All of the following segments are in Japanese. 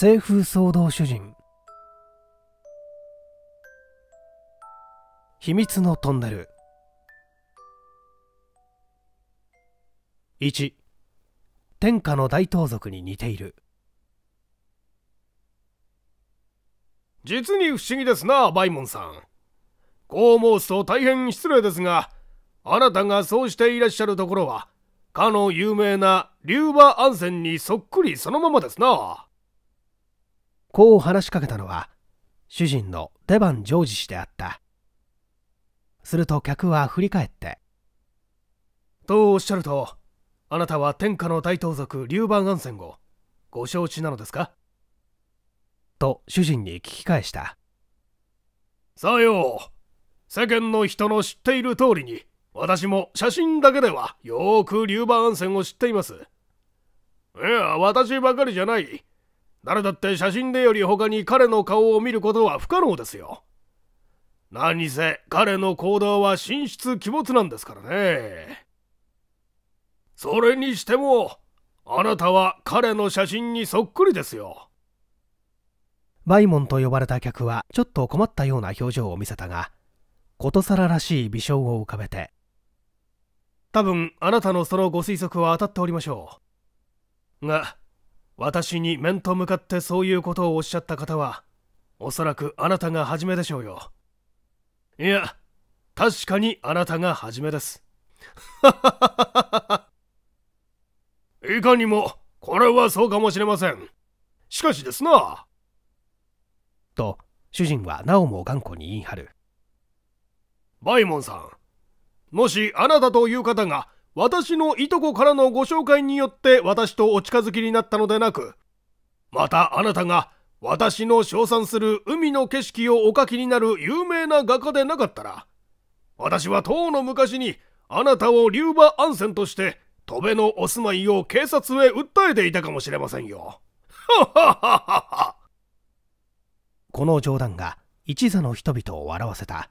西風騒動主人秘密のトンネル1天下の大盗賊に似ている実に不思議ですなバイモンさんこう申すと大変失礼ですがあなたがそうしていらっしゃるところはかの有名な龍馬安泉にそっくりそのままですなこう話しかけたのは主人の出番ジョージ氏であったすると客は振り返ってとおっしゃるとあなたは天下の大盗賊リューバンセンをご承知なのですかと主人に聞き返したさよう世間の人の知っている通りに私も写真だけではよーくリューバンセンを知っていますいや私ばかりじゃない誰だって写真でより他に彼の顔を見ることは不可能ですよ何せ彼の行動は神出鬼没なんですからねそれにしてもあなたは彼の写真にそっくりですよバイモンと呼ばれた客はちょっと困ったような表情を見せたがことさららしい微笑を浮かべて多分あなたのそのご推測は当たっておりましょうが私に面と向かってそういうことをおっしゃった方はおそらくあなたが初めでしょうよいや確かにあなたが初めです いかにもこれはそうかもしれませんしかしですなと主人はなおも頑固に言い張るバイモンさんもしあなたという方が私のいとこからのご紹介によって私とお近づきになったのでなく、またあなたが私の称賛する海の景色をお書きになる有名な画家でなかったら、私は当の昔にあなたを龍馬安泉として、戸辺のお住まいを警察へ訴えていたかもしれませんよ。この冗談が一座の人々を笑わせた。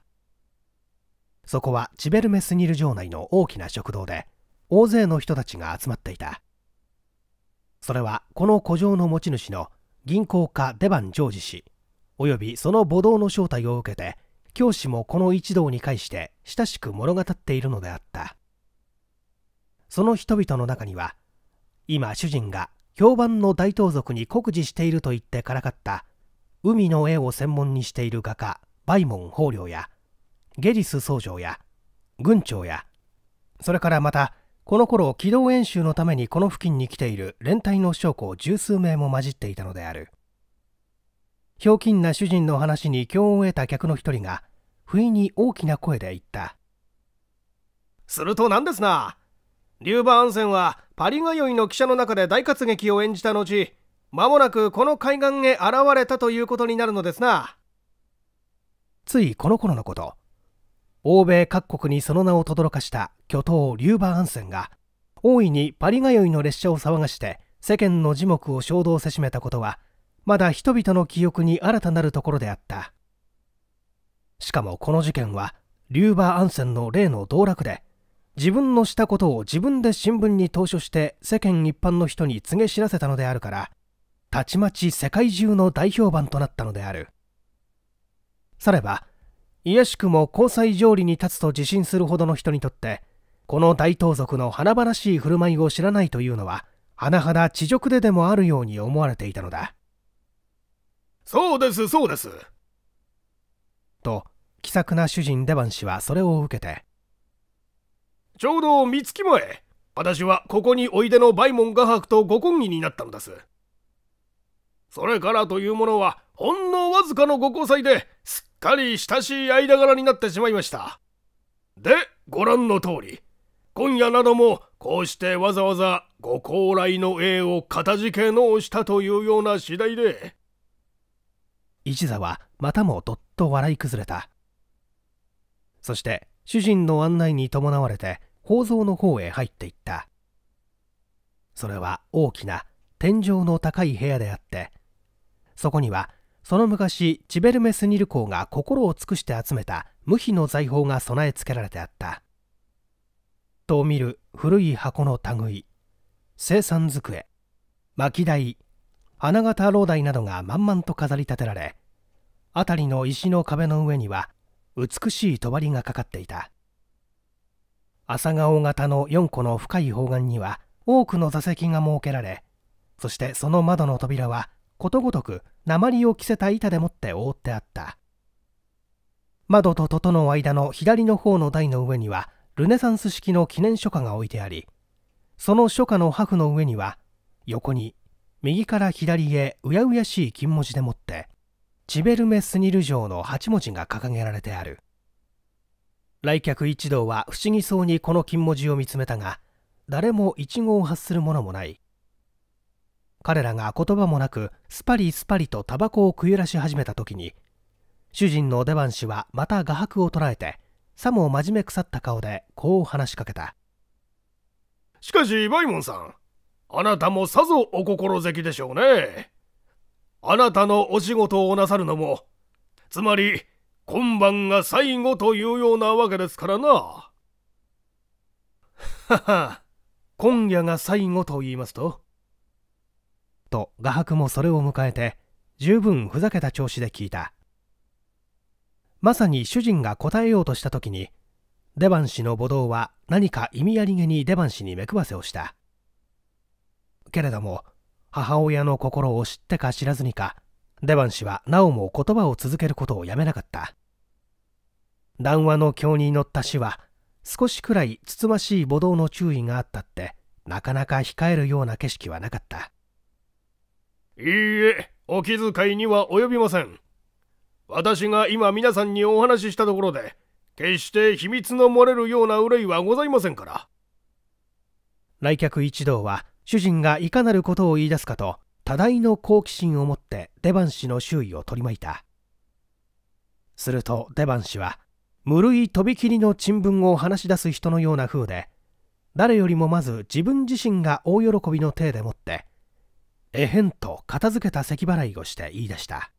そこはチベルメスニル城内の大きな食堂で、大勢の人たちが集まっていたそれはこの古城の持ち主の銀行家出番ジョージ氏およびその母堂の招待を受けて教師もこの一同に会して親しく物語っているのであったその人々の中には今主人が評判の大盗賊に酷似していると言ってからかった海の絵を専門にしている画家バイモン・法領やゲリス僧侶や軍長やそれからまたこの頃機動演習のためにこの付近に来ている連隊の将校十数名も混じっていたのであるひょうきんな主人の話に興を得た客の一人が不意に大きな声で言ったすると何ですな龍馬安泉はパリ通いの汽車の中で大活劇を演じた後間もなくこの海岸へ現れたということになるのですなついこの頃のこと欧米各国にその名を轟かした巨頭リューバー・アンセンが大いにパリ通いの列車を騒がして世間の樹木を衝動せしめたことはまだ人々の記憶に新たなるところであったしかもこの事件はリューバー・アンセンの例の道楽で自分のしたことを自分で新聞に投書して世間一般の人に告げ知らせたのであるからたちまち世界中の大評判となったのであるさればいやしくも交際条理に立つと自信するほどの人にとってこの大盗賊の華々しい振る舞いを知らないというのは甚だ恥辱ででもあるように思われていたのだそうですそうですと気さくな主人出番氏はそれを受けてちょうど三月前私はここにおいでの梅門画伯とご婚儀になったのですそれからというものはほんのわずかのご交際ですっかり親しい間柄になってしまいました。で、ご覧の通り、今夜などもこうしてわざわざご高来の栄を片付け直したというような次第で。一座はまたもどっと笑い崩れた。そして主人の案内に伴われて宝蔵の方へ入っていった。それは大きな天井の高い部屋であって、そこにはその昔チベルメスニル公が心を尽くして集めた無比の財宝が備え付けられてあったと見る古い箱の類生産机き台花形老台などが満々と飾り立てられ辺りの石の壁の上には美しい帳がかかっていた朝顔型の4個の深い方眼には多くの座席が設けられそしてその窓の扉はことごとく鉛を着せた板でもって覆ってあった窓と戸との間の左の方の台の上にはルネサンス式の記念書架が置いてありその書架の破の上には横に右から左へうやうやしい金文字でもってチベルメスニル城の8文字が掲げられてある来客一同は不思議そうにこの金文字を見つめたが誰も一語を発するものもない彼らが言葉もなくスパリスパリとタバコを食いらし始めた時に主人の出番氏はまた画伯を捉えてさも真面目腐った顔でこう話しかけたしかしバイモンさんあなたもさぞお心ぜきでしょうねあなたのお仕事をなさるのもつまり今晩が最後というようなわけですからなはは今夜が最後と言いますとと画伯もそれを迎えて十分ふざけた調子で聞いたまさに主人が答えようとした時に出番氏の母堂は何か意味ありげに出番氏に目配せをしたけれども母親の心を知ってか知らずにか出番氏はなおも言葉を続けることをやめなかった談話の経に乗った死は少しくらいつつましい母道の注意があったってなかなか控えるような景色はなかったいいえ、お気遣いには及びません。私が今皆さんにお話ししたところで、決して秘密の漏れるような憂いはございませんから。来客一同は、主人がいかなることを言い出すかと、多大の好奇心を持って出番氏の周囲を取り巻いた。すると出番氏は、無類とびきりの沈文を話し出す人のような風で、誰よりもまず自分自身が大喜びの体でもって、えへんと片付けた咳払いをして言い出した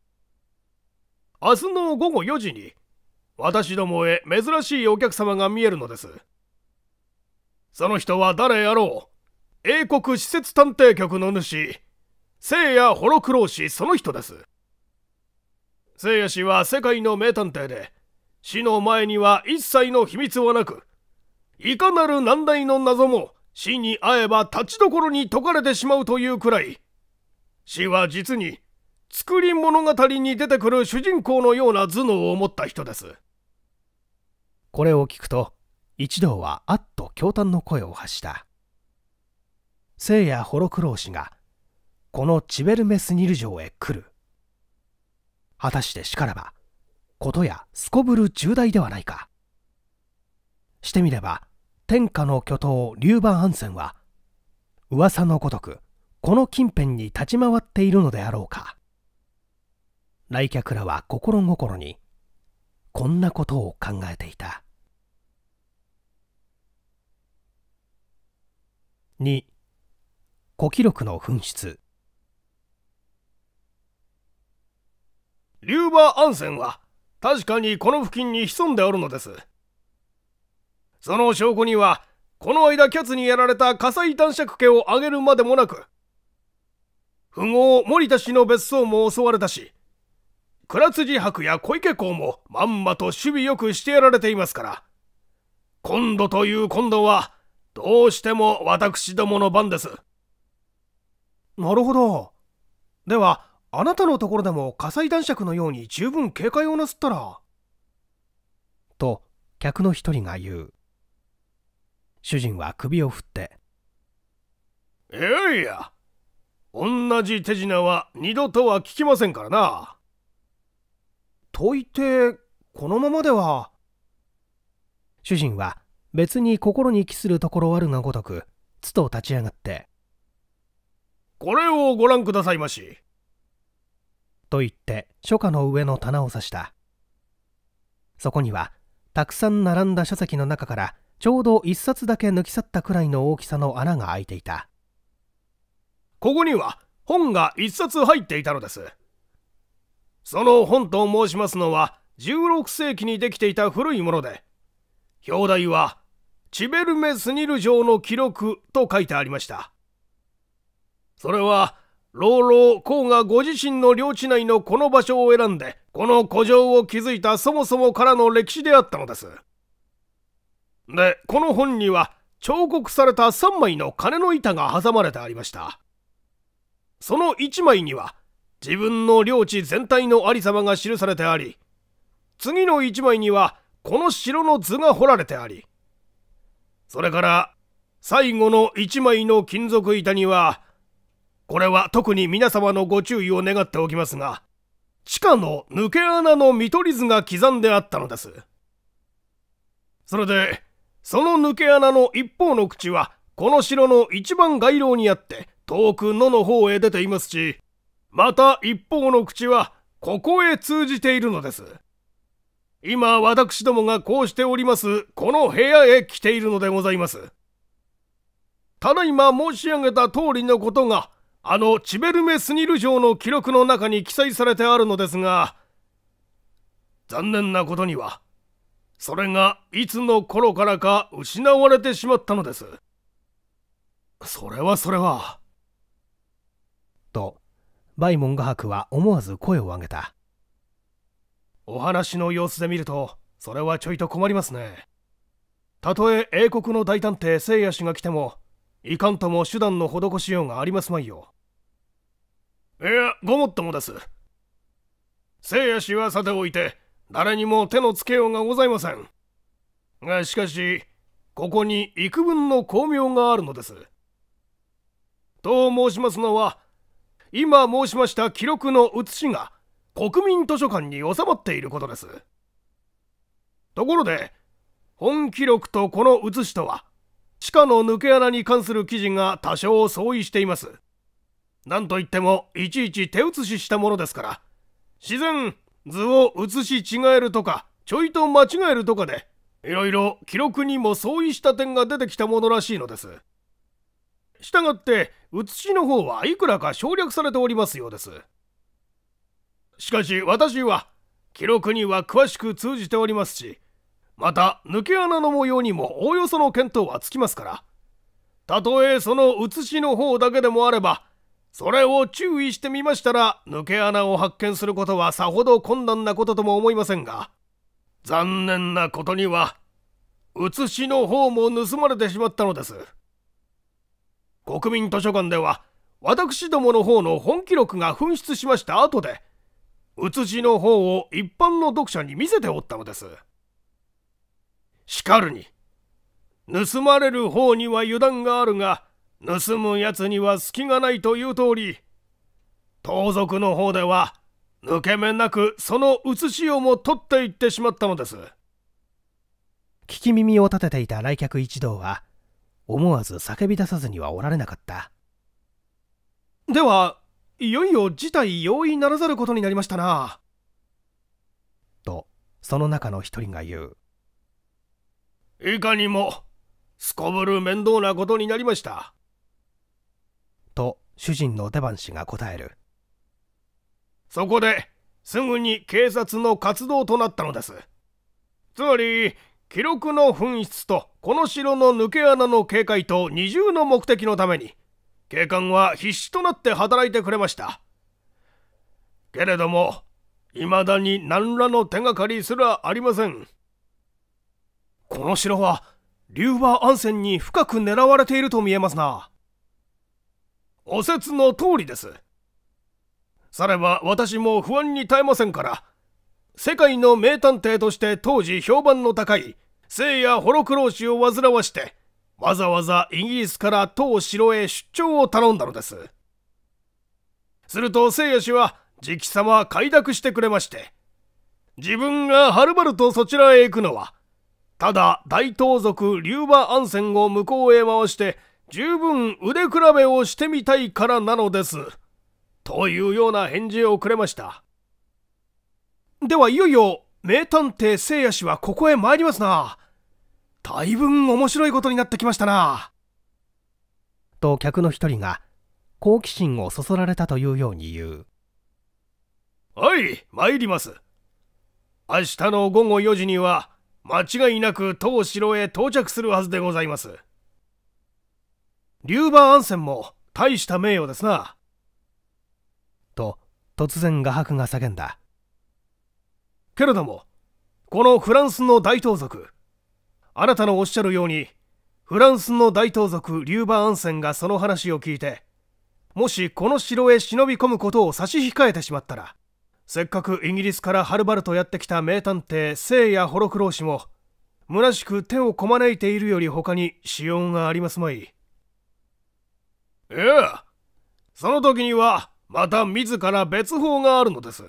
明日の午後4時に私どもへ珍しいお客様が見えるのですその人は誰やろう英国施設探偵局の主聖夜ホロクロー氏その人です聖夜氏は世界の名探偵で死の前には一切の秘密はなくいかなる難題の謎も死に会えば立ちどころに解かれてしまうというくらい死は実に作り物語に出てくる主人公のような頭脳を持った人ですこれを聞くと一同はあっと驚嘆の声を発した聖夜ホロクロウ氏がこのチベルメスニル城へ来る果たしてしからばことやすこぶる重大ではないかしてみれば天下の巨頭リューバン・ハンセンは噂のごとくこの近辺に立ち回っているのであろうか来客らは心心にこんなことを考えていた2古記録の紛失龍馬安泉は確かにこの付近に潜んでおるのですその証拠にはこの間キャツにやられた火災男爵家を挙げるまでもなく富豪森田氏の別荘も襲われたし倉辻博や小池公もまんまと守備よくしてやられていますから今度という今度はどうしても私どもの番ですなるほどではあなたのところでも火災男爵のように十分警戒をなすったらと客の一人が言う主人は首を振っていやいや同じ手品は二度とは聞きませんからな。といってこのままでは主人は別に心に帰するところあるがごとくつと立ち上がって「これをご覧くださいまし」と言って書架の上の棚を指したそこにはたくさん並んだ書籍の中からちょうど一冊だけ抜き去ったくらいの大きさの穴が開いていたここには本が一冊入っていたのです。その本と申しますのは16世紀にできていた古いもので、表題はチベルメスニル城の記録と書いてありました。それは、老老孔がご自身の領地内のこの場所を選んで、この古城を築いたそもそもからの歴史であったのです。で、この本には、彫刻された3枚の鐘の板が挟まれてありました。その一枚には、自分の領地全体のありさまが記されてあり、次の一枚には、この城の図が彫られてあり、それから、最後の一枚の金属板には、これは特に皆様のご注意を願っておきますが、地下の抜け穴の見取り図が刻んであったのです。それで、その抜け穴の一方の口は、この城の一番街廊にあって、遠く野の方へ出ていますし、また一方の口はここへ通じているのです。今私どもがこうしておりますこの部屋へ来ているのでございます。ただいま申し上げた通りのことが、あのチベルメスニル城の記録の中に記載されてあるのですが、残念なことには、それがいつの頃からか失われてしまったのです。それはそれは。とバイモン画伯は思わず声を上げたお話の様子で見るとそれはちょいと困りますねたとえ英国の大探偵聖夜氏が来てもいかんとも手段の施しようがありますまいよいやごもっともです聖夜氏はさておいて誰にも手のつけようがございませんがしかしここに幾分の巧妙があるのですと申しますのは今申しました記録の写しが国民図書館に収まっていることですところで本記録とこの写しとは地下の抜け穴に関する記事が多少相違しています何といってもいちいち手写ししたものですから自然図を写し違えるとかちょいと間違えるとかでいろいろ記録にも相違した点が出てきたものらしいのですしたがって写しの方はいくらか省略されておりますようですしかし私は記録には詳しく通じておりますしまた抜け穴の模様にもおおよその見当はつきますからたとえその写しの方だけでもあればそれを注意してみましたら抜け穴を発見することはさほど困難なこととも思いませんが残念なことには写しの方も盗まれてしまったのです。国民図書館では私どもの方の本記録が紛失しました後で写しの方を一般の読者に見せておったのです。しかるに盗まれる方には油断があるが盗むやつには隙がないという通り盗賊の方では抜け目なくその写しをも取っていってしまったのです聞き耳を立てていた来客一同は思わず叫び出さずにはおられなかったではいよいよ事態容易ならざることになりましたなとその中の一人が言ういかにもすこぶる面倒なことになりましたと主人の出番氏が答えるそこですぐに警察の活動となったのですつまり記録の紛失とこの城の抜け穴の警戒と二重の目的のために警官は必死となって働いてくれましたけれども未だに何らの手がかりすらありませんこの城は竜馬安泉に深く狙われていると見えますなお説の通りですされば私も不安に耐えませんから世界の名探偵として当時評判の高い聖夜ホロクロー氏を煩わしてわざわざイギリスから当城へ出張を頼んだのですすると聖夜氏は直様快諾してくれまして自分がはるばるとそちらへ行くのはただ大盗賊龍馬安泉を向こうへ回して十分腕比べをしてみたいからなのですというような返事をくれましたではいよいよ名探偵聖夜氏はここへ参りますな大分面白いことになってきましたな。と客の一人が好奇心をそそられたというように言う。はい参ります明日の午後4時には間違いなく当城へ到着するはずでございますリューバー安ンも大した名誉ですなと突然画伯が叫んだけれどもこのフランスの大盗賊あなたのおっしゃるようにフランスの大盗賊リューバ・アンセンがその話を聞いてもしこの城へ忍び込むことを差し控えてしまったらせっかくイギリスからはるばるとやってきた名探偵聖夜ホロクロウ氏も虚しく手をこまねいているより他にしようがありますまいいやその時にはまた自ら別法があるのです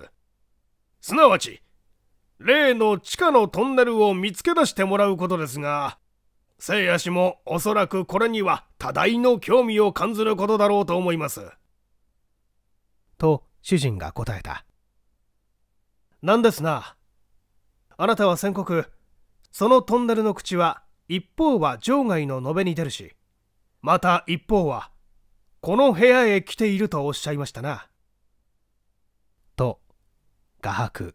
すなわち例の地下のトンネルを見つけ出してもらうことですが聖夜氏もおそらくこれには多大の興味を感ずることだろうと思いますと主人が答えたなんですなあなたは宣告そのトンネルの口は一方は場外の延べに出るしまた一方はこの部屋へ来ているとおっしゃいましたなと画伯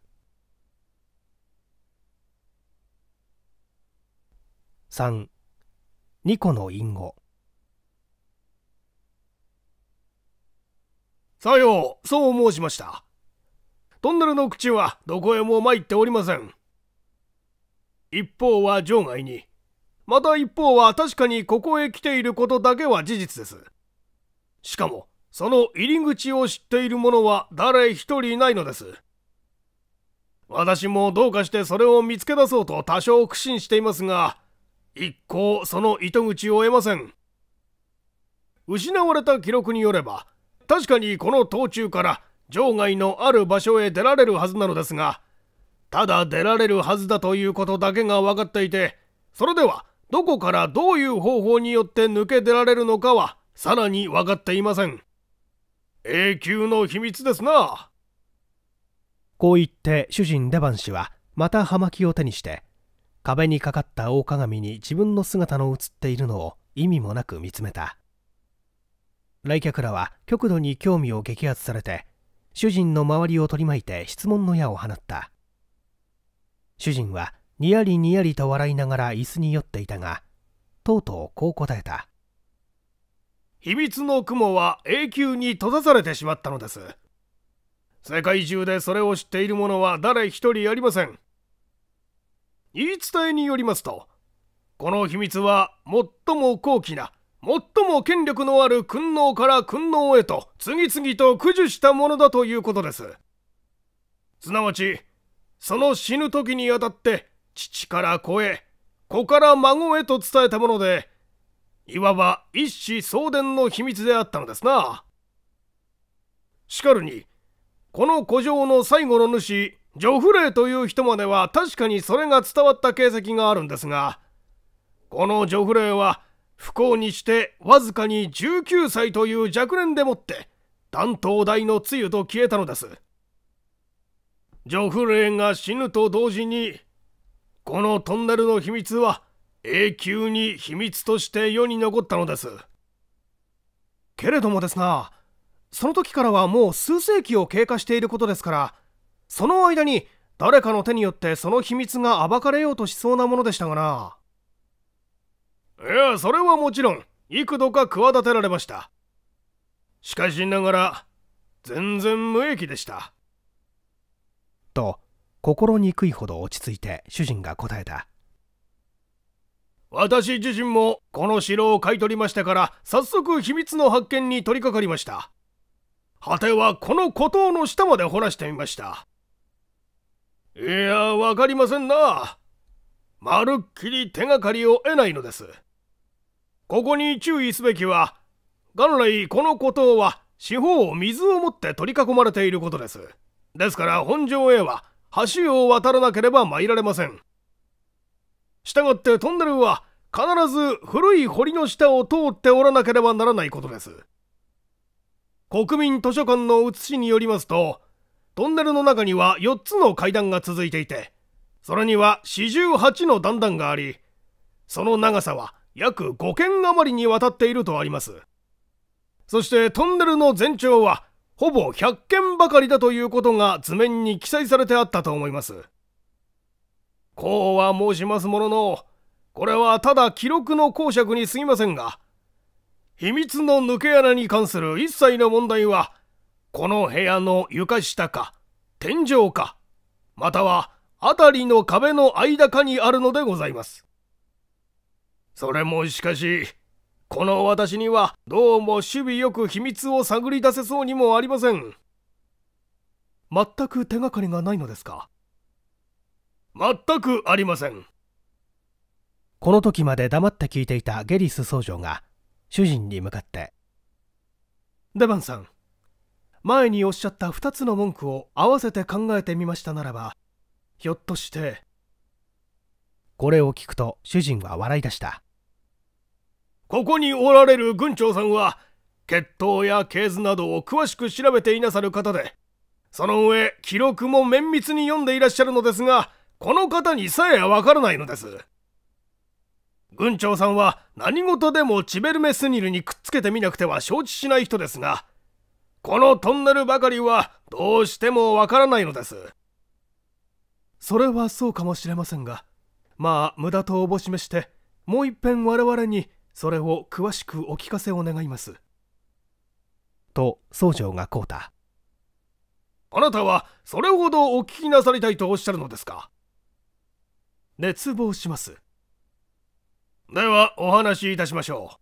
3、2個の隠語。さよう、そう申しました。トンネルの口はどこへも参っておりません。一方は場外に、また一方は確かにここへ来ていることだけは事実です。しかも、その入り口を知っている者は誰一人いないのです。私もどうかしてそれを見つけ出そうと多少苦心していますが、一向その糸口を得ません失われた記録によれば確かにこの島中から場外のある場所へ出られるはずなのですがただ出られるはずだということだけが分かっていてそれではどこからどういう方法によって抜け出られるのかはさらに分かっていません永久の秘密ですなこう言って主人出番氏はまた葉巻を手にして壁にかかった大鏡に自分の姿の映っているのを意味もなく見つめた来客らは極度に興味を激発されて主人の周りを取り巻いて質問の矢を放った主人はにやりにやりと笑いながら椅子に酔っていたがとうとうこう答えた秘密の雲は永久に閉ざされてしまったのです世界中でそれを知っている者は誰一人ありません言い伝えによりますとこの秘密は最も高貴な最も権力のある君王から君王へと次々と駆除したものだということですすなわちその死ぬ時にあたって父から子へ子から孫へと伝えたものでいわば一子相伝の秘密であったのですなしかるにこの古城の最後の主ジョフレイという人までは確かにそれが伝わった形跡があるんですが、このジョフレイは不幸にしてわずかに19歳という若年でもって担当大の露と消えたのです。ジョフレイが死ぬと同時に、このトンネルの秘密は永久に秘密として世に残ったのです。けれどもですが、その時からはもう数世紀を経過していることですから、その間に誰かの手によってその秘密が暴かれようとしそうなものでしたがないやそれはもちろん幾度か企てられましたしかしながら全然無益でしたと心にくいほど落ち着いて主人が答えた私自身もこの城を買い取りましたから早速秘密の発見に取り掛かりました果てはこの孤島の下まで掘らしてみましたいや、わかりませんな。まるっきり手がかりを得ないのです。ここに注意すべきは、元来この孤島は四方を水をもって取り囲まれていることです。ですから本城へは橋を渡らなければ参られません。したがってトンネルは必ず古い堀の下を通っておらなければならないことです。国民図書館の写しによりますと、トンネルの中には4つの階段が続いていて、それには48の段々があり、その長さは約5軒余りにわたっているとあります。そしてトンネルの全長はほぼ100軒ばかりだということが図面に記載されてあったと思います。こうは申しますものの、これはただ記録の公爵にすぎませんが、秘密の抜け穴に関する一切の問題はこの部屋の床下か天井かまたは辺りの壁の間かにあるのでございますそれもしかしこの私にはどうも守備よく秘密を探り出せそうにもありません全く手がかりがないのですか全くありませんこの時まで黙って聞いていたゲリス総長が主人に向かって「出ンさん前におっしゃった2つの文句を合わせて考えてみましたならばひょっとしてこれを聞くと主人は笑い出したここにおられる軍長さんは血統や系図などを詳しく調べていなさる方でその上記録も綿密に読んでいらっしゃるのですがこの方にさえわからないのです軍長さんは何事でもチベルメスニルにくっつけてみなくては承知しない人ですがこのトンネルばかりはどうしてもわからないのですそれはそうかもしれませんがまあ無駄とおぼしめしてもういっぺん我々にそれを詳しくお聞かせを願いますと総長がこうたあなたはそれほどお聞きなさりたいとおっしゃるのですか熱望しますではお話しいたしましょ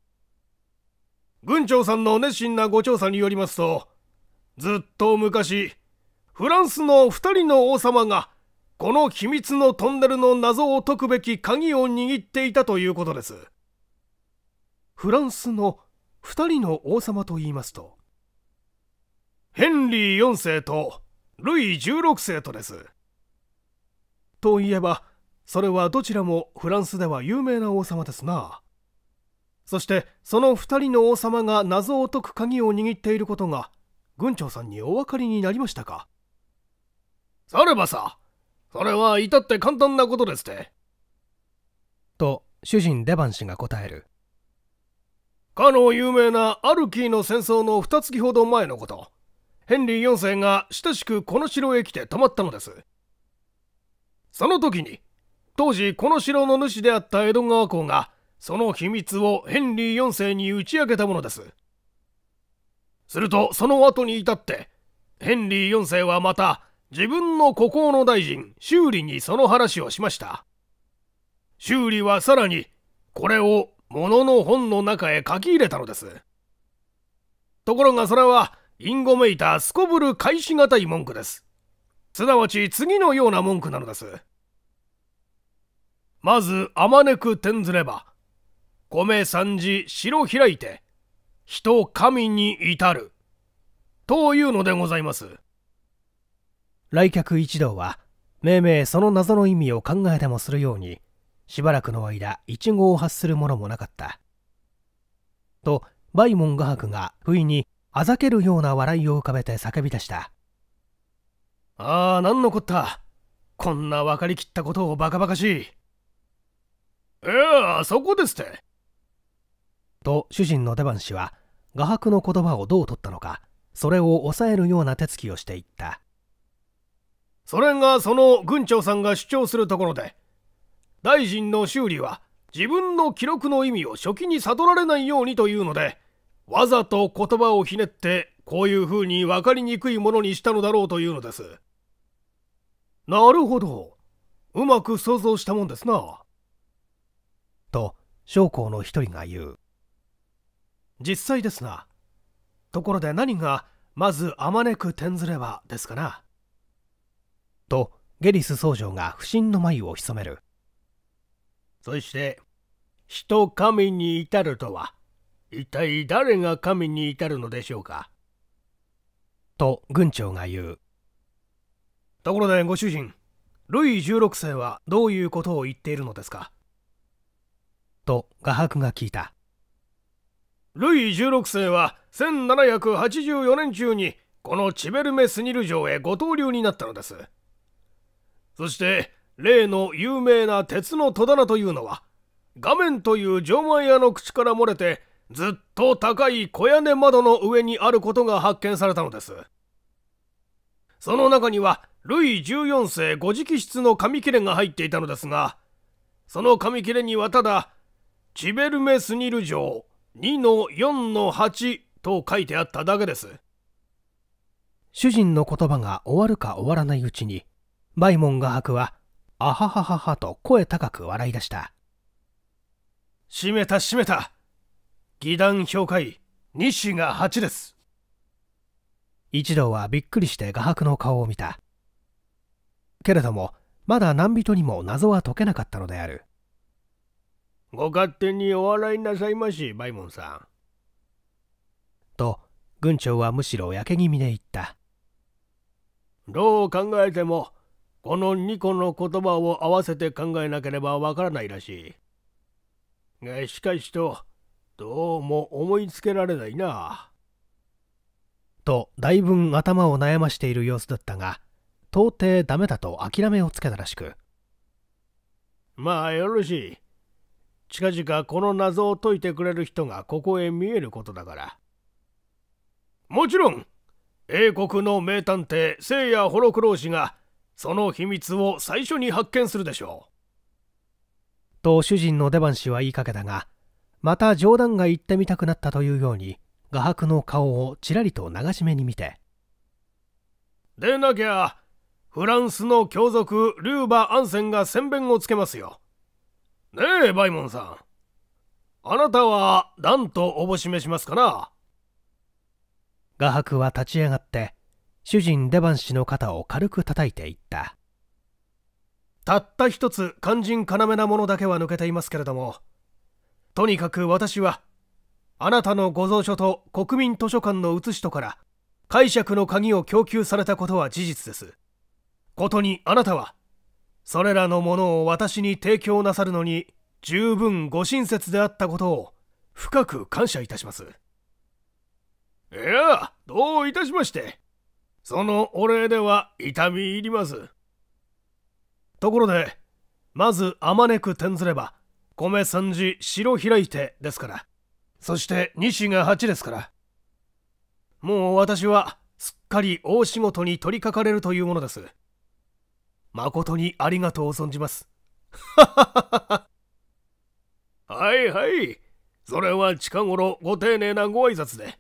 う軍長さんの熱心なご調査によりますとずっと昔フランスの2人の王様がこの秘密のトンネルの謎を解くべき鍵を握っていたということですフランスの2人の王様と言いますとヘンリー4世とルイ16世とですといえばそれはどちらもフランスでは有名な王様ですなそしてその2人の王様が謎を解く鍵を握っていることが軍長さんにお分かりになりましたかさればさそれは至って簡単なことですてと主人デバン氏が答えるかの有名なアルキーの戦争の二月ほど前のことヘンリー4世が親しくこの城へ来て泊まったのですその時に当時この城の主であった江戸川公がその秘密をヘンリー4世に打ち明けたものですするとその後に至ってヘンリー4世はまた自分の孤高の大臣修理にその話をしました修理はさらにこれをものの本の中へ書き入れたのですところがそれはインゴメイタすこぶる返しがたい文句ですすなわち次のような文句なのですまずあまねく転ずれば米三字白開いて人神に至るというのでございます来客一同は命いその謎の意味を考えてもするようにしばらくの間一号を発するものもなかったとバイモン画伯が不意にあざけるような笑いを浮かべて叫び出したああ何のこったこんな分かりきったことをバカバカしいいやそこですってと主人のデバン氏は画伯の言葉をどう取ったのかそれを抑えるような手つきをしていったそれがその軍長さんが主張するところで大臣の修理は自分の記録の意味を初期に悟られないようにというのでわざと言葉をひねってこういうふうに分かりにくいものにしたのだろうというのですなるほどうまく想像したもんですなと将校の一人が言う実際ですなところで何がまずあまねく転ずればですかなとゲリス僧正が不審の眉を潜めるそして人神に至るとは一体誰が神に至るのでしょうかと軍長が言うところでご主人ルイ16世はどういうことを言っているのですかと画伯が聞いたルイ16世は1784年中にこのチベルメスニル城へご投流になったのですそして例の有名な鉄の戸棚というのは画面という錠前屋の口から漏れてずっと高い小屋根窓の上にあることが発見されたのですその中にはルイ14世ご直筆の紙切れが入っていたのですがその紙切れにはただ「チベルメスニル城2の4の8と書いてあっただけです主人の言葉が終わるか終わらないうちにバイモン画伯はあははははと声高く笑い出した閉めた閉めた義団評価西が8です一同はびっくりして画伯の顔を見たけれどもまだ何人にも謎は解けなかったのであるご勝手にお笑いなさいまし、バイモンさん。と、軍長はむしろやけ気味で言った。どう考えても、この2個の言葉を合わせて考えなければわからないらしい。が、しかしと、どうも思いつけられないな。と、だいぶ頭を悩ましている様子だったが、到底ダメだと諦めをつけたらしく。まあよろしい。近々この謎を解いてくれる人がここへ見えることだからもちろん英国の名探偵聖夜ホロクロー氏がその秘密を最初に発見するでしょうと主人の出番氏は言いかけたがまた冗談が言ってみたくなったというように画伯の顔をちらりと流し目に見てでなきゃフランスの教族リューバ・アンセンが宣弁をつけますよねえバイモンさんあなたは何とおぼしめしますかな画伯は立ち上がって主人出番氏の肩を軽く叩いていったたった一つ肝心要なものだけは抜けていますけれどもとにかく私はあなたのご蔵書と国民図書館の写しとから解釈の鍵を供給されたことは事実ですことにあなたはそれらのものを私に提供なさるのに十分ご親切であったことを深く感謝いたしますいやどういたしましてそのお礼では痛み入りますところでまずあまねく転ずれば米三次白開いてですからそして西が8ですからもう私はすっかり大仕事に取りかかれるというものです誠にありがとう存じます。はいはい。それは近頃ご丁寧なご挨拶で。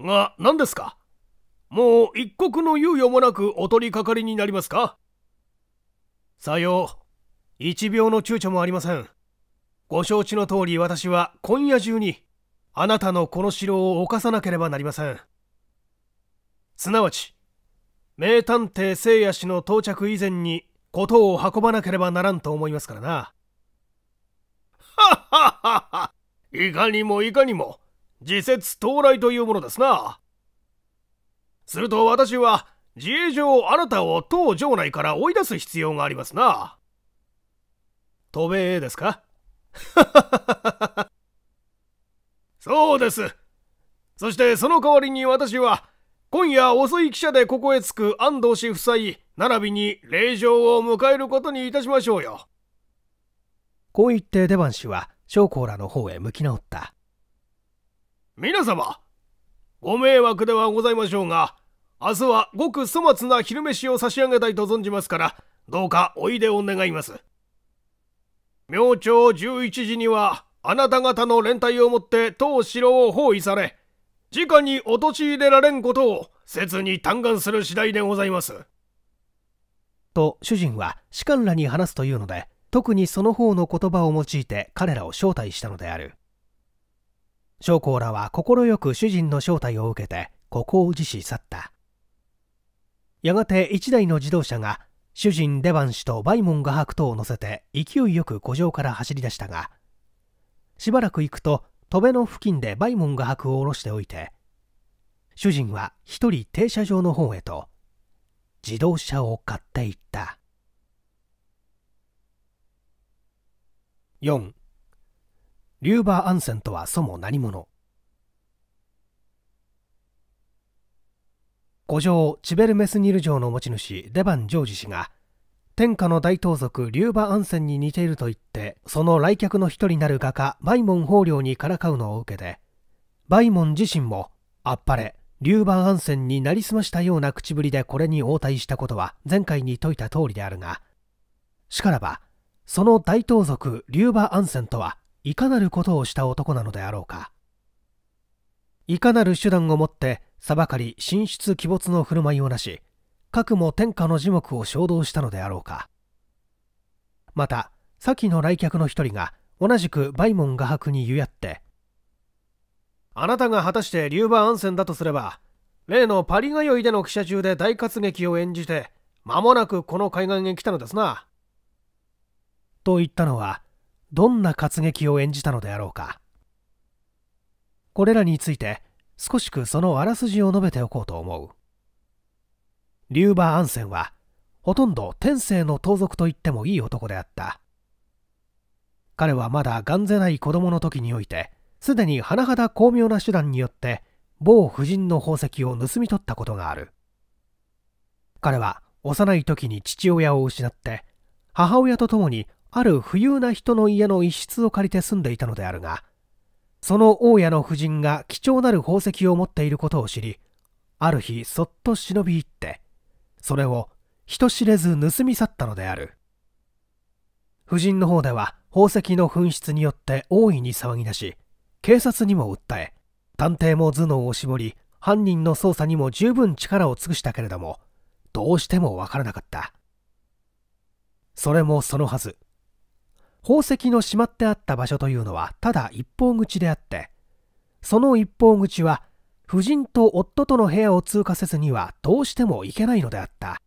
が、何ですかもう一刻の猶予もなくお取りかかりになりますかさよう。一秒の躊躇もありません。ご承知の通り私は今夜中に、あなたのこの城を犯さなければなりません。すなわち、名探偵聖夜氏の到着以前に事を運ばなければならんと思いますからな。ははははいかにもいかにも、自節到来というものですな。すると私は、自衛上あなたを当城内から追い出す必要がありますな。渡米ですかそうです。そしてその代わりに私は、今夜遅い汽車でここへ着く安藤氏夫妻、並びに霊場を迎えることにいたしましょうよ。こう言って出番氏は将校らの方へ向き直った。皆様、ご迷惑ではございましょうが、明日はごく粗末な昼飯を差し上げたいと存じますから、どうかおいでを願います。明朝11時には、あなた方の連帯をもって当城を包囲され、直に陥れられんことを切に嘆願する次第でございます。と主人は士官らに話すというので特にその方の言葉を用いて彼らを招待したのである将校らは快く主人の招待を受けてここを辞し去ったやがて1台の自動車が主人デバン氏とバイモン画伯等を乗せて勢いよく古城から走り出したがしばらく行くと戸辺の付近で梅門画伯を下ろしておいて主人は一人停車場の方へと自動車を買っていった四、リューバー・アンセンとはそも何者古城チベルメスニル城の持ち主デバン・ジョージ氏が天下の大盗賊龍馬安泉に似ていると言ってその来客の一人なる画家梅門法領にからかうのを受けて梅門自身もあっぱれ龍馬安泉になりすましたような口ぶりでこれに応対したことは前回に説いた通りであるがしからばその大盗賊龍馬安泉とはいかなることをした男なのであろうかいかなる手段をもって裁かり進出鬼没の振る舞いをなし核も天下の樹木を衝動したのであろうかまた先の来客の一人が同じく梅門画伯にゆやってあなたが果たして龍馬安泉だとすれば例のパリ通いでの記者中で大活劇を演じて間もなくこの海岸へ来たのですなと言ったのはどんな活劇を演じたのであろうかこれらについて少しくそのあらすじを述べておこうと思うリューバ・アンセンはほとんど天性の盗賊と言ってもいい男であった彼はまだがんぜない子供の時においてすでに甚だ巧妙な手段によって某夫人の宝石を盗み取ったことがある彼は幼い時に父親を失って母親と共にある富裕な人の家の一室を借りて住んでいたのであるがその大家の夫人が貴重なる宝石を持っていることを知りある日そっと忍び入ってそれを人知れず盗み去ったのである夫人の方では宝石の紛失によって大いに騒ぎ出し警察にも訴え探偵も頭脳を絞り犯人の捜査にも十分力を尽くしたけれどもどうしてもわからなかったそれもそのはず宝石のしまってあった場所というのはただ一方口であってその一方口は夫人と夫との部屋を通過せずにはどうしても行けないのであった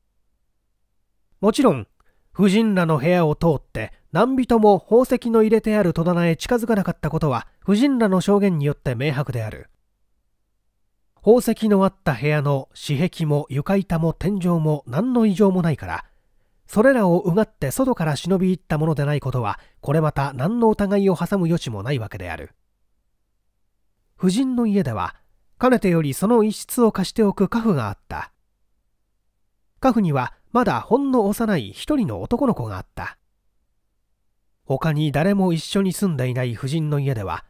もちろん夫人らの部屋を通って何人も宝石の入れてある戸棚へ近づかなかったことは夫人らの証言によって明白である宝石のあった部屋の紙壁も床板も天井も何の異常もないからそれらをうがって外から忍び入ったものでないことはこれまた何の疑いを挟む余地もないわけである夫人の家ではかねてよりその一室を貸しておくカフがあった。カフにはまだほんの幼い一人の男の子があった。他に誰も一緒に住んでいない夫人の家では、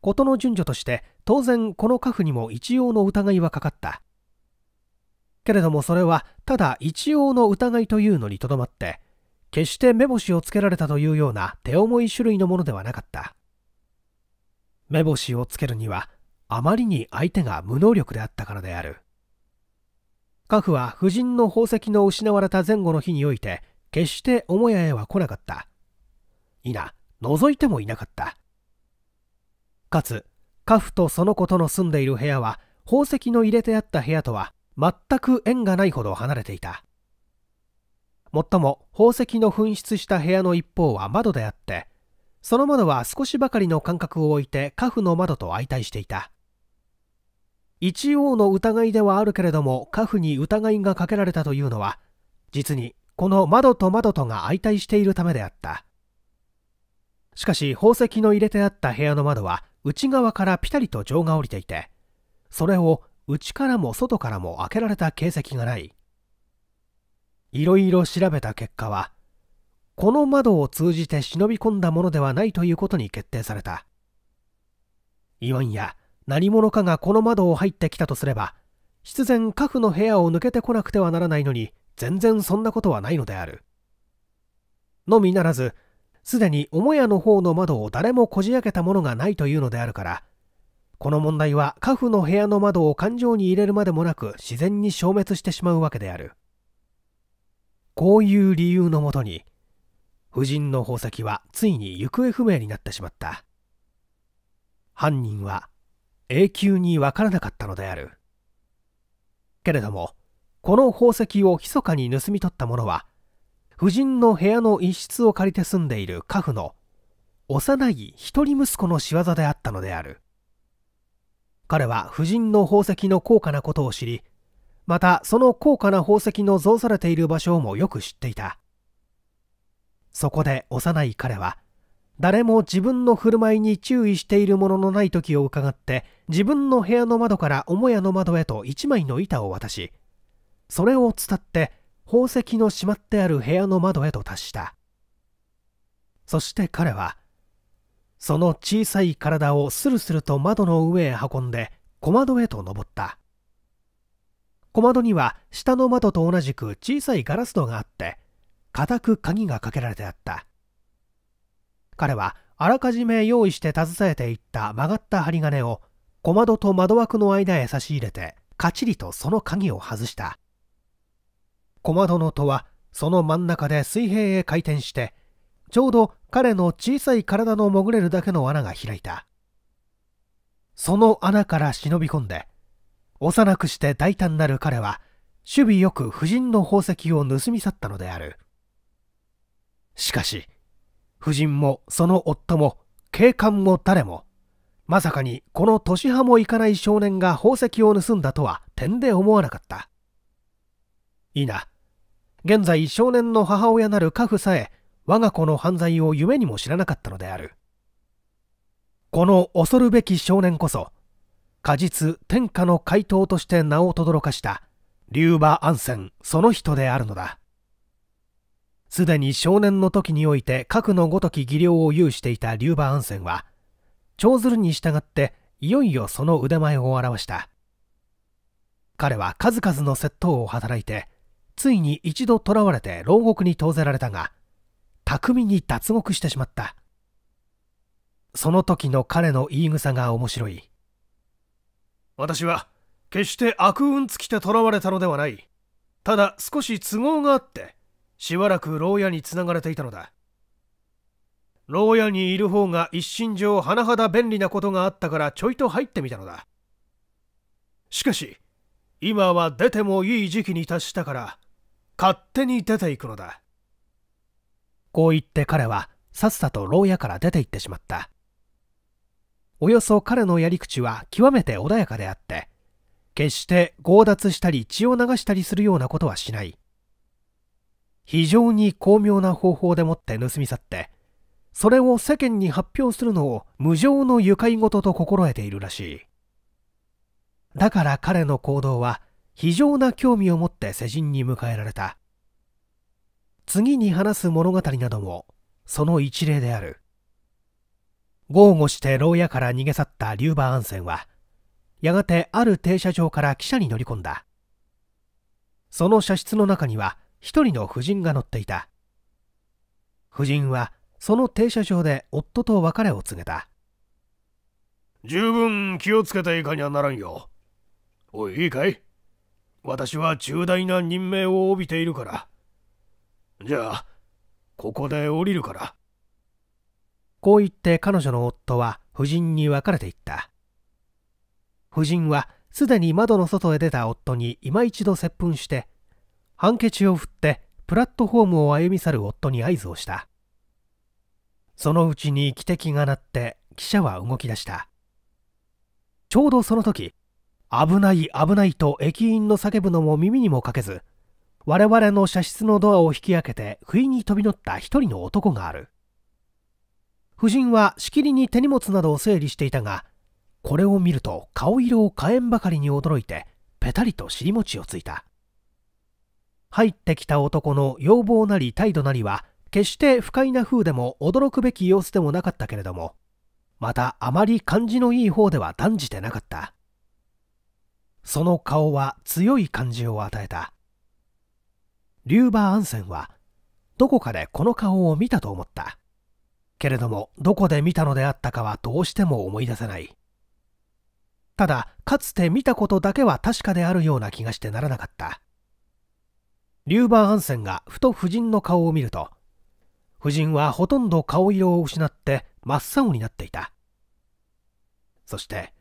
事の順序として当然この家父にも一応の疑いはかかった。けれどもそれはただ一応の疑いというのにとどまって、決して目星をつけられたというような手重い種類のものではなかった。目星をつけるにはあまりに相手が無能力であったからであるカフは夫人の宝石の失われた前後の日において決して母屋へは来なかった否覗いてもいなかったかつカフとその子との住んでいる部屋は宝石の入れてあった部屋とは全く縁がないほど離れていたもっとも宝石の紛失した部屋の一方は窓であってその窓は少しばかりの間隔を置いてカフの窓と相対していた一応の疑いではあるけれども家父に疑いがかけられたというのは実にこの窓と窓とが相対しているためであったしかし宝石の入れてあった部屋の窓は内側からピタリと錠が下りていてそれを内からも外からも開けられた形跡がないいろいろ調べた結果はこの窓を通じて忍び込んだものではないということに決定されたいわんや何者かがこの窓を入ってきたとすれば必然家父の部屋を抜けてこなくてはならないのに全然そんなことはないのであるのみならずすでに母屋の方の窓を誰もこじ開けたものがないというのであるからこの問題は家父の部屋の窓を感情に入れるまでもなく自然に消滅してしまうわけであるこういう理由のもとに夫人の宝石はついに行方不明になってしまった犯人は永久にわからなかったのであるけれどもこの宝石を密かに盗み取った者は夫人の部屋の一室を借りて住んでいる家父の幼い一人息子の仕業であったのである彼は夫人の宝石の高価なことを知りまたその高価な宝石の造されている場所もよく知っていたそこで幼い彼は誰も自分の振る舞いに注意しているもののない時を伺って自分の部屋の窓から母屋の窓へと一枚の板を渡しそれを伝って宝石のしまってある部屋の窓へと達したそして彼はその小さい体をスルスルと窓の上へ運んで小窓へと登った小窓には下の窓と同じく小さいガラス戸があって固く鍵がかけられてあった彼はあらかじめ用意して携えていった曲がった針金を小窓と窓枠の間へ差し入れてカチリとその鍵を外した小窓の戸はその真ん中で水平へ回転してちょうど彼の小さい体の潜れるだけの穴が開いたその穴から忍び込んで幼くして大胆なる彼は守備よく夫人の宝石を盗み去ったのであるしかし夫人もその夫も警官も誰もまさかにこの年派もいかない少年が宝石を盗んだとは点で思わなかったいいな現在少年の母親なる家父さえ我が子の犯罪を夢にも知らなかったのであるこの恐るべき少年こそ果実天下の怪盗として名を轟かした龍馬安泉その人であるのだすでに少年の時において核のごとき技量を有していた龍馬安泉は長鶴に従っていよいよその腕前を表した彼は数々の窃盗を働いてついに一度囚われて牢獄に投ぜられたが巧みに脱獄してしまったその時の彼の言い草が面白い私は決して悪運尽きて囚われたのではないただ少し都合があってしばらく牢屋につながれていたのだ牢屋にいる方が一身上甚だ便利なことがあったからちょいと入ってみたのだしかし今は出てもいい時期に達したから勝手に出ていくのだこう言って彼はさっさと牢屋から出て行ってしまったおよそ彼のやり口は極めて穏やかであって決して強奪したり血を流したりするようなことはしない非常に巧妙な方法でもって盗み去ってそれを世間に発表するのを無情の愉快事と心得ているらしいだから彼の行動は非常な興味を持って世人に迎えられた次に話す物語などもその一例である豪語して牢屋から逃げ去ったリューバーアンセンはやがてある停車場から汽車に乗り込んだその車室の中には一人の夫人が乗っていた夫人はその停車場で夫と別れを告げた十分気をつけていかにはならんよおいいいかい私は重大な任命を帯びているからじゃあここで降りるからこう言って彼女の夫は夫人に別れていった夫人はすでに窓の外へ出た夫に今一度接吻してハンケチを振ってプラットホームを歩み去る夫に合図をしたそのうちに汽笛が鳴って汽車は動き出したちょうどその時危ない危ないと駅員の叫ぶのも耳にもかけず我々の車室のドアを引き開けて不意に飛び乗った一人の男がある夫人はしきりに手荷物などを整理していたがこれを見ると顔色を変えんばかりに驚いてぺたりと尻餅をついた入ってきた男の要望なり態度なりは決して不快な風でも驚くべき様子でもなかったけれどもまたあまり感じのいい方では断じてなかったその顔は強い感じを与えたリューバー・アンセンはどこかでこの顔を見たと思ったけれどもどこで見たのであったかはどうしても思い出せないただかつて見たことだけは確かであるような気がしてならなかったリューバー・ンセンがふと夫人の顔を見ると、夫人はほとんど顔色を失って真っ青になっていた。そして、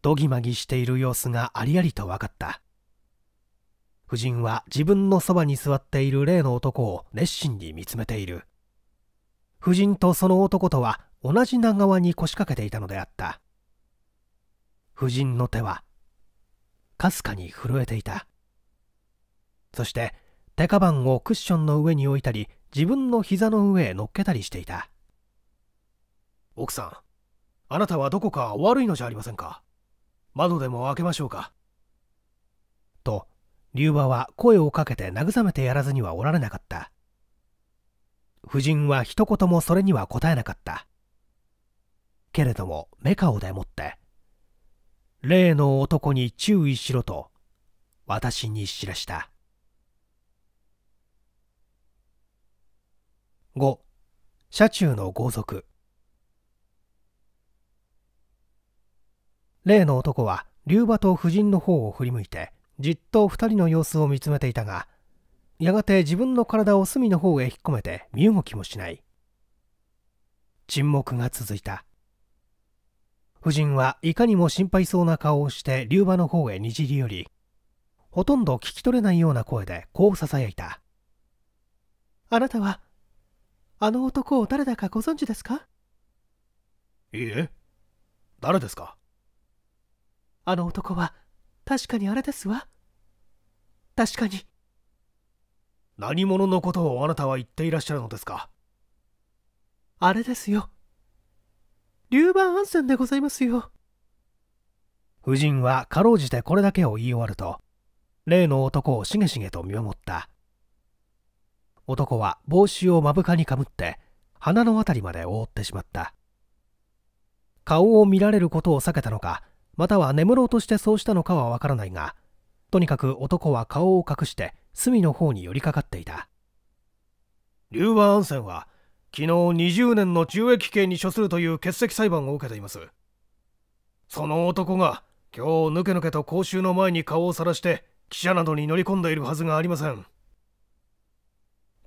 どぎまぎしている様子がありありと分かった。夫人は自分のそばに座っている例の男を熱心に見つめている。夫人とその男とは同じ長側に腰掛けていたのであった。夫人の手は、かすかに震えていた。そして、手カバンをクッションの上に置いたり自分の膝の上へ乗っけたりしていた奥さんあなたはどこか悪いのじゃありませんか窓でも開けましょうかと龍馬は声をかけて慰めてやらずにはおられなかった夫人は一言もそれには答えなかったけれどもメカでもって例の男に注意しろと私に知らした5車中の豪族例の男は龍馬と夫人の方を振り向いてじっと2人の様子を見つめていたがやがて自分の体を隅の方へ引っ込めて身動きもしない沈黙が続いた夫人はいかにも心配そうな顔をして龍馬の方へにじり寄りほとんど聞き取れないような声でこう囁いた「あなたはあの男を誰だかご存知ですかいいえ誰ですかあの男は確かにあれですわ確かに何者のことをあなたは言っていらっしゃるのですかあれですよ龍馬温泉でございますよ夫人はかろうじてこれだけを言い終わると例の男をしげしげと見守った男は帽子を目深にかぶって鼻の辺りまで覆ってしまった顔を見られることを避けたのかまたは眠ろうとしてそうしたのかはわからないがとにかく男は顔を隠して隅の方に寄りかかっていた龍馬安泉は昨日20年の懲役刑に処するという欠席裁判を受けていますその男が今日ぬけぬけと公衆の前に顔をさらして記者などに乗り込んでいるはずがありません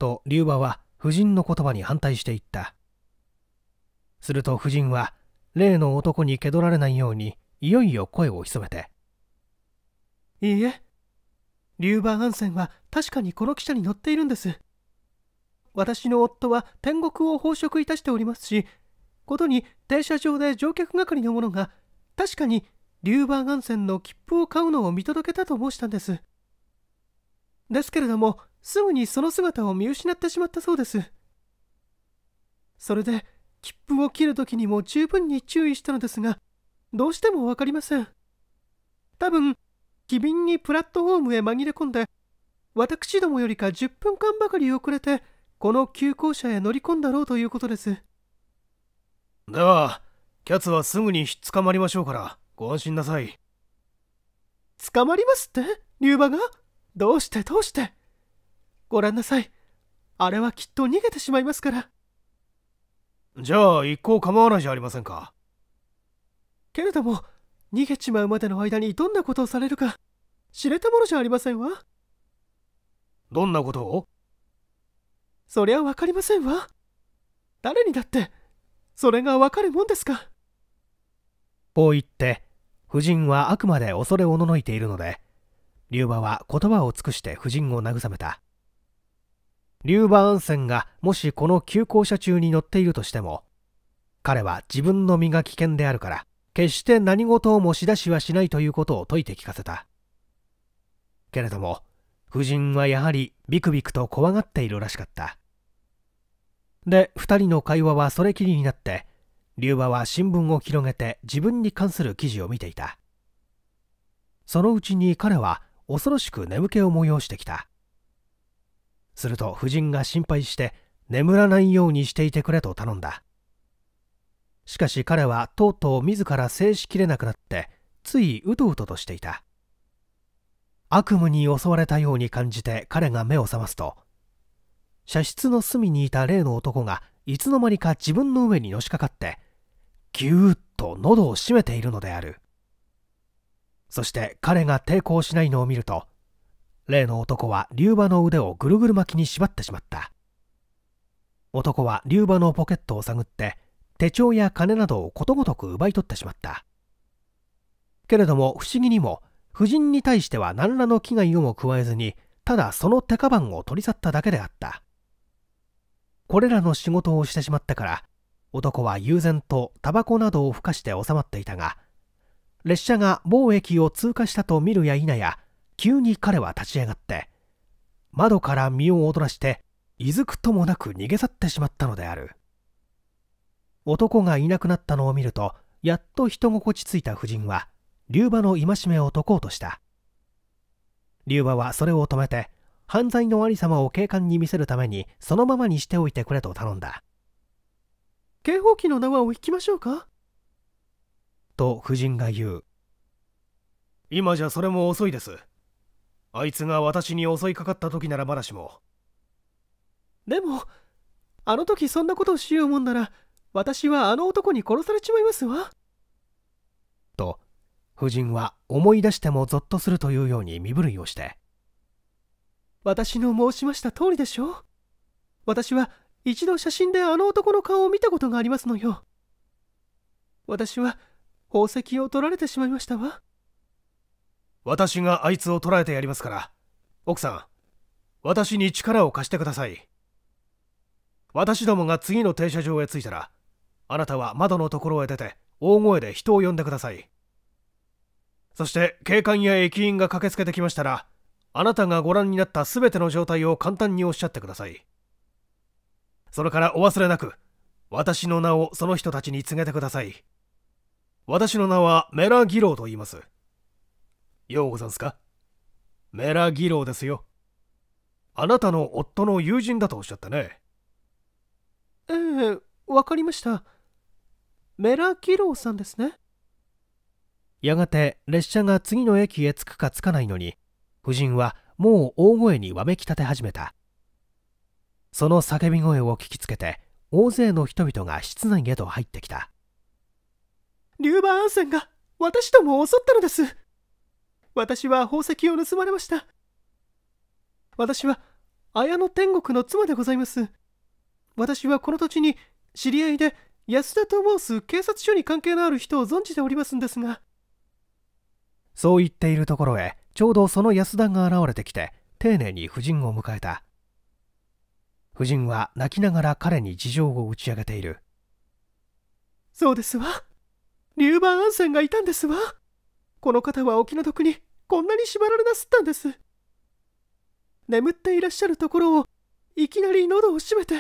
と龍馬は夫人の言葉に反対していったすると夫人は例の男に蹴取られないようにいよいよ声を潜めて「いいえ龍馬艦船は確かにこの汽車に乗っているんです私の夫は天国を奉食いたしておりますしことに停車場で乗客係の者が確かに龍馬艦船の切符を買うのを見届けたと申したんですですけれどもすぐにその姿を見失ってしまったそうですそれで切符を切る時にも十分に注意したのですがどうしても分かりません多分機敏にプラットホームへ紛れ込んで私どもよりか10分間ばかり遅れてこの急行車へ乗り込んだろうということですではキャツはすぐに捕まりましょうからご安心なさい捕まりますって龍馬がどうしてどうしてごんなさいあれはきっと逃げてしまいますからじゃあ一向構わないじゃありませんかけれども逃げちまうまでの間にどんなことをされるか知れたものじゃありませんわどんなことをそりゃ分かりませんわ誰にだってそれがわかるもんですかこう言って夫人はあくまで恐れおののいているので龍馬は言葉を尽くして夫人を慰めたリューバーンセンがもしこの急行車中に乗っているとしても、彼は自分の身が危険であるから、決して何事をもし出しはしないということを説いて聞かせた。けれども、夫人はやはりビクビクと怖がっているらしかった。で、二人の会話はそれきりになって、龍馬は新聞を広げて自分に関する記事を見ていた。そのうちに彼は恐ろしく眠気を催してきた。すると夫人が心配して眠らないようにしていてくれと頼んだしかし彼はとうとう自ら制しきれなくなってついうとうととしていた悪夢に襲われたように感じて彼が目を覚ますと射室の隅にいた例の男がいつの間にか自分の上にのしかかってぎゅーっと喉を閉めているのであるそして彼が抵抗しないのを見ると例の男は龍馬の腕をぐるぐる巻きに縛ってしまった男は龍馬のポケットを探って手帳や金などをことごとく奪い取ってしまったけれども不思議にも夫人に対しては何らの危害をも加えずにただその手カバンを取り去っただけであったこれらの仕事をしてしまってから男は悠然とタバコなどをふかして収まっていたが列車が某駅を通過したと見るや否や急に彼は立ち上がって窓から身を踊らしていずくともなく逃げ去ってしまったのである男がいなくなったのを見るとやっと人心地ついた夫人は龍馬の戒めを解こうとした龍馬はそれを止めて犯罪のありさまを警官に見せるためにそのままにしておいてくれと頼んだ警報器の縄を引きましょうかと夫人が言う今じゃそれも遅いですあいつが私に襲いかかった時ならまだしもでもあの時そんなことをしようもんなら私はあの男に殺されちまいますわと夫人は思い出してもゾッとするというように身震いをして私の申しました通りでしょう私は一度写真であの男の顔を見たことがありますのよ私は宝石を取られてしまいましたわ私があいつを捕らえてやりますから奥さん私に力を貸してください私どもが次の停車場へ着いたらあなたは窓のところへ出て大声で人を呼んでくださいそして警官や駅員が駆けつけてきましたらあなたがご覧になった全ての状態を簡単におっしゃってくださいそれからお忘れなく私の名をその人たちに告げてください私の名はメラ・ギローと言いますようござんすかメラギローですよ。あなたの夫の友人だとおっしゃったね。ええわかりました。メラギローさんですね。やがて列車が次の駅へ着くか着かないのに、夫人はもう大声にわめき立て始めた。その叫び声を聞きつけて、大勢の人々が室内へと入ってきた。リューバーンセンが私どもを襲ったのです。私は宝石を盗まれました私は綾野天国の妻でございます私はこの土地に知り合いで安田と申す警察署に関係のある人を存じておりますんですがそう言っているところへちょうどその安田が現れてきて丁寧に夫人を迎えた夫人は泣きながら彼に事情を打ち上げているそうですわ龍馬安泉がいたんですわこの方はお気の毒にこんなに縛られなすったんです眠っていらっしゃるところをいきなり喉を閉めて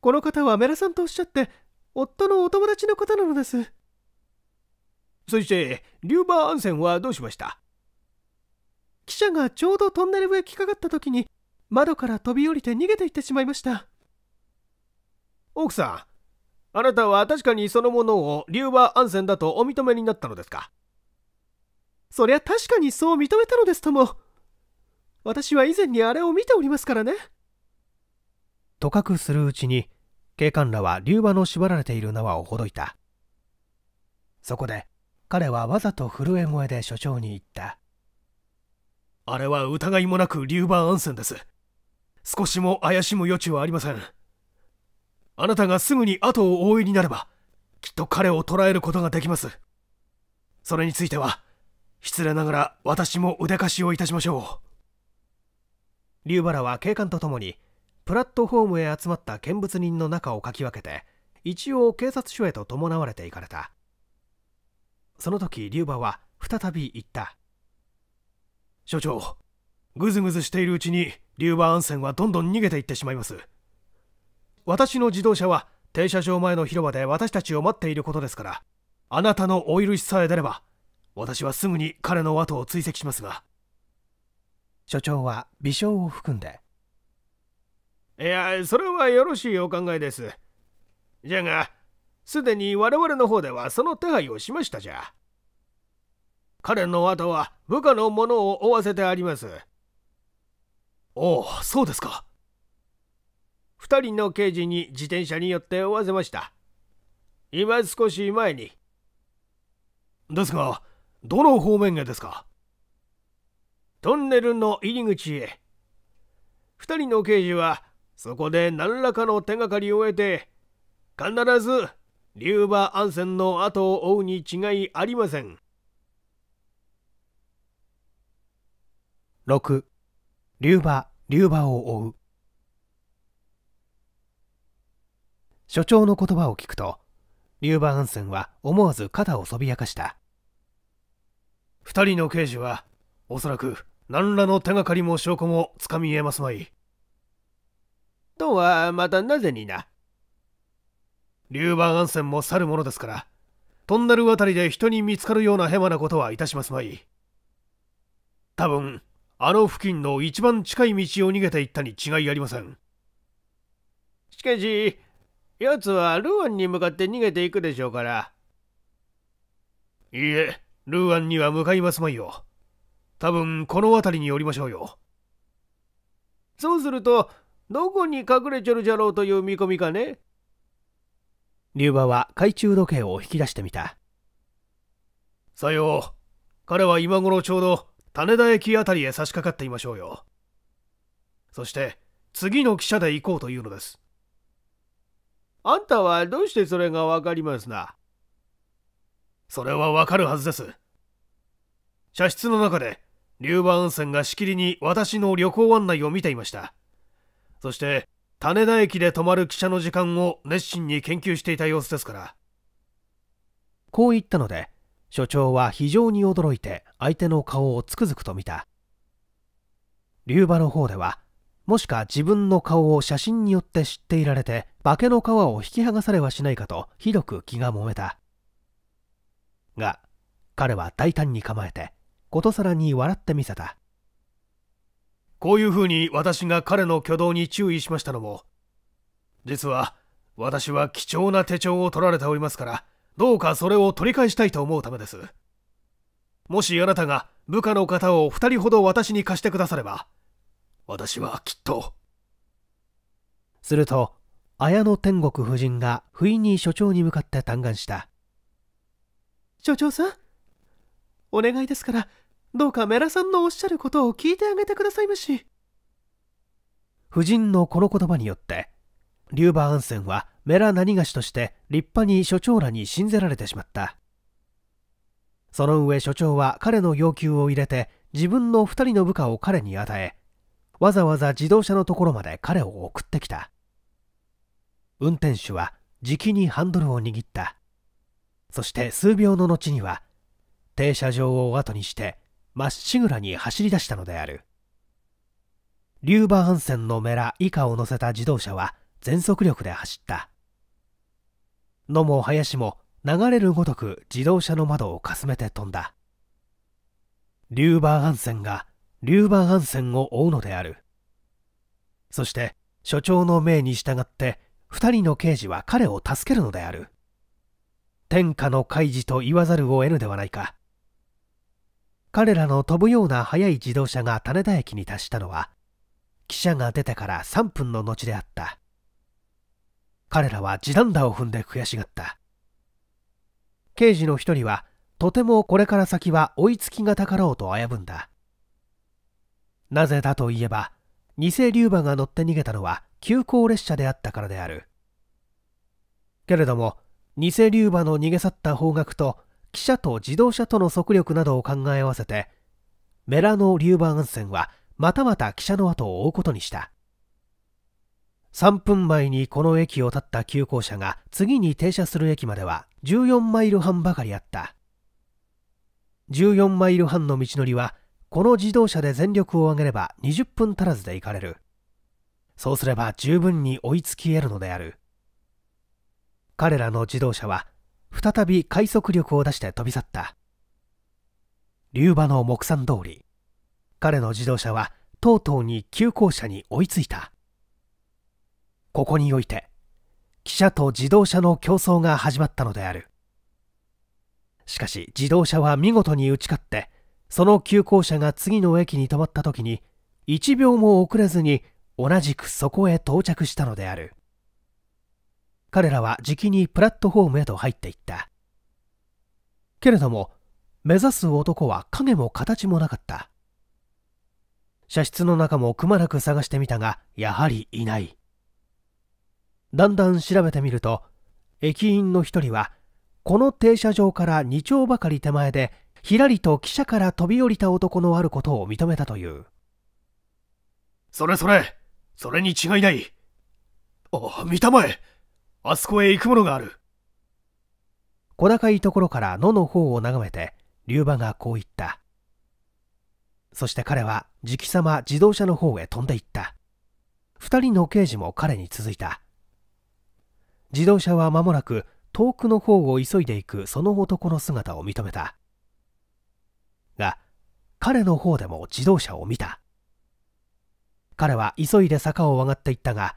この方はメラさんとおっしゃって夫のお友達の方なのですそしてリューバーアンセンはどうしました記者がちょうどトンネルへ来かかった時に窓から飛び降りて逃げていってしまいました奥さんあなたは確かにそのものをリューバーアンセンだとお認めになったのですかそりゃ確かにそう認めたのですとも私は以前にあれを見ておりますからねとかくするうちに警官らは竜馬の縛られている縄をほどいたそこで彼はわざと震え声で所長に言ったあれは疑いもなく竜馬安泉です少しも怪しむ余地はありませんあなたがすぐに後を追いになればきっと彼を捕らえることができますそれについては失礼ながら私も腕貸しをいたしましょう龍原は警官とともにプラットホームへ集まった見物人の中をかき分けて一応警察署へと伴われていかれたその時龍馬は再び言った所長ぐずぐずしているうちに龍馬安泉はどんどん逃げていってしまいます私の自動車は停車場前の広場で私たちを待っていることですからあなたのお許しさえ出れば私はすぐに彼の後を追跡しますが所長は微笑を含んでいやそれはよろしいお考えですじゃがすでに我々の方ではその手配をしましたじゃ彼の後は部下の者を追わせてありますおおそうですか2人の刑事に自転車によって追わせました今少し前にですがどの方面へですかトンネルの入り口へ。2人の刑事はそこで何らかの手がかりを得て、必ず龍馬安泉の後を追うに違いありません。6龍馬龍馬を追う所長の言葉を聞くと龍馬安泉は思わず肩をそびやかした2人の刑事はおそらく何らの手がかりも証拠もつかみえますまいとはまたなぜにな竜馬安泉も去るものですからトンネル辺りで人に見つかるようなヘマなことはいたしますまい多分あの付近の一番近い道を逃げていったに違いありませんしかし奴はルアンに向かって逃げていくでしょうからいいえルーアンには向かいますまいよ。多分この辺りに寄りましょうよ。そうすると、どこに隠れちょるじゃろうという見込みかね龍馬は懐中時計を引き出してみた。さよう。彼は今頃ちょうど種田駅辺りへ差し掛かっていましょうよ。そして、次の汽車で行こうというのです。あんたはどうしてそれがわかりますなそれはわかるはずです茶室の中で龍馬温泉がしきりに私の旅行案内を見ていましたそして種田駅で泊まる汽車の時間を熱心に研究していた様子ですからこう言ったので所長は非常に驚いて相手の顔をつくづくと見た龍馬の方ではもしか自分の顔を写真によって知っていられて化けの皮を引き剥がされはしないかとひどく気が揉めたが彼は大胆に構えてことさらに笑ってみせたこういうふうに私が彼の挙動に注意しましたのも実は私は貴重な手帳を取られておりますからどうかそれを取り返したいと思うためですもしあなたが部下の方を2人ほど私に貸してくだされば私はきっとすると綾野天国夫人が不意に所長に向かって嘆願した所長さんお願いですからどうかメラさんのおっしゃることを聞いてあげてくださいまし夫人のこの言葉によってリューバーアンセンはメラ何がしとして立派に所長らに信ぜられてしまったその上所長は彼の要求を入れて自分の2人の部下を彼に与えわざわざ自動車のところまで彼を送ってきた運転手はじきにハンドルを握ったそして数秒の後には停車場を後にしてまっしぐらに走り出したのであるリューバーハンセンのメラ以下を乗せた自動車は全速力で走った野も林も流れるごとく自動車の窓をかすめて飛んだリューバーハンセンがリューバーハンセンを追うのであるそして所長の命に従って2人の刑事は彼を助けるのである天下の開示と言わざるを得ぬではないか彼らの飛ぶような速い自動車が種田駅に達したのは汽車が出てから3分の後であった彼らは地団打を踏んで悔しがった刑事の一人はとてもこれから先は追いつきがたかろうと危ぶんだなぜだといえば偽龍馬が乗って逃げたのは急行列車であったからであるけれども偽龍馬の逃げ去った方角と汽車と自動車との速力などを考え合わせてメラノ龍馬温泉はまたまた汽車の後を追うことにした3分前にこの駅を立った急行車が次に停車する駅までは14マイル半ばかりあった14マイル半の道のりはこの自動車で全力を上げれば20分足らずで行かれるそうすれば十分に追いつき得るのである彼らの自動車は再び快速力を出して飛び去った龍馬の目算通り彼の自動車はとうとうに急行車に追いついたここにおいて汽車と自動車の競争が始まったのであるしかし自動車は見事に打ち勝ってその急行車が次の駅に止まった時に1秒も遅れずに同じくそこへ到着したのである彼らはじきにプラットホームへと入っていったけれども目指す男は影も形もなかった射室の中もくまなく探してみたがやはりいないだんだん調べてみると駅員の一人はこの停車場から2丁ばかり手前でひらりと汽車から飛び降りた男のあることを認めたというそれそれそれに違いないあ見たまえあそこへ行くものがある。小高いところから野の方を眺めて、龍馬がこう言った。そして彼は直様自動車の方へ飛んでいった。二人の刑事も彼に続いた。自動車は間もなく遠くの方を急いでいくその男の姿を認めた。が、彼の方でも自動車を見た。彼は急いで坂を上がっていったが、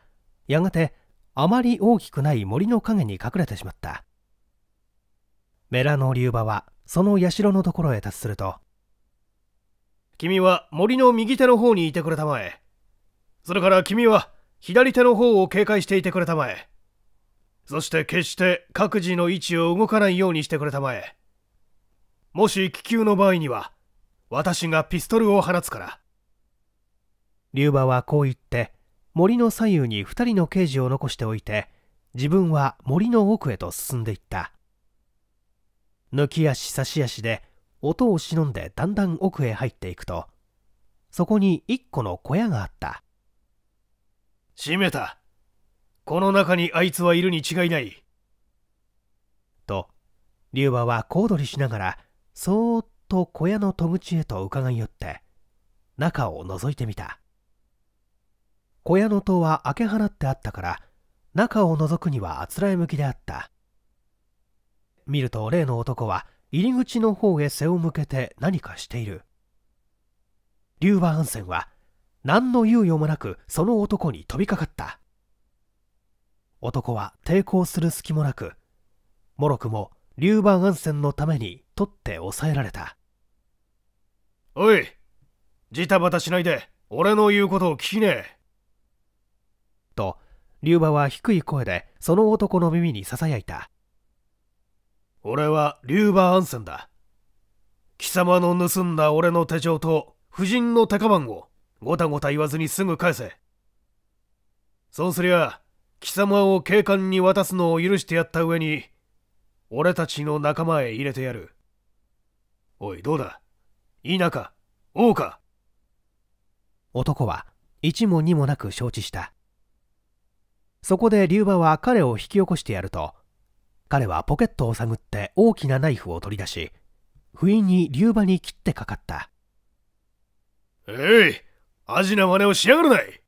やがてあまり大きくない森の影に隠れてしまったメラノリュバはその社のところへ達すると君は森の右手の方にいてくれたまえそれから君は左手の方を警戒していてくれたまえそして決して各自の位置を動かないようにしてくれたまえもし気球の場合には私がピストルを放つから龍馬はこう言って森の左右に二人の刑事を残しておいて自分は森の奥へと進んでいった抜き足差し足で音を忍んでだんだん奥へ入っていくとそこに一個の小屋があった閉めたこの中にあいつはいるに違いないと龍馬は小躍りしながらそーっと小屋の戸口へと伺い寄って中を覗いてみた小屋の戸は開け放ってあったから中を覗くにはあつらえ向きであった見ると例の男は入り口の方へ背を向けて何かしている龍馬安泉は何の猶予もなくその男に飛びかかった男は抵抗する隙もなくもろくも龍馬安泉のために取って抑えられたおいジタバタしないで俺の言うことを聞きねえと龍馬は低い声でその男の耳にささやいた俺は龍馬安泉だ貴様の盗んだ俺の手帳と夫人の高番をごたごた言わずにすぐ返せそうすりゃ貴様を警官に渡すのを許してやった上に俺たちの仲間へ入れてやるおいどうだ田舎王か男は一も二もなく承知したそこで龍馬は彼を引き起こしてやると、彼はポケットを探って大きなナイフを取り出し、不意に龍馬に切ってかかった。えい、アジな真似をしやがるない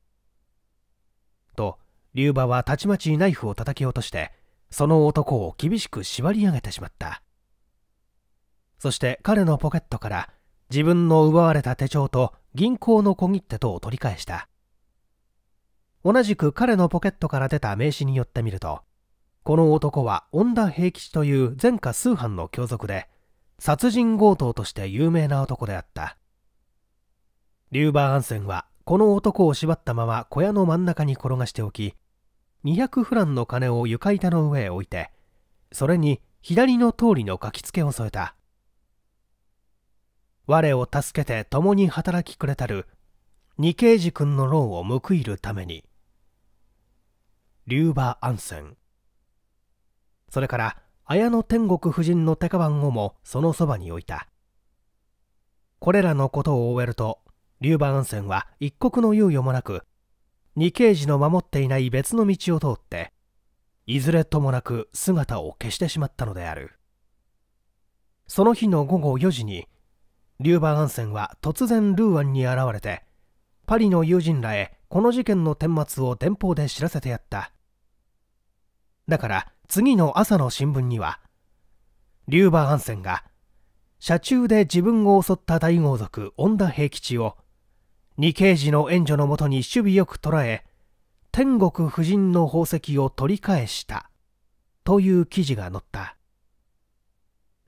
と、龍馬はたちまちナイフを叩き落として、その男を厳しく縛り上げてしまった。そして彼のポケットから自分の奪われた手帳と銀行の小切手とを取り返した。同じく彼のポケットから出た名刺によってみるとこの男は恩田平吉という前科通販の凶賊で殺人強盗として有名な男であったリューバー・アンセンはこの男を縛ったまま小屋の真ん中に転がしておき200フランの金を床板の上へ置いてそれに左の通りの書き付けを添えた我を助けて共に働きくれたる二刑事君の労を報いるために龍馬安泉それから綾野天国夫人の手鞄をもそのそばに置いたこれらのことを終えると龍馬安泉は一刻の猶予もなく二刑事の守っていない別の道を通っていずれともなく姿を消してしまったのであるその日の午後4時に龍馬安泉は突然ルーアンに現れてパリの友人らへこの事件の顛末を電報で知らせてやっただから次の朝の新聞にはリューバーンセンが車中で自分を襲った大豪族恩田平吉を二刑事の援助のもとに守備よく捉え天国夫人の宝石を取り返したという記事が載った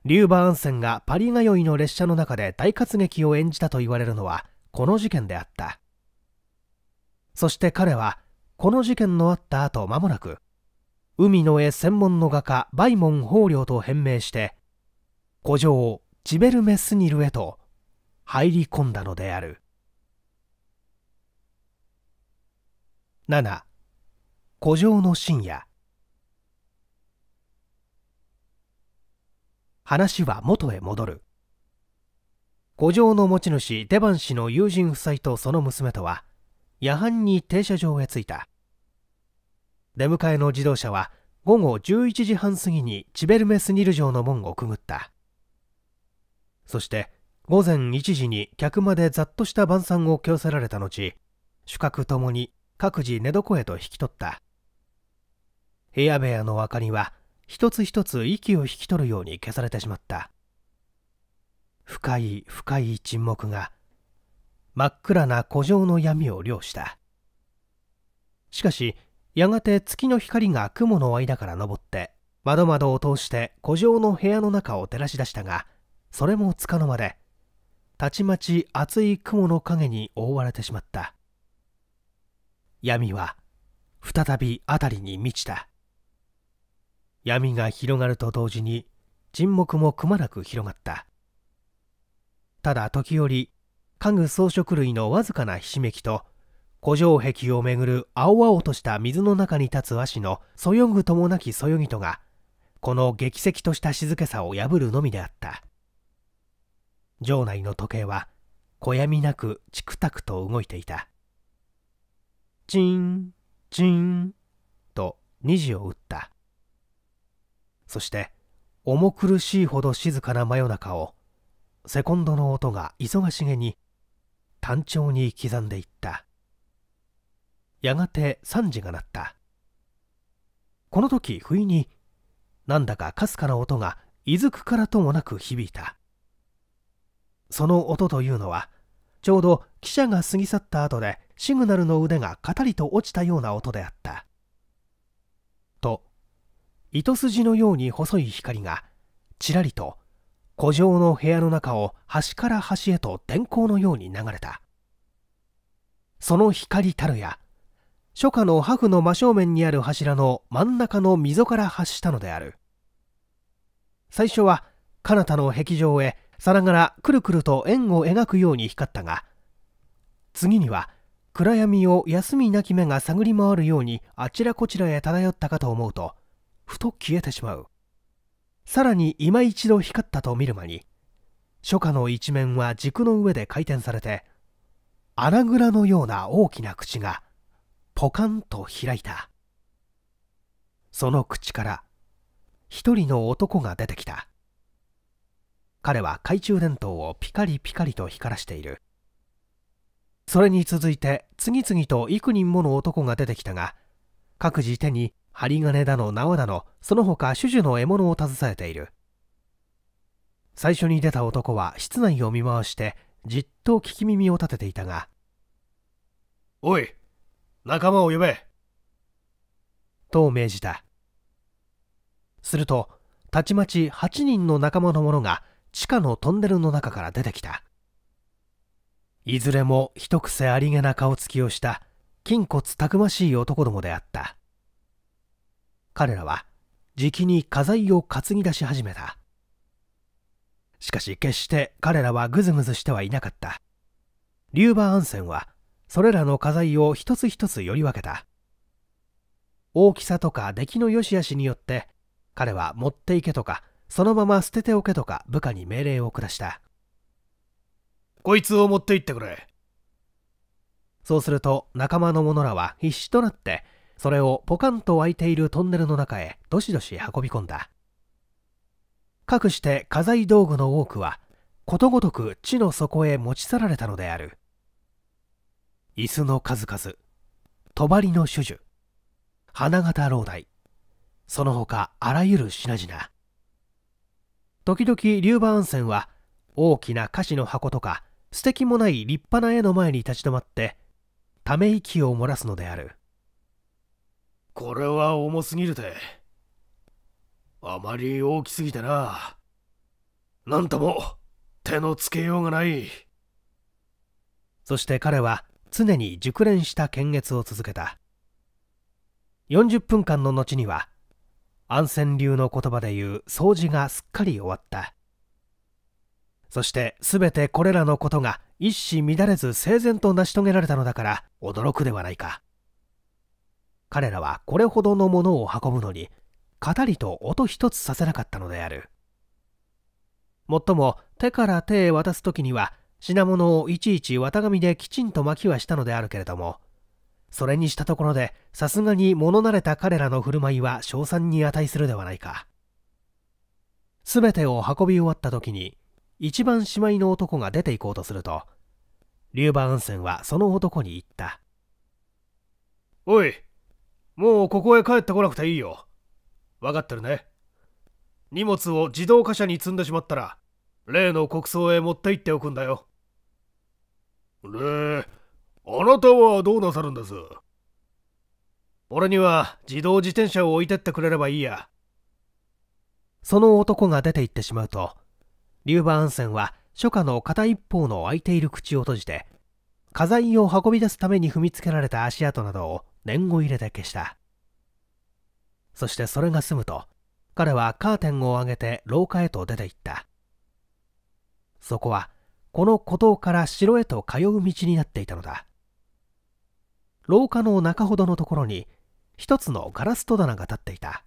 リューバーンセンがパリ通いの列車の中で大活劇を演じたと言われるのはこの事件であったそして彼はこの事件のあった後間もなく海の絵専門の画家バイ梅門法領と変名して古城チベルメスニルへと入り込んだのである7古城の深夜話は元へ戻る古城の持ち主出番氏の友人夫妻とその娘とは夜半に停車場へ着いた出迎えの自動車は午後11時半過ぎにチベルメスニル城の門をくぐったそして午前1時に客までざっとした晩餐を供せられた後主客ともに各自寝床へと引き取った部屋部屋の明かりは一つ一つ息を引き取るように消されてしまった深い深い沈黙が真っ暗な古城の闇を漁したしかしやがて月の光が雲の間から昇って窓窓を通して古城の部屋の中を照らし出したがそれもつかの間でたちまち厚い雲の影に覆われてしまった闇は再び辺りに満ちた闇が広がると同時に沈黙もくまなく広がったただ時折家具装飾類のわずかなひしめきと古城壁をめぐる青々とした水の中に立つ和紙のそよぐともなきそよぎとがこの劇石とした静けさを破るのみであった城内の時計は小みなくチクタクと動いていたチンチンと虹を打ったそして重苦しいほど静かな真夜中をセコンドの音が忙しげに単調に刻んでいったやがて3時が鳴ったこの時不意になんだかかすかな音がいずくからともなく響いたその音というのはちょうど汽車が過ぎ去った後でシグナルの腕がカタリと落ちたような音であったと糸筋のように細い光がちらりと古城の部屋の中を端から端へと電光のように流れたその光たるや初夏の破フの真正面にある柱の真ん中の溝から発したのである最初は彼方の壁上へさながらくるくると円を描くように光ったが次には暗闇を休みなき目が探り回るようにあちらこちらへ漂ったかと思うとふと消えてしまうさらに今一度光ったと見る間に初夏の一面は軸の上で回転されて穴蔵のような大きな口がポカンと開いたその口から一人の男が出てきた彼は懐中電灯をピカリピカリと光らしているそれに続いて次々と幾人もの男が出てきたが各自手に針金だの縄だのその他種々の獲物を携えている最初に出た男は室内を見回してじっと聞き耳を立てていたが「おい仲間を呼べ!」と命じたするとたちまち8人の仲間の者が地下のトンネルの中から出てきたいずれも一癖ありげな顔つきをした筋骨たくましい男どもであった彼らはじきに家財を担ぎ出し始めたしかし決して彼らはぐずぐずしてはいなかったリューバーアンセンはそれらの家財を一つ一つより分けた大きさとか出来の良し悪しによって彼は持っていけとかそのまま捨てておけとか部下に命令を下したこいつを持って行ってくれそうすると仲間の者らは必死となってそれをポカンと湧いているトンネルの中へどしどし運び込んだかくして家財道具の多くはことごとく地の底へ持ち去られたのである椅子の数々帳の種々花形老台その他あらゆる品々時々龍馬温泉は大きな菓子の箱とか素敵もない立派な絵の前に立ち止まってため息を漏らすのであるこれは重すぎるてあまり大きすぎてななんとも手のつけようがないそして彼は常に熟練した検閲を続けた40分間の後には安泉流の言葉で言う掃除がすっかり終わったそして全てこれらのことが一糸乱れず整然と成し遂げられたのだから驚くではないか彼らはこれほどのものを運ぶのに語りと音一つさせなかったのであるもっとも手から手へ渡す時には品物をいちいち綿紙できちんと巻きはしたのであるけれどもそれにしたところでさすがに物慣れた彼らの振る舞いは称賛に値するではないか全てを運び終わった時に一番しまいの男が出て行こうとすると龍馬温泉はその男に言った「おいもうここへ帰ってこなくていいよ。分かってるね。荷物を自動貨車に積んでしまったら、例の国葬へ持って行っておくんだよ。で、あなたはどうなさるんです俺には自動自転車を置いてってくれればいいや。その男が出て行ってしまうと、龍馬安泉は初夏の片一方の開いている口を閉じて、家財を運び出すために踏みつけられた足跡などを年後入れで消したそしてそれが済むと彼はカーテンを上げて廊下へと出て行ったそこはこの孤島から城へと通う道になっていたのだ廊下の中ほどのところに一つのガラス戸棚が立っていた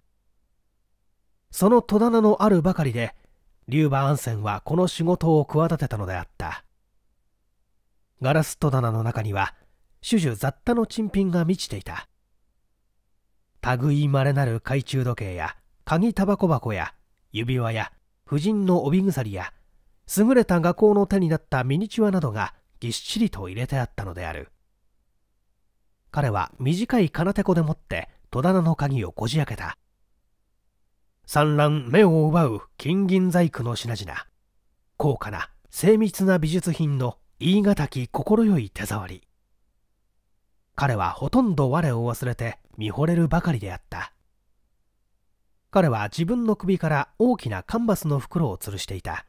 その戸棚のあるばかりで龍馬安泉はこの仕事を企てたのであったガラス戸棚の中には種々雑多の珍品が満ちていた類まれなる懐中時計や鍵タバコ箱や指輪や婦人の帯鎖や優れた画工の手になったミニチュアなどがぎっしりと入れてあったのである彼は短い金手こでもって戸棚の鍵をこじ開けた産卵目を奪う金銀細工の品々高価な精密な美術品の言い難き心よい手触り彼はほとんど我を忘れて見惚れるばかりであった彼は自分の首から大きなカンバスの袋を吊るしていた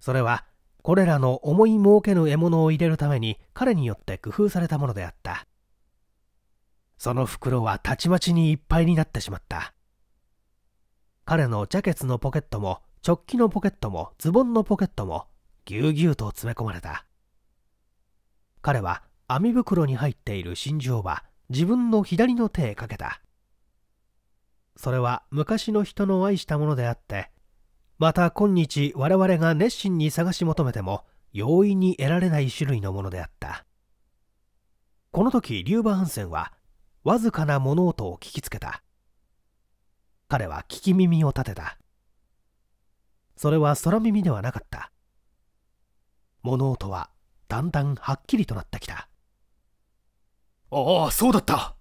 それはこれらの思い儲けぬ獲物を入れるために彼によって工夫されたものであったその袋はたちまちにいっぱいになってしまった彼のジャケツのポケットも直キのポケットもズボンのポケットもぎゅうぎゅうと詰め込まれた彼は網袋に入っている心情は自分の左の手へかけたそれは昔の人の愛したものであってまた今日我々が熱心に探し求めても容易に得られない種類のものであったこの時リューバハンセンはわずかな物音を聞きつけた彼は聞き耳を立てたそれは空耳ではなかった物音はだんだんはっきりとなってきたああ、そうだった。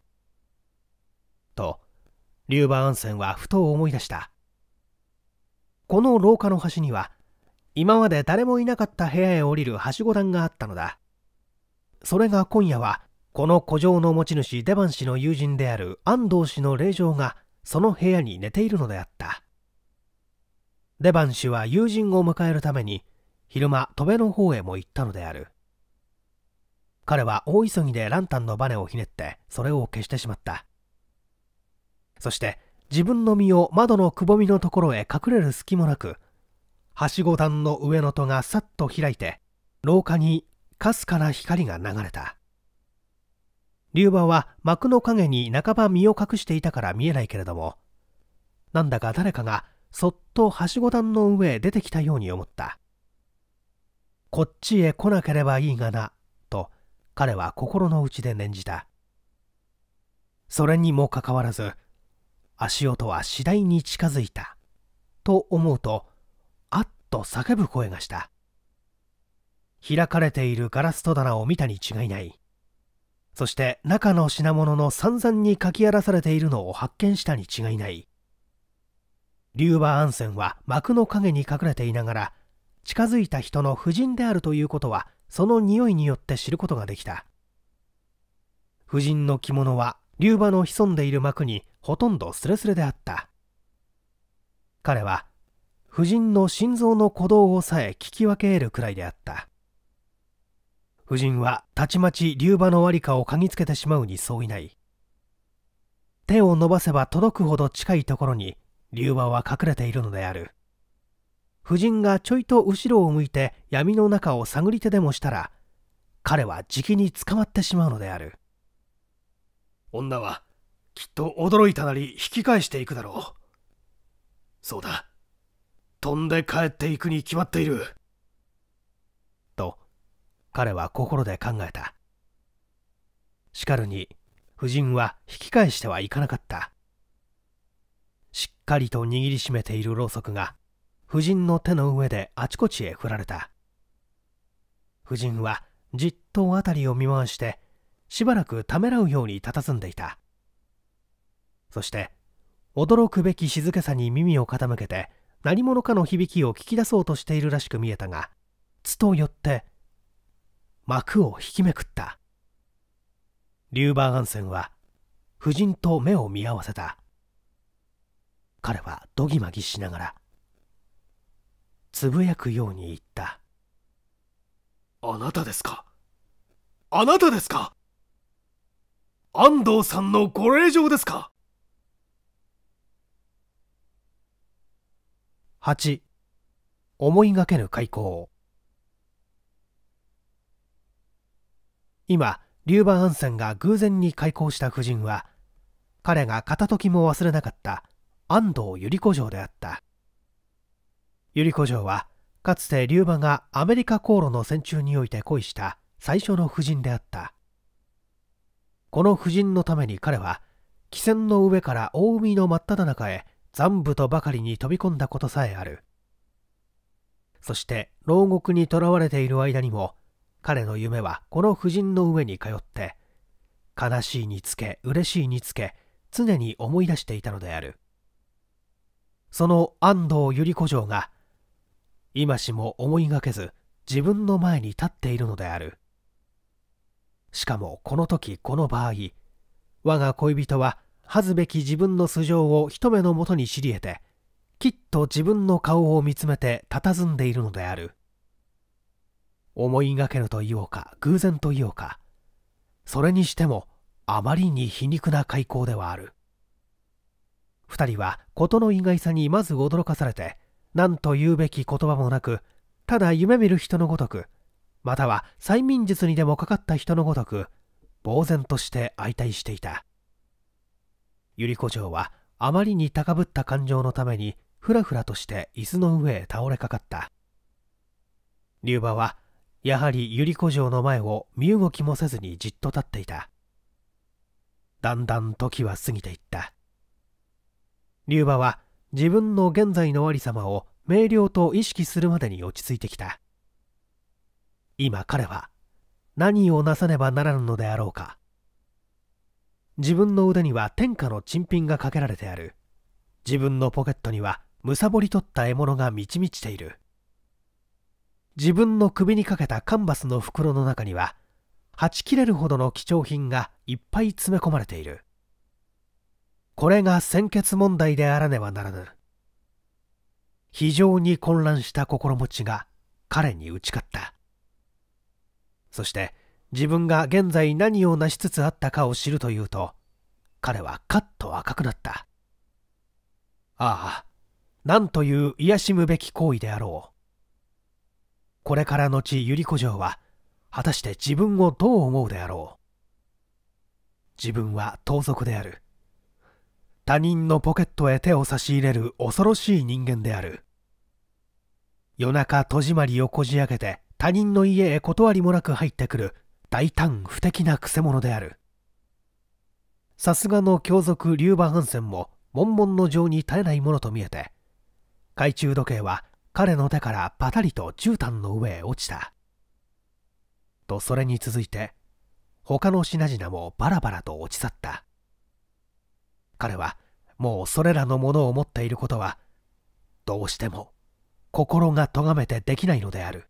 と、龍馬温泉はふと思い出した。この廊下の端には、今まで誰もいなかった部屋へ降りるはしご段があったのだ。それが今夜は、この古城の持ち主出番氏の友人である安藤氏の霊場がその部屋に寝ているのであった出番氏は友人を迎えるために昼間戸辺の方へも行ったのである彼は大急ぎでランタンのバネをひねってそれを消してしまったそして自分の身を窓のくぼみのところへ隠れる隙もなくはしご段の上の戸がさっと開いて廊下にかすかな光が流れた龍馬は幕の陰に半ば身を隠していたから見えないけれどもなんだか誰かがそっとはしご段の上へ出てきたように思ったこっちへ来なければいいがな彼は心の内で念じたそれにもかかわらず足音は次第に近づいたと思うとあっと叫ぶ声がした開かれているガラス戸棚を見たに違いないそして中の品物の散々にかき荒らされているのを発見したに違いない龍馬安泉は幕の陰に隠れていながら近づいた人の夫人であるということはその匂いによって知ることができた夫人の着物は龍馬の潜んでいる幕にほとんどスレスレであった彼は夫人の心臓の鼓動をさえ聞き分け得るくらいであった夫人はたちまち龍馬の在りかを嗅ぎつけてしまうに相違ない手を伸ばせば届くほど近いところに龍馬は隠れているのである夫人がちょいと後ろを向いて闇の中を探り手でもしたら彼はじきに捕まってしまうのである女はきっと驚いたなり引き返していくだろうそうだ飛んで帰っていくに決まっていると彼は心で考えたしかるに夫人は引き返してはいかなかったしっかりと握りしめているろうそくが夫人の手の上であちこちへ振られた夫人はじっと辺りを見回してしばらくためらうように佇んでいたそして驚くべき静けさに耳を傾けて何者かの響きを聞き出そうとしているらしく見えたがつとよって幕を引きめくったリューバーガンセンは夫人と目を見合わせた彼はどぎまぎしながらつぶやくように言ったあなたですかあなたですか安藤さんのご令嬢ですか8思いがけぬ開口今龍馬杏さんが偶然に開口した夫人は彼が片時も忘れなかった安藤百合子城であった百合子城はかつて龍馬がアメリカ航路の戦中において恋した最初の夫人であったこの夫人のために彼は汽船の上から大海の真っ只中へ残部とばかりに飛び込んだことさえあるそして牢獄にとらわれている間にも彼の夢はこの夫人の上に通って悲しいにつけ嬉しいにつけ常に思い出していたのであるその安藤百合子城が今しも思いがけず自分の前に立っているのであるしかもこの時この場合我が恋人は恥ずべき自分の素性を一目のもとに知り得てきっと自分の顔を見つめて佇んでいるのである思いがけると言おうか偶然と言おうかそれにしてもあまりに皮肉な開口ではある2人は事の意外さにまず驚かされて何と言うべき言葉もなく、ただ夢見る人のごとく、または催眠術にでもかかった人のごとく、呆然として相対していた。百合子嬢はあまりに高ぶった感情のために、ふらふらとして椅子の上へ倒れかかった。龍馬は、やはり百合子嬢の前を身動きもせずにじっと立っていた。だんだん時は過ぎていった。龍馬は自分の現在のありさまを明瞭と意識するまでに落ち着いてきた今彼は何をなさねばならぬのであろうか自分の腕には天下の珍品がかけられてある自分のポケットにはむさぼり取った獲物が満ち満ちている自分の首にかけたカンバスの袋の中にははち切れるほどの貴重品がいっぱい詰め込まれているこれが先決問題であらねばならぬ非常に混乱した心持ちが彼に打ち勝ったそして自分が現在何を成しつつあったかを知るというと彼はカッと赤くなったああなんという癒しむべき行為であろうこれから後百合子城は果たして自分をどう思うであろう自分は盗賊である他人のポケットへ手を差し入れる恐ろしい人間である夜中戸締まりをこじ開けて他人の家へ断りもなく入ってくる大胆不敵なくせ者であるさすがの凶族龍馬ハンセンも悶々の情に耐えないものと見えて懐中時計は彼の手からパタリと絨毯の上へ落ちたとそれに続いて他の品々もバラバラと落ち去った彼はもうそれらのものを持っていることはどうしても心が咎めてできないのである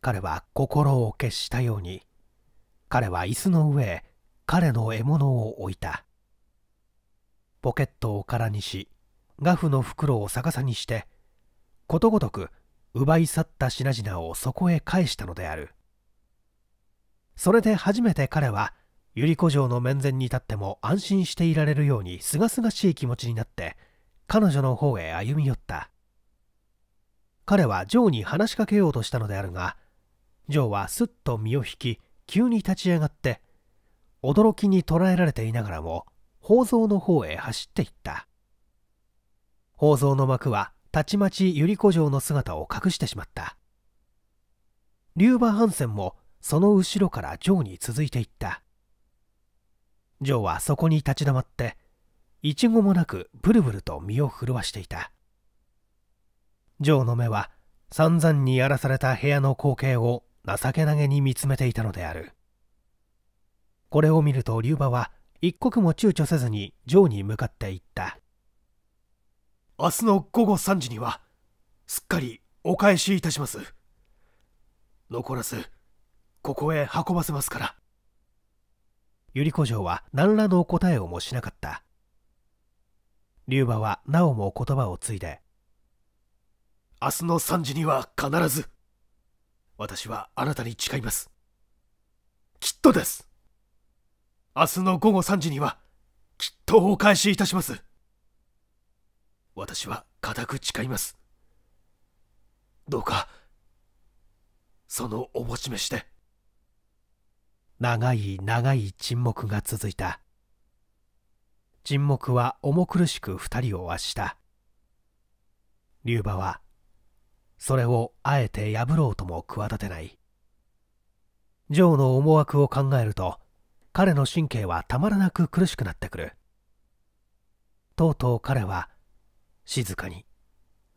彼は心を決したように彼は椅子の上へ彼の獲物を置いたポケットを空にしガフの袋を逆さにしてことごとく奪い去った品々をそこへ返したのであるそれで初めて彼は百合子城の面前に立っても安心していられるようにすがすがしい気持ちになって彼女の方へ歩み寄った彼はジョーに話しかけようとしたのであるがジョーはすっと身を引き急に立ち上がって驚きに捉えられていながらも宝蔵の方へ走っていった宝蔵の幕はたちまち百合子城の姿を隠してしまった龍馬ハンセンもその後ろからジョーに続いていったジョーはそこに立ち止まっていちごもなくブルブルと身を震わしていたジョーの目は散々にやらされた部屋の光景を情けなげに見つめていたのであるこれを見ると龍馬は一刻も躊躇せずにジョーに向かっていった明日の午後3時にはすっかりお返しいたします残らずここへ運ばせますから百合子城は何らの答えをもしなかった龍馬はなおも言葉を継いで明日の3時には必ず私はあなたに誓いますきっとです明日の午後3時にはきっとお返しいたします私は固く誓いますどうかそのおぼしめし長い長い沈黙が続いた沈黙は重苦しく二人を圧した龍馬はそれをあえて破ろうとも企てないジョーの思惑を考えると彼の神経はたまらなく苦しくなってくるとうとう彼は静かに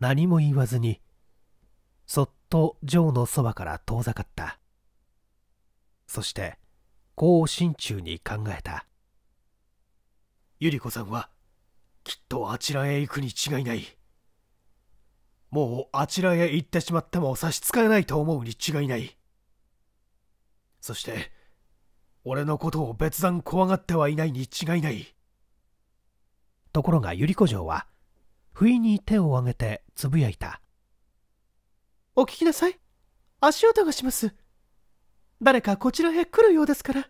何も言わずにそっとジョーのそばから遠ざかったそしてこう心中に考えた百合子さんはきっとあちらへ行くに違いないもうあちらへ行ってしまっても差し支えないと思うに違いないそして俺のことを別段怖がってはいないに違いないところが百合子城は不意に手を挙げてつぶやいたお聞きなさい足音がします誰かこちらへ来るようですから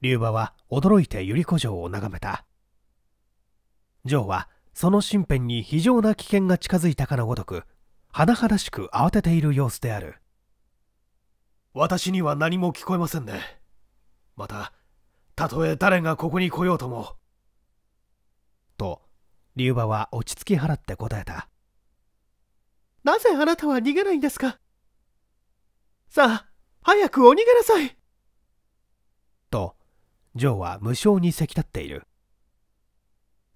龍馬は驚いて百合子城を眺めた城はその身辺に非常な危険が近づいたかのごとく甚だしく慌てている様子である私には何も聞こえませんねまたたとえ誰がここに来ようともと龍馬は落ち着き払って答えたなぜあなたは逃げないんですかさあ早くお逃げなさいとジョーは無性にせき立っている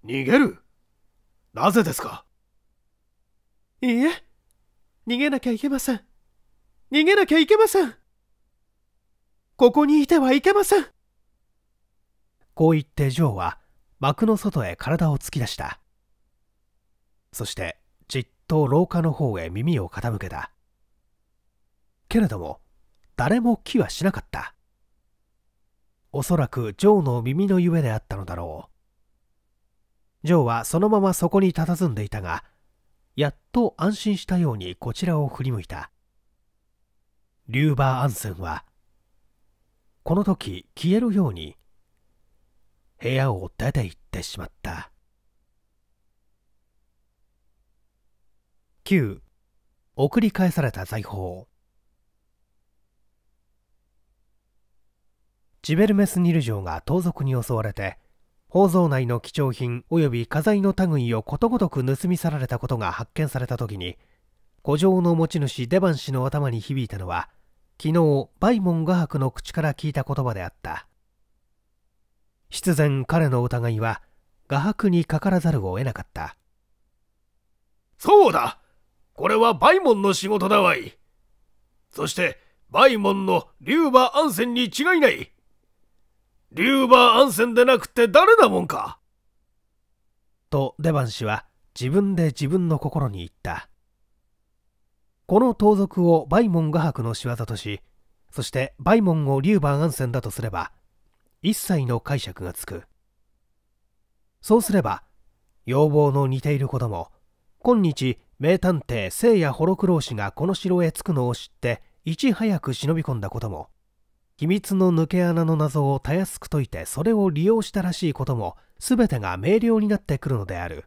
逃げるなぜですかいいえ逃げなきゃいけません逃げなきゃいけませんここにいてはいけませんこう言ってジョーは幕の外へ体を突き出したそしてじっと廊下の方へ耳を傾けたけれども誰も気はしなかった。おそらくジョーの耳のゆえであったのだろう。ジョーはそのままそこに佇んでいたが、やっと安心したようにこちらを振り向いた。リューバー・アンセンは、この時消えるように、部屋を出て行ってしまった。9. 送り返された財宝ジベルメス・ニル城が盗賊に襲われて宝蔵内の貴重品及び家財の類をことごとく盗み去られたことが発見された時に古城の持ち主デバン氏の頭に響いたのは昨日バイモン画伯の口から聞いた言葉であった必然彼の疑いは画伯にかからざるを得なかったそうだこれはバイモンの仕事だわいそしてバイモンの龍馬安泉に違いないリューバーアンセンでなくて誰だもんかとデバン氏は自分で自分の心に言ったこの盗賊をバイモン画伯の仕業としそしてバイモンをリューバーアンセンだとすれば一切の解釈がつくそうすれば要望の似ていることも今日名探偵聖夜ホロクロウ氏がこの城へ着くのを知っていち早く忍び込んだことも秘密の抜け穴の謎をたやすく解いてそれを利用したらしいことも全てが明瞭になってくるのである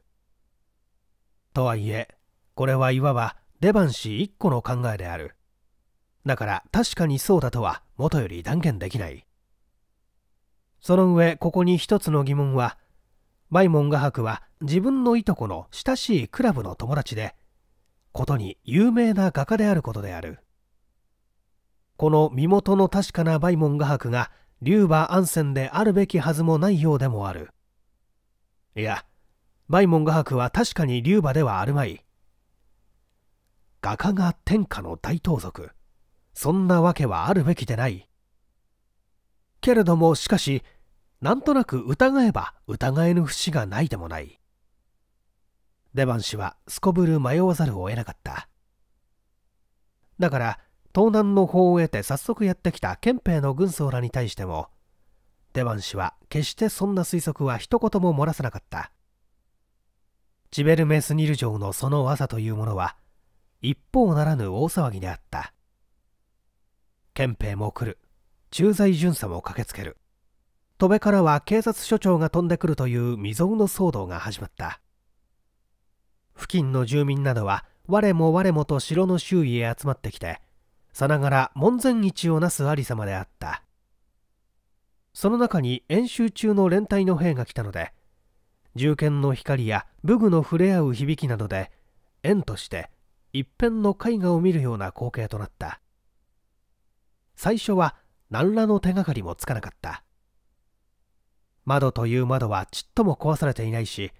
とはいえこれはいわば出番ン一個の考えであるだから確かにそうだとはもとより断言できないその上ここに一つの疑問はバイモン画伯は自分のいとこの親しいクラブの友達でことに有名な画家であることであるこの身元の確かな梅門画伯が龍馬安泉であるべきはずもないようでもあるいや梅門画伯は確かに龍馬ではあるまい画家が天下の大盗賊そんなわけはあるべきでないけれどもしかしなんとなく疑えば疑えぬ節がないでもない出番氏はすこぶる迷わざるを得なかっただから東南の法を得て早速やってきた憲兵の軍曹らに対しても出番氏は決してそんな推測は一言も漏らさなかったチベルメスニル城のその朝というものは一方ならぬ大騒ぎであった憲兵も来る駐在巡査も駆けつける戸部からは警察署長が飛んでくるという未曾有の騒動が始まった付近の住民などは我も我もと城の周囲へ集まってきてさながら門前市をなすありさまであったその中に演習中の連隊の兵が来たので銃剣の光や武具の触れ合う響きなどで縁として一辺の絵画を見るような光景となった最初は何らの手がかりもつかなかった窓という窓はちっとも壊されていないし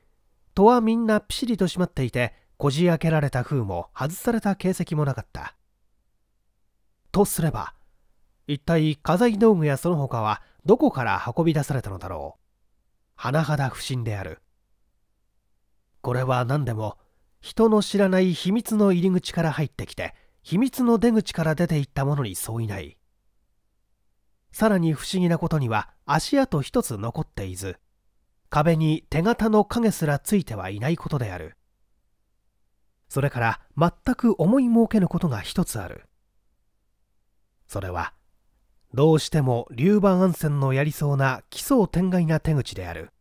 戸はみんなピシリと閉まっていてこじ開けられた封も外された形跡もなかったとすれば一体家財道具やその他はどこから運び出されたのだろう甚だ不審であるこれは何でも人の知らない秘密の入り口から入ってきて秘密の出口から出ていったものに相違ないさらに不思議なことには足跡一つ残っていず壁に手形の影すらついてはいないことであるそれから全く思い設けぬことが一つあるそれはどうしても竜馬安泉のやりそうな奇想天外な手口である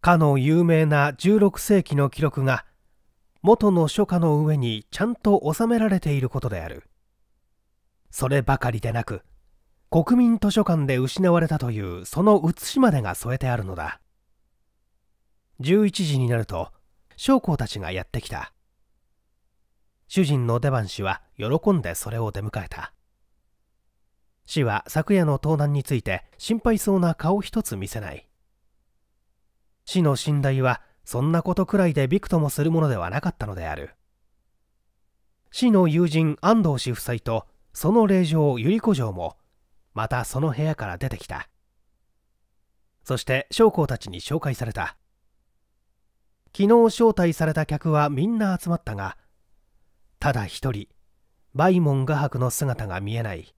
かの有名な16世紀の記録が元の書家の上にちゃんと収められていることであるそればかりでなく国民図書館で失われたというその写しまでが添えてあるのだ11時になると将校たちがやってきた主人の出番氏は喜んでそれを出迎えた市は昨夜の盗難について心配そうな顔一つ見せない市の信頼はそんなことくらいでびくともするものではなかったのである市の友人安藤氏夫妻とその令嬢百合子嬢もまたその部屋から出てきたそして将校たちに紹介された昨日招待された客はみんな集まったがただ一人梅門画伯の姿が見えない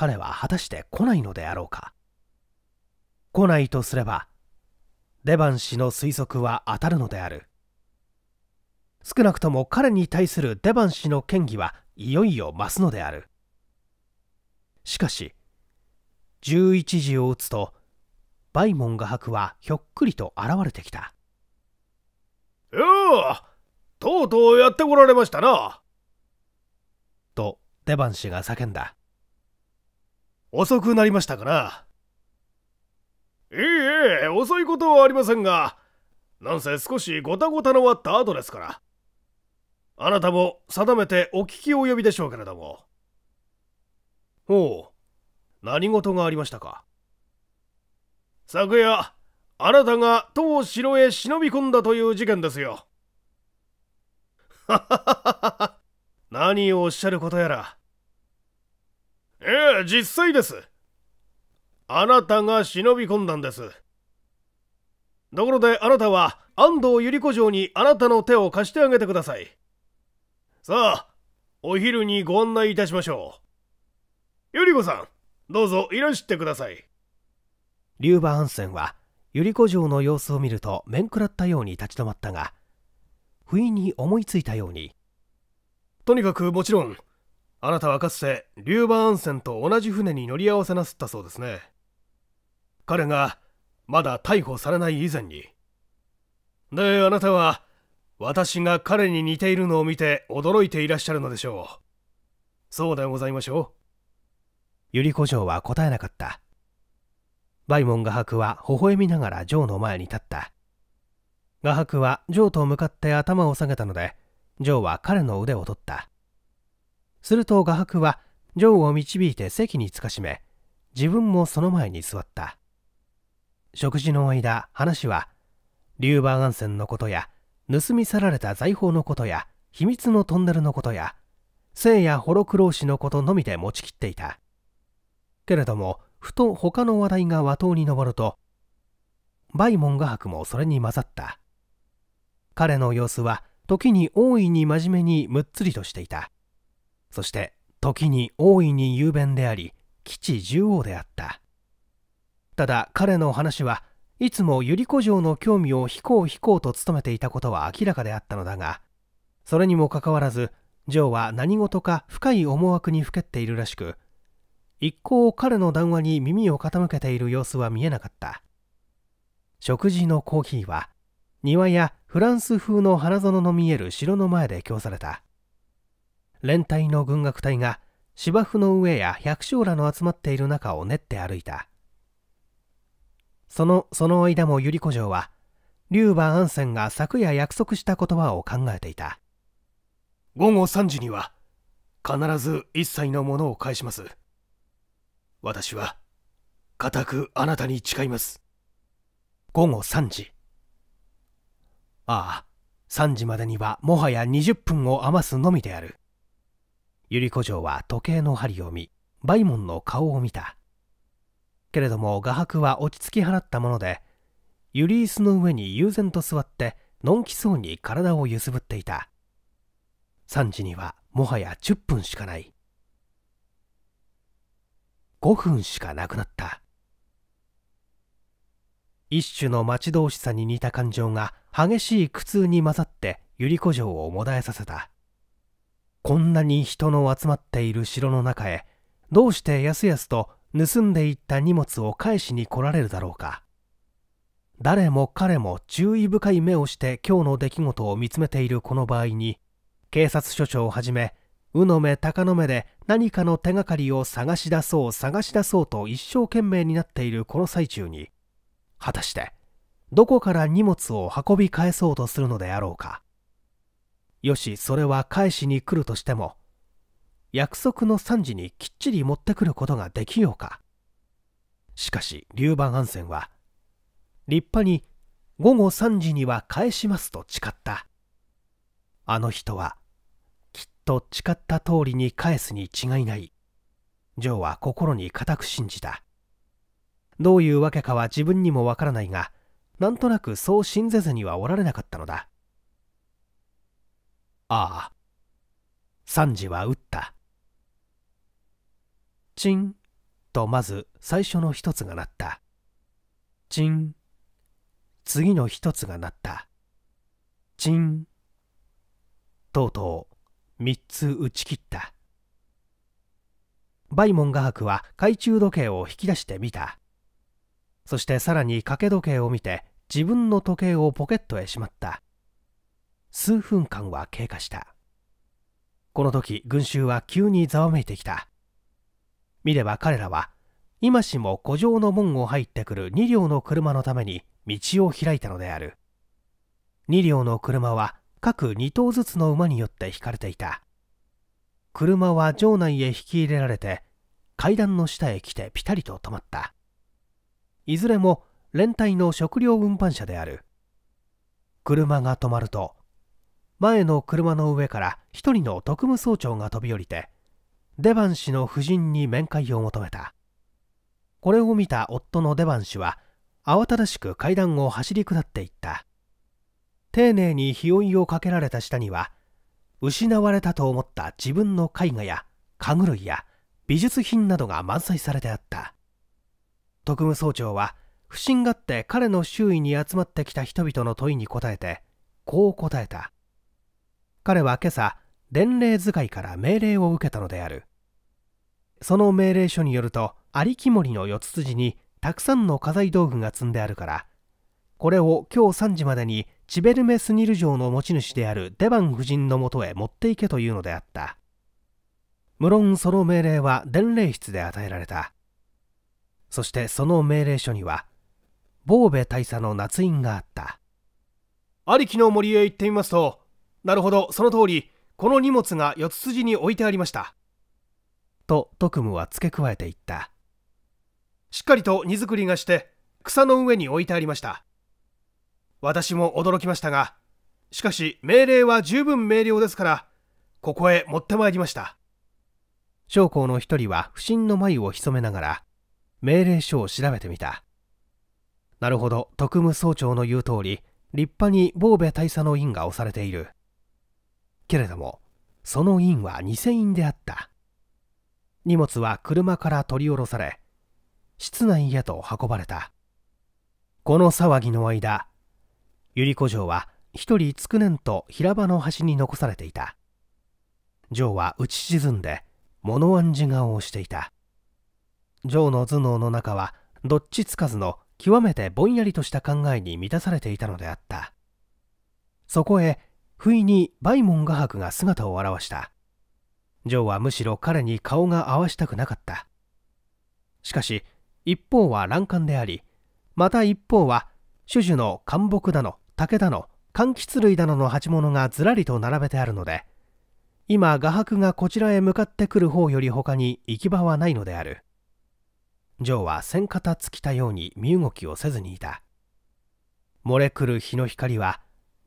彼は果たして来ないのであろうか来ないとすればデバン氏の推測は当たるのである少なくとも彼に対するデバン氏の嫌疑はいよいよ増すのであるしかし11時を打つとバイモン画伯はひょっくりと現れてきたよあとうとうやってこられましたなとデバン氏が叫んだ遅くなりましたかな。いえいえ、遅いことはありませんが、なんせ少しごたごたのあった後ですから。あなたも定めてお聞き及びでしょうけれども。ほう、何事がありましたか。昨夜、あなたが当城へ忍び込んだという事件ですよ。ははははは。何をおっしゃることやら。ええ、実際です。あなたが忍び込んだんです。ところであなたは安藤百合子城にあなたの手を貸してあげてください。さあ、お昼にご案内いたしましょう。百合子さん、どうぞいらしてください。龍馬ハンセンは百合子城の様子を見ると面食らったように立ち止まったが、不意に思いついたように。とにかくもちろん、あなたはかつてリューバーンセンと同じ船に乗り合わせなすったそうですね彼がまだ逮捕されない以前にであなたは私が彼に似ているのを見て驚いていらっしゃるのでしょうそうでございましょう百合子城は答えなかったバイモン画伯は微笑みながらジョーの前に立った画伯は城と向かって頭を下げたのでジョーは彼の腕を取ったすると画伯はジョを導いて席につかしめ自分もその前に座った食事の間話はリューバーアンセンのことや盗み去られた財宝のことや秘密のトンネルのことや聖夜ホロクロー氏のことのみで持ちきっていたけれどもふと他の話題が和頭に上るとバイモン画伯もそれに混ざった彼の様子は時に大いに真面目にむっつりとしていたそして時に大いに雄弁であり基地縦王であったただ彼の話はいつも百合子城の興味を引こう引こうと努めていたことは明らかであったのだがそれにもかかわらず城は何事か深い思惑にふけっているらしく一向彼の談話に耳を傾けている様子は見えなかった食事のコーヒーは庭やフランス風の花園の見える城の前で供された連隊の軍楽隊が芝生の上や百姓らの集まっている中を練って歩いたそのその間も百合子城は龍馬安仙が昨夜約束した言葉を考えていた午後3時には必ず一切のものを返します私は固くあなたに誓います午後3時ああ3時までにはもはや20分を余すのみである百合子城は時計の針を見梅門の顔を見たけれども画伯は落ち着き払ったものでゆり椅子の上に悠然と座ってのんきそうに体を揺すぶっていた3時にはもはや10分しかない5分しかなくなった一種の待ち遠しさに似た感情が激しい苦痛に混ざって百合子城をもだえさせたこんなに人の集まっている城の中へどうしてやすやすと盗んでいった荷物を返しに来られるだろうか誰も彼も注意深い目をして今日の出来事を見つめているこの場合に警察署長をはじめ鵜の目鷹の目で何かの手がかりを探し出そう探し出そうと一生懸命になっているこの最中に果たしてどこから荷物を運び返そうとするのであろうかよしそれは返しに来るとしても約束の3時にきっちり持ってくることができようかしかし龍馬安泉は立派に午後3時には返しますと誓ったあの人はきっと誓った通りに返すに違いないジョーは心に固く信じたどういうわけかは自分にもわからないがなんとなくそう信ぜずにはおられなかったのだああ。三時は打った。チンとまず最初の一つが鳴った。チン。次の一つが鳴った。チン。とうとう三つ打ち切った。バイモン画伯は懐中時計を引き出してみた。そしてさらに掛け時計を見て自分の時計をポケットへしまった。数分間は経過したこの時群衆は急にざわめいてきた見れば彼らは今しも古城の門を入ってくる2両の車のために道を開いたのである2両の車は各2頭ずつの馬によって引かれていた車は城内へ引き入れられて階段の下へ来てピタリと止まったいずれも連帯の食料運搬車である車が止まると前の車の上から一人の特務総長が飛び降りてデバン氏の夫人に面会を求めたこれを見た夫のデバン氏は慌ただしく階段を走り下っていった丁寧に日追いをかけられた下には失われたと思った自分の絵画や家具類や美術品などが満載されてあった特務総長は不審がって彼の周囲に集まってきた人々の問いに答えてこう答えた彼は今朝伝令使いから命令を受けたのであるその命令書によると有木森の四つ筋にたくさんの家財道具が積んであるからこれを今日3時までにチベルメスニル城の持ち主であるデバン夫人のもとへ持っていけというのであった無論その命令は伝令室で与えられたそしてその命令書にはボーベ大佐の捺印があったりきの森へ行ってみますとなるほど、その通り、この荷物が四つ筋に置いてありました。と特務は付け加えていった。しっかりと荷造りがして、草の上に置いてありました。私も驚きましたが、しかし命令は十分明瞭ですから、ここへ持ってまいりました。将校の一人は不審の眉を潜めながら、命令書を調べてみた。なるほど、特務総長の言う通り、立派に防衛大佐の印が押されている。けれどもその印は偽印であった荷物は車から取り下ろされ室内へと運ばれたこの騒ぎの間百合子城は一人つくねんと平場の端に残されていた城は打ち沈んで物暗示顔をしていた城の頭脳の中はどっちつかずの極めてぼんやりとした考えに満たされていたのであったそこへ不意にモン画伯が姿を現したジョーはむしろ彼に顔が合わしたくなかったしかし一方は欄干でありまた一方は種々の干木だの竹だの柑橘類だのの鉢物がずらりと並べてあるので今画伯がこちらへ向かってくる方より他に行き場はないのであるジョーは先方尽きたように身動きをせずにいた漏れくる日の光は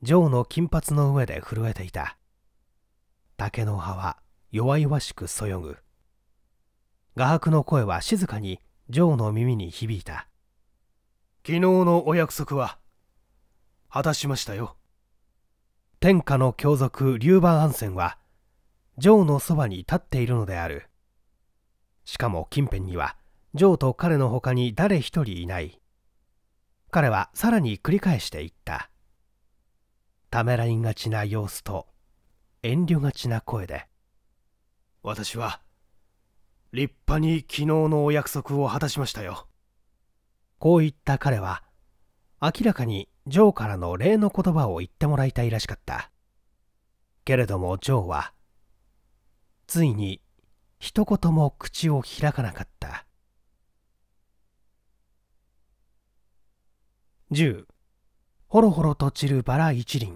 ジョーの金髪の上で震えていた竹の葉は弱々しくそよぐ画伯の声は静かにジョーの耳に響いた昨日のお約束は果たしましたよ天下の凶族龍馬安泉はジョーのそばに立っているのであるしかも近辺にはジョーと彼の他に誰一人いない彼はさらに繰り返していったためらいがちな様子と遠慮がちな声で私は立派に昨日のお約束を果たしましたよこう言った彼は明らかにジョーからの礼の言葉を言ってもらいたいらしかったけれどもジョーはついに一言も口を開かなかった10ほろほろと散るバラ一輪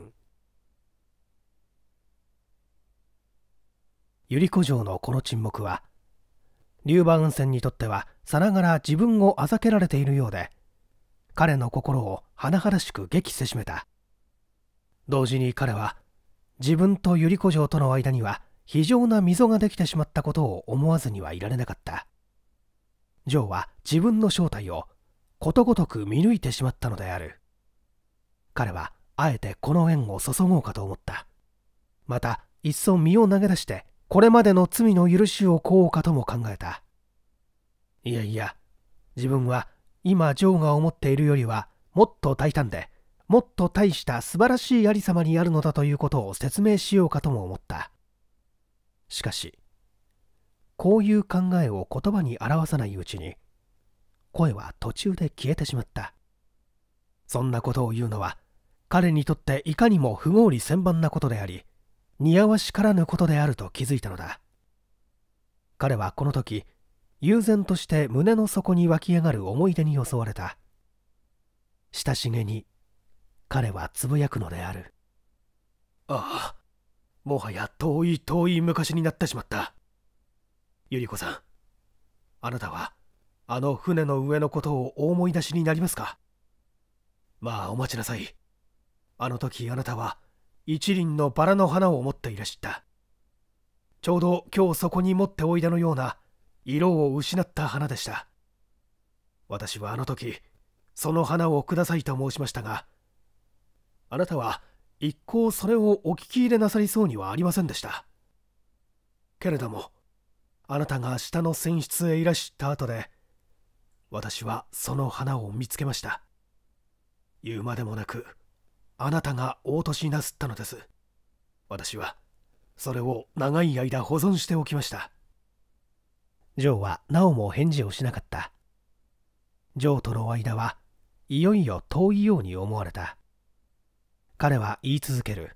百合子城のこの沈黙は龍馬温泉にとってはさながら自分をあざけられているようで彼の心を甚だしく激せしめた同時に彼は自分と百合子城との間には非常な溝ができてしまったことを思わずにはいられなかった城は自分の正体をことごとく見抜いてしまったのである彼はあえてこの縁を注ごうかと思ったまたいっそ身を投げ出してこれまでの罪の許しを請おうかとも考えたいやいや自分は今ジョーが思っているよりはもっと大胆でもっと大した素晴らしいありさまにあるのだということを説明しようかとも思ったしかしこういう考えを言葉に表さないうちに声は途中で消えてしまったそんなことを言うのは彼にとっていかにも不合理千万なことであり似合わしからぬことであると気づいたのだ彼はこの時悠然として胸の底に湧き上がる思い出に襲われた親しげに彼はつぶやくのであるああもはや遠い遠い昔になってしまった百合子さんあなたはあの船の上のことをお思い出しになりますかまあお待ちなさいあの時あなたは一輪のバラの花を持っていらしたちょうど今日そこに持っておいでのような色を失った花でした私はあの時その花をくださいと申しましたがあなたは一向それをお聞き入れなさりそうにはありませんでしたけれどもあなたが下の船室へいらした後で私はその花を見つけました言うまでもなくあなたが落としなすったのです私はそれを長い間保存しておきましたジョーはなおも返事をしなかったジョーとの間はいよいよ遠いように思われた彼は言い続ける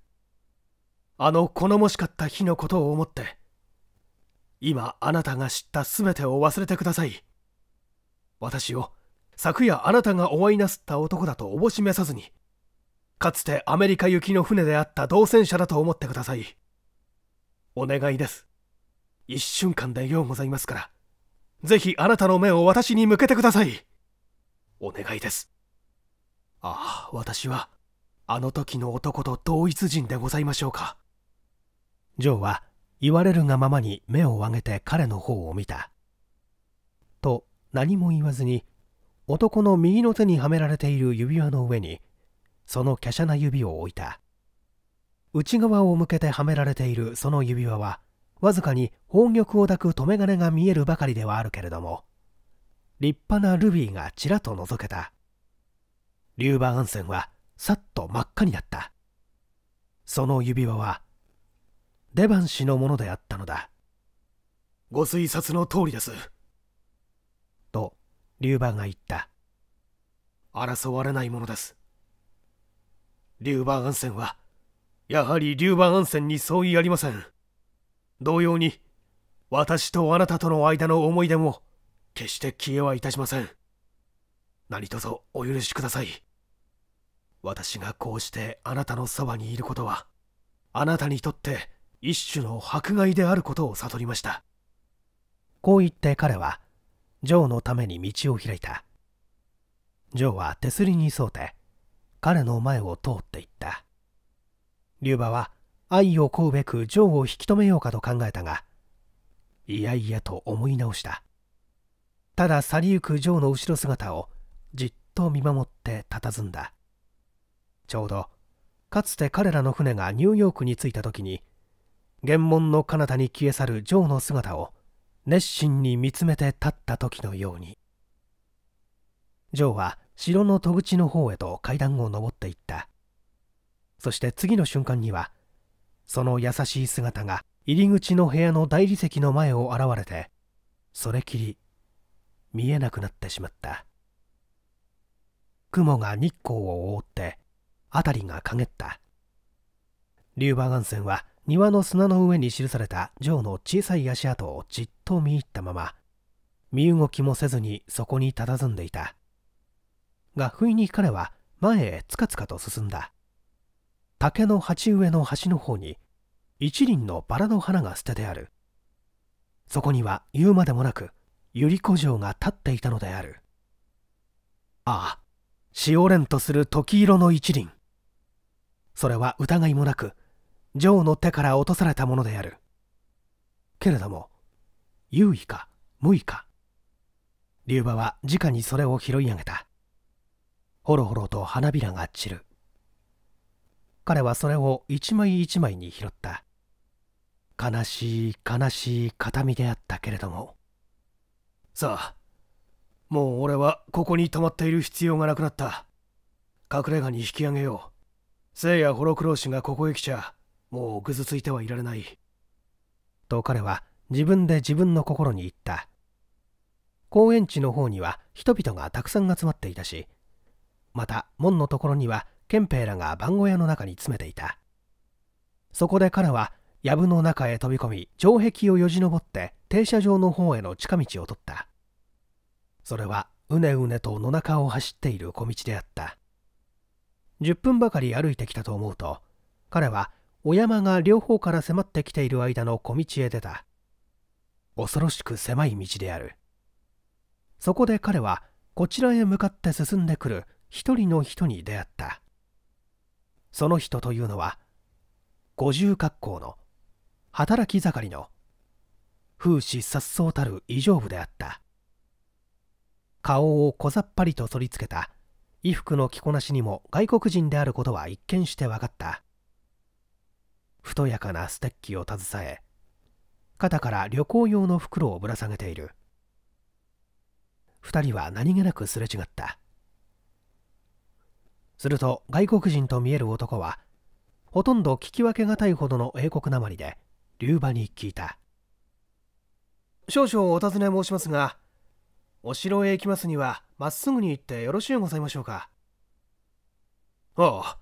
あの好もしかった日のことを思って今あなたが知った全てを忘れてください私を昨夜あなたがお会いなすった男だとおぼしめさずにかつてアメリカ行きの船であった同船者だと思ってくださいお願いです一瞬間でようございますからぜひあなたの目を私に向けてくださいお願いですああ私はあの時の男と同一人でございましょうかジョーは言われるがままに目を上げて彼の方を見たと何も言わずに男の右の手にはめられている指輪の上にその華奢な指を置いた内側を向けてはめられているその指輪はわずかに宝玉を抱く留め金が見えるばかりではあるけれども立派なルビーがちらと覗けた龍馬安泉はさっと真っ赤になったその指輪は出番氏のものであったのだご推察の通りですと龍馬が言った争われないものです龍馬安泉はやはり龍馬安泉に相違ありません同様に私とあなたとの間の思い出も決して消えはいたしません何卒お許しください私がこうしてあなたのそばにいることはあなたにとって一種の迫害であることを悟りましたこう言って彼はジョーのために道を開いたジョーは手すりに沿うて彼の前を通っていった龍馬は愛を請うべくジョーを引き止めようかと考えたがいやいやと思い直したただ去りゆくジョーの後ろ姿をじっと見守って佇んだちょうどかつて彼らの船がニューヨークに着いた時に原門の彼方に消え去るジョーの姿を熱心に見つめて立った時のようにジョーは城の戸口の方へと階段を上っていったそして次の瞬間にはその優しい姿が入り口の部屋の大理石の前を現れてそれきり見えなくなってしまった雲が日光を覆って辺りが陰った龍馬岩線は庭の砂の上に記されたジョーの小さい足跡をじっと見入ったまま身動きもせずにそこに佇んでいたが不意に彼は前へつかつかと進んだ竹の鉢植えの端の方に一輪のバラの花が捨ててあるそこには言うまでもなく百合子城が立っていたのであるああしおれんとする時色の一輪それは疑いもなく城の手から落とされたものであるけれども優位か無為か龍馬は直にそれを拾い上げたほろほろと花びらが散る彼はそれを一枚一枚に拾った悲しい悲しい形見であったけれどもさあもう俺はここに泊まっている必要がなくなった隠れ家に引き上げよう聖夜ホロクロー氏がここへ来ちゃもうぐずついてはいられないと彼は自分で自分の心に言った公園地の方には人々がたくさん集まっていたしまた門のところには憲兵らが番小屋の中に詰めていたそこで彼は藪の中へ飛び込み城壁をよじ登って停車場の方への近道を取ったそれはうねうねと野中を走っている小道であった10分ばかり歩いてきたと思うと彼はお山が両方から迫ってきている間の小道へ出た恐ろしく狭い道であるそこで彼はこちらへ向かって進んでくる人の人に出会ったその人というのは五重格好の働き盛りの風刺そうたる異常部であった顔を小ざっぱりと反りつけた衣服の着こなしにも外国人であることは一見して分かった太やかなステッキを携え肩から旅行用の袋をぶら下げている2人は何気なくすれ違ったすると外国人と見える男はほとんど聞き分けがたいほどの英国なまりで龍馬に聞いた少々お尋ね申しますがお城へ行きますにはまっすぐに行ってよろしゅうございましょうかああ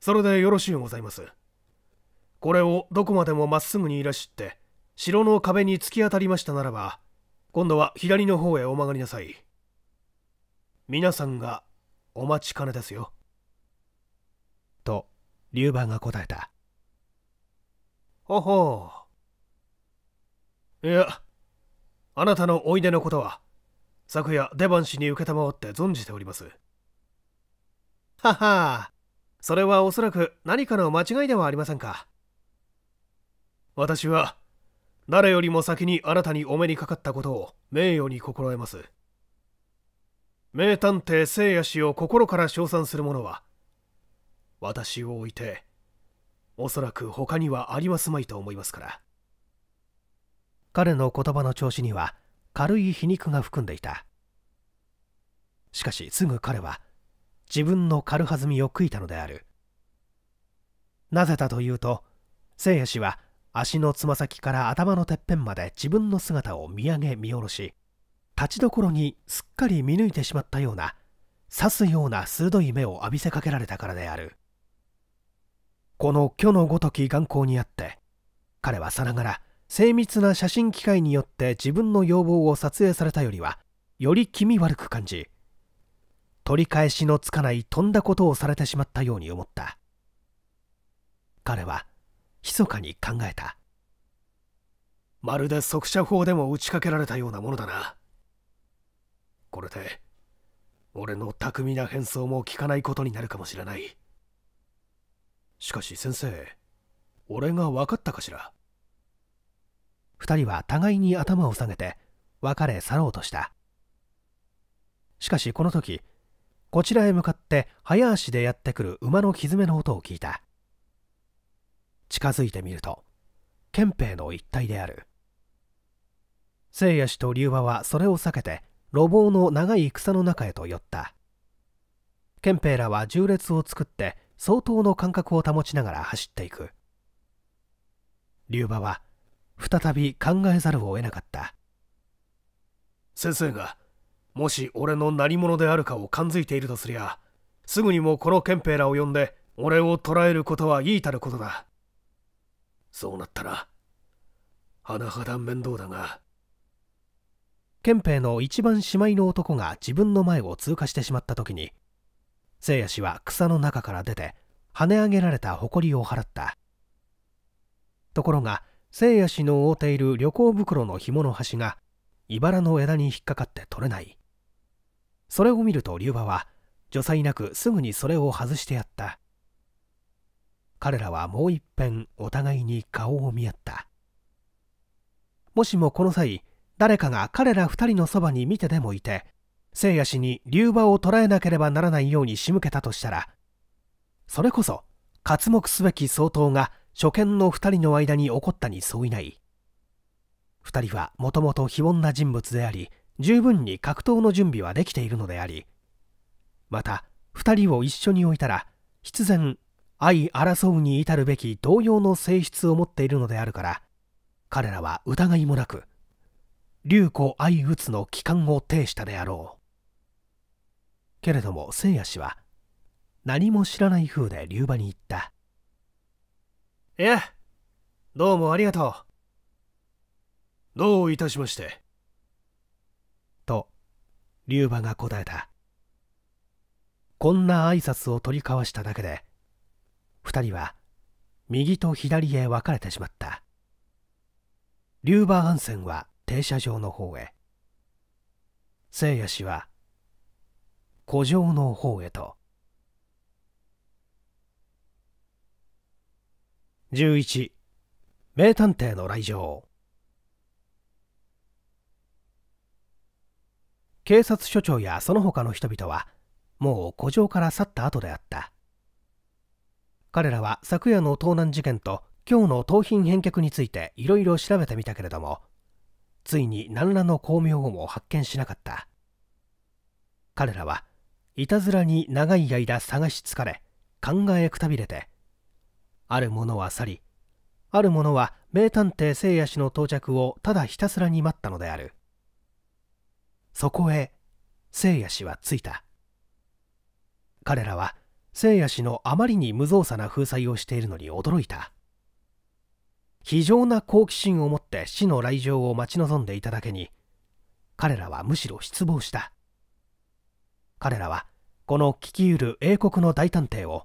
それでよろしゅうございますこれをどこまでもまっすぐにいらしって城の壁に突き当たりましたならば今度は左の方へお曲がりなさい皆さんがお待ちかねですよと龍馬が答えたほほういやあなたのおいでのことは昨夜出番氏に承って存じておりますははそれはおそらく何かの間違いではありませんか私は誰よりも先にあなたにお目にかかったことを名誉に心得ます名探偵聖夜氏を心から称賛する者は私を置いておそらく他にはありますまいと思いますから彼の言葉の調子には軽い皮肉が含んでいたしかしすぐ彼は自分の軽はずみを悔いたのであるなぜだというと聖夜氏は足のつま先から頭のてっぺんまで自分の姿を見上げ見下ろし立ちどころにすっかり見抜いてしまったような刺すような鋭い目を浴びせかけられたからであるこの虚のごとき眼光にあって彼はさながら精密な写真機械によって自分の要望を撮影されたよりはより気味悪く感じ取り返しのつかないとんだことをされてしまったように思った彼は密かに考えたまるで速射砲でも打ちかけられたようなものだなこれで俺の巧みな変装も効かないことになるかもしれないしかし先生俺が分かったかしら2人は互いに頭を下げて別れ去ろうとしたしかしこの時こちらへ向かって早足でやってくる馬の蹄の音を聞いた近づいてみると憲兵の一帯である聖夜氏と龍馬はそれを避けて路傍の長い草の中へと寄った憲兵らは縦列を作って相当の感覚を保ちながら走っていく龍馬は再び考えざるを得なかった先生がもし俺の何者であるかを感づいているとすりゃすぐにもこの憲兵らを呼んで俺を捕らえることは言いたることだそうなったら甚だ面倒だが憲兵の一番しまいの男が自分の前を通過してしまった時に聖夜氏は草の中から出て跳ね上げられたりを払ったところが聖夜氏の覆っている旅行袋の紐の端が茨の枝に引っかかって取れないそれを見ると龍馬は除災なくすぐにそれを外してやった彼らはもういっぺんお互いに顔を見合ったもしもこの際誰かが彼ら2人のそばに見てでもいて聖夜氏に龍馬を捕らえなければならないように仕向けたとしたらそれこそ活目すべき総統が初見の2人の間に起こったに相違ない2人はもともと非凡な人物であり十分に格闘の準備はできているのでありまた2人を一緒に置いたら必然相争うに至るべき同様の性質を持っているのであるから彼らは疑いもなく竜子相打つの帰還を呈したであろうけれども聖夜氏は何も知らない風で竜馬に言ったえやどうもありがとうどういたしましてと竜馬が答えたこんな挨拶を取り交わしただけで2人は右と左へ分かれてしまった竜馬安線は停車場の方へ聖夜氏は古城の方へと11名探偵の来場警察署長やその他の人々はもう古城から去った後であった彼らは昨夜の盗難事件と今日の盗品返却についていろいろ調べてみたけれどもついに何らの巧妙をも発見しなかった彼らはいたずらに長い間探し疲れ考えくたびれてあるものは去りあるものは名探偵聖夜氏の到着をただひたすらに待ったのであるそこへ聖夜氏は着いた彼らは聖夜氏のあまりに無造作な風采をしているのに驚いた非常な好奇心を持って死の来場を待ち望んでいただけに彼らはむしろ失望した彼らはこの聞きうる英国の大探偵を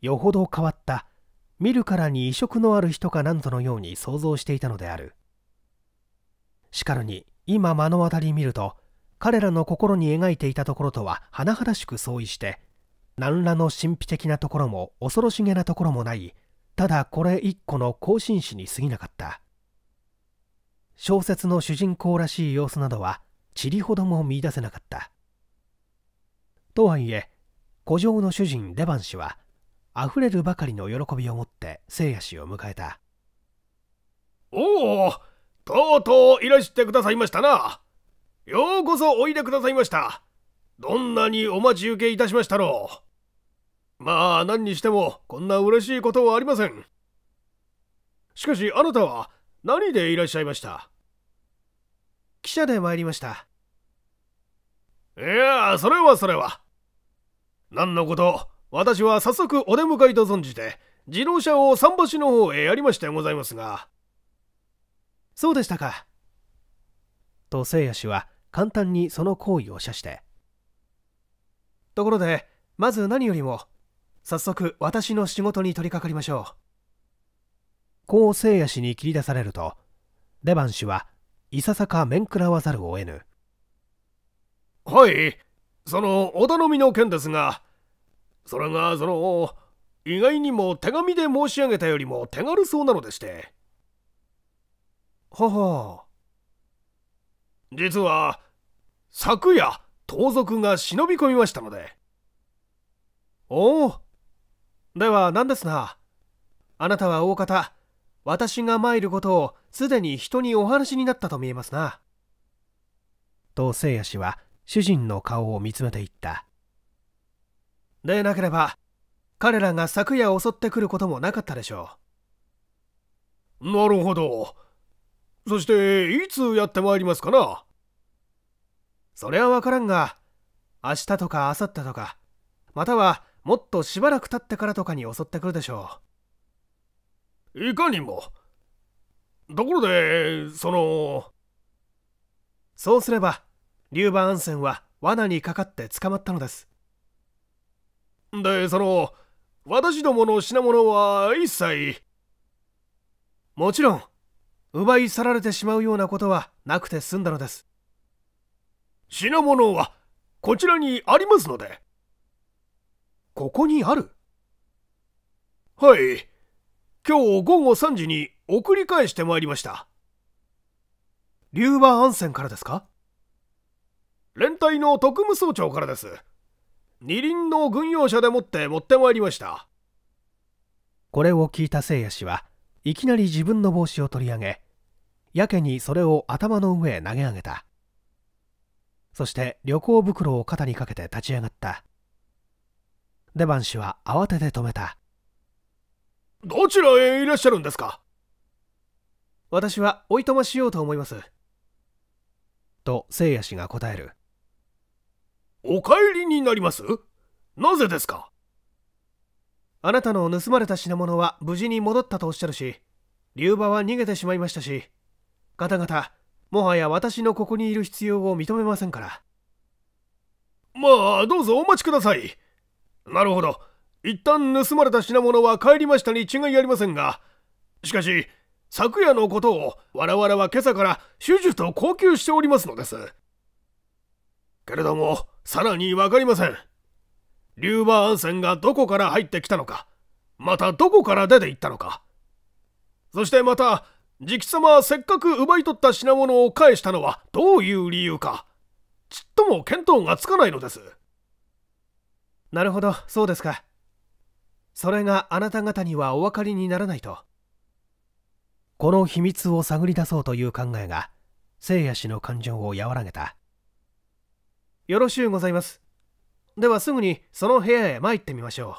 よほど変わった見るからに異色のある人かなんぞのように想像していたのであるしかるに今目の当たり見ると彼らの心に描いていたところとは甚だしく相違して何らの神秘的なところも恐ろしげなところもないただこれ一個の行進詩に過ぎなかった小説の主人公らしい様子などは塵ほども見いだせなかったとはいえ古城の主人出番氏はあふれるばかりの喜びを持って聖夜氏を迎えたおおとうとういらしてくださいましたなようこそおいでくださいましたどんなにお待ち受けいたしましたろうまあ何にしてもこんな嬉しいことはありませんしかしあなたは何でいらっしゃいました汽車で参りましたいやそれはそれは何のこと、私は早速お出迎えと存じて、自動車を桟橋の方へやりましてございますが。そうでしたか。と聖夜氏は簡単にその行為を謝して。ところで、まず何よりも、早速私の仕事に取り掛かりましょう。こう聖夜氏に切り出されると、出番氏はいささか面食らわざるを得ぬ。はい、そのお頼みの件ですが、それがその意外にも手紙で申し上げたよりも手軽そうなのでしてはは実は昨夜盗賊が忍び込みましたのでおおでは何ですなあなたは大方私が参ることをすでに人にお話になったと見えますなと聖夜氏は主人の顔を見つめていったでなければ彼らが昨夜襲ってくることもなかったでしょうなるほどそしていつやってまいりますかなそれは分からんが明日とか明後日とかまたはもっとしばらく経ってからとかに襲ってくるでしょういかにもところでそのそうすれば龍馬安泉は罠にかかって捕まったのですで、その、私どもの品物は一切。もちろん、奪い去られてしまうようなことはなくて済んだのです。品物は、こちらにありますので。ここにあるはい。今日午後3時に送り返してまいりました。龍馬安泉からですか連隊の特務総長からです。二輪の軍用車でもって持ってまいりましたこれを聞いた聖夜氏はいきなり自分の帽子を取り上げやけにそれを頭の上へ投げ上げたそして旅行袋を肩にかけて立ち上がった出番氏は慌てて止めたどちらへいらっしゃるんですか私はおいとましようと思いますと聖夜氏が答えるお帰りになりますなぜですかあなたの盗まれた品物は無事に戻ったとおっしゃるし、龍馬は逃げてしまいましたし、方々、もはや私のここにいる必要を認めませんから。まあ、どうぞお待ちください。なるほど。一旦盗まれた品物は帰りましたに違いありませんが、しかし、昨夜のことを我々は今朝から手術と呼吸しておりますのです。けれども、さらに分かりません。龍馬温泉がどこから入ってきたのか、またどこから出て行ったのか。そしてまた、直様はせっかく奪い取った品物を返したのはどういう理由か、ちっとも見当がつかないのです。なるほど、そうですか。それがあなた方にはお分かりにならないと。この秘密を探り出そうという考えが、聖夜氏の感情を和らげた。よろしゅうございますではすぐにその部屋へ参ってみましょ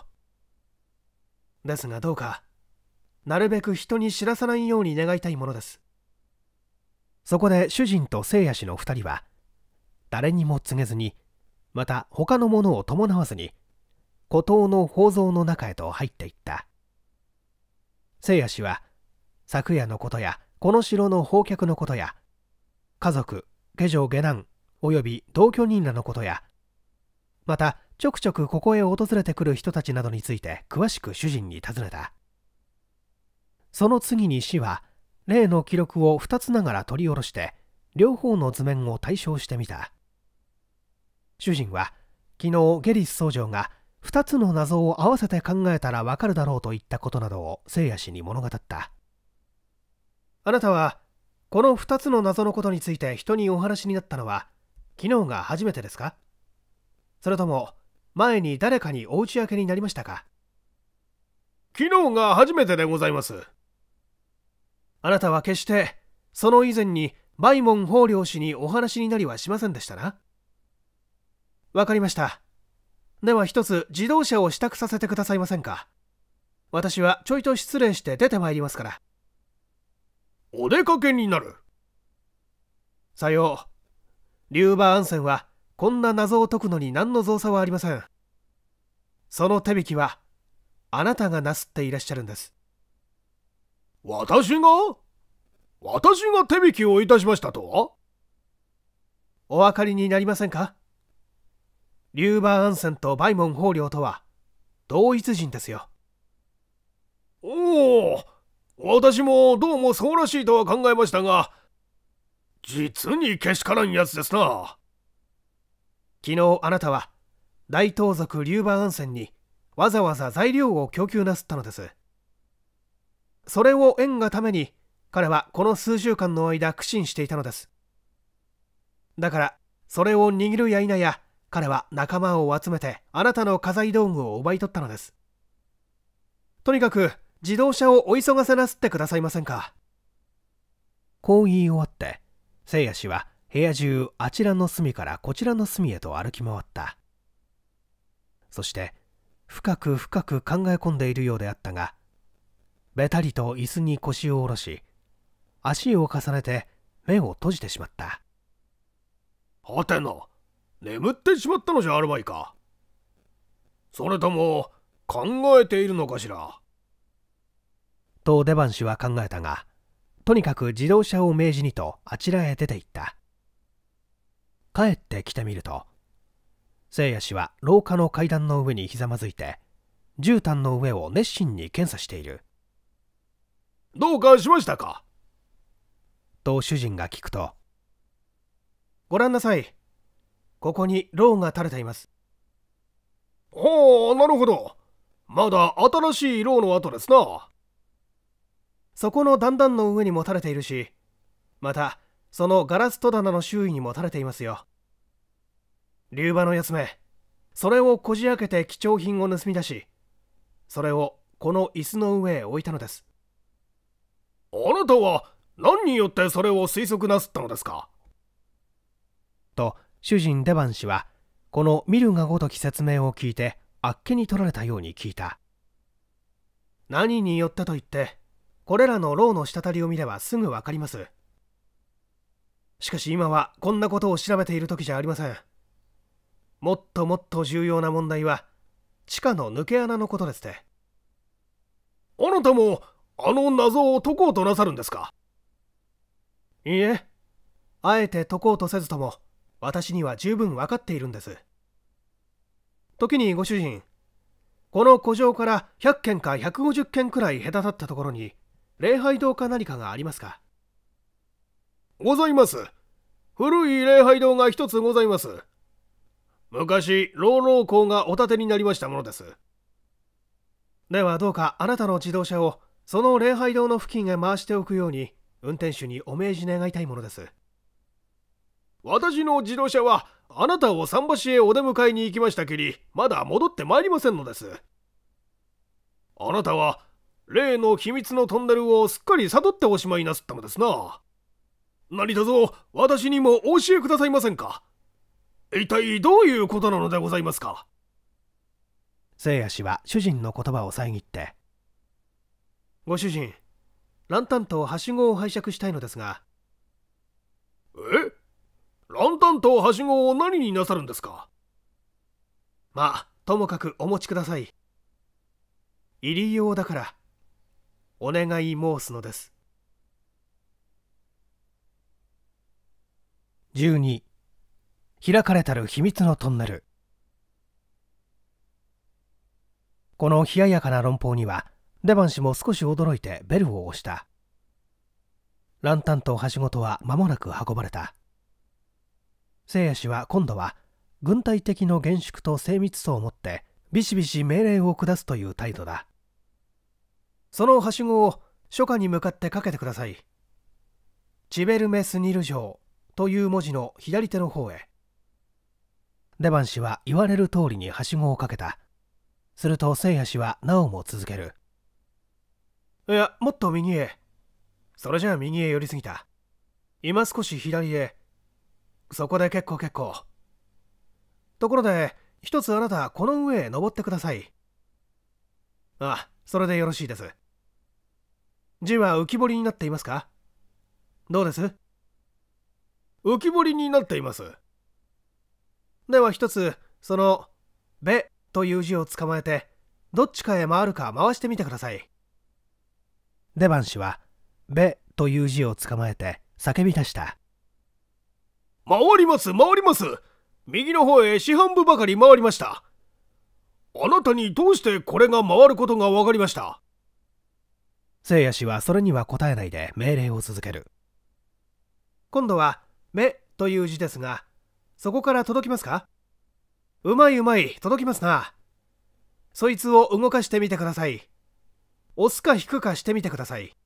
うですがどうかなるべく人に知らさないように願いたいものですそこで主人と聖夜氏の2人は誰にも告げずにまた他のものを伴わずに孤島の宝蔵の中へと入っていった聖夜氏は昨夜のことやこの城の宝脚のことや家族下女下男及び同居人らのことやまたちょくちょくここへ訪れてくる人たちなどについて詳しく主人に尋ねたその次に市は例の記録を2つながら取り下ろして両方の図面を対照してみた主人は昨日ゲリス総長が2つの謎を合わせて考えたらわかるだろうといったことなどを聖夜氏に物語ったあなたはこの2つの謎のことについて人にお話になったのは昨日が初めてですかそれとも前に誰かにお打ち明けになりましたか昨日が初めてでございますあなたは決してその以前にバイモン法領氏にお話になりはしませんでしたなわかりましたでは一つ自動車を支度させてくださいませんか私はちょいと失礼して出てまいりますからお出かけになるさようリューバーンセンはこんな謎を解くのに何の造作はありませんその手引きはあなたがなすっていらっしゃるんです私が私が手引きをいたしましたとはお分かりになりませんかリューバーアンセンとバイモン法領とは同一人ですよおお私もどうもそうらしいとは考えましたが実にけしからんやつですな昨日あなたは大盗賊龍馬安泉にわざわざ材料を供給なすったのですそれを縁がために彼はこの数週間の間苦心していたのですだからそれを握るや否や彼は仲間を集めてあなたの家財道具を奪い取ったのですとにかく自動車をお急がせなすってくださいませんかこう言い終わって聖夜氏は部屋中あちらの隅からこちらの隅へと歩き回ったそして深く深く考え込んでいるようであったがべたりと椅子に腰を下ろし足を重ねて目を閉じてしまったはてな眠ってしまったのじゃあるまいかそれとも考えているのかしらと出番氏は考えたがとにかく自動車を命じにとあちらへ出て行った帰ってきてみると聖夜氏は廊下の階段の上にひざまずいて絨毯の上を熱心に検査しているどうかしましたかと主人が聞くとご覧なさいここにローが垂れていますはあなるほどまだ新しいローの跡ですなそこの段々の上に持たれているしまたそのガラス戸棚の周囲に持たれていますよ龍馬の安めそれをこじ開けて貴重品を盗み出しそれをこの椅子の上へ置いたのですあなたは何によってそれを推測なすったのですかと主人デ番ン氏はこの見るがごとき説明を聞いてあっけに取られたように聞いた何によってと言ってこれらのロの滴りを見ればすぐわかりますしかし今はこんなことを調べている時じゃありませんもっともっと重要な問題は地下の抜け穴のことですてあなたもあの謎を解こうとなさるんですかいいえあえて解こうとせずとも私には十分分かっているんです時にご主人この古城から100軒か150軒くらい隔たったところに礼拝堂か何かがありますかございます。古い礼拝堂が一つございます。昔、老老公がお建てになりましたものです。ではどうかあなたの自動車をその礼拝堂の付近へ回しておくように運転手にお命じ願いたいものです私の自動車はあなたを桟橋へお出迎えに行きましたきりまだ戻ってまいりませんのですあなたは例の秘密のトンネルをすっかり悟っておしまいなすったのですな。何だぞ、私にもお教えくださいませんか。一体どういうことなのでございますか。聖夜氏は主人の言葉を遮って。ご主人、ランタンとはしごを拝借したいのですが。えランタンとはしごを何になさるんですかまあ、ともかくお持ちください。入り用だからお願い申すのです12開かれたる秘密のトンネルこの冷ややかな論法にはデバン氏も少し驚いてベルを押したランタンとはしごとは間もなく運ばれた聖夜氏は今度は軍隊的の厳粛と精密さをもってビシビシ命令を下すという態度だそのはしごを初夏に向かってかけてくださいチベルメスニル城という文字の左手の方へデバン氏は言われる通りにはしごをかけたすると聖夜氏はなおも続けるいやもっと右へそれじゃあ右へ寄りすぎた今少し左へそこで結構結構ところで一つあなたこの上へ登ってくださいあそれでよろしいです字は浮き彫りになっていますかどうです浮き彫りになっています。では一つ、その、べという字を捕まえて、どっちかへ回るか回してみてください。出番氏は、べという字を捕まえて叫び出した。回ります、回ります。右の方へ四半部ばかり回りました。あなたにどうしてこれが回ることが分かりました聖夜氏はそれには答えないで命令を続ける今度は「目」という字ですがそこから届きますかうまいうまい届きますなそいつを動かしてみてください押すか引くかしてみてください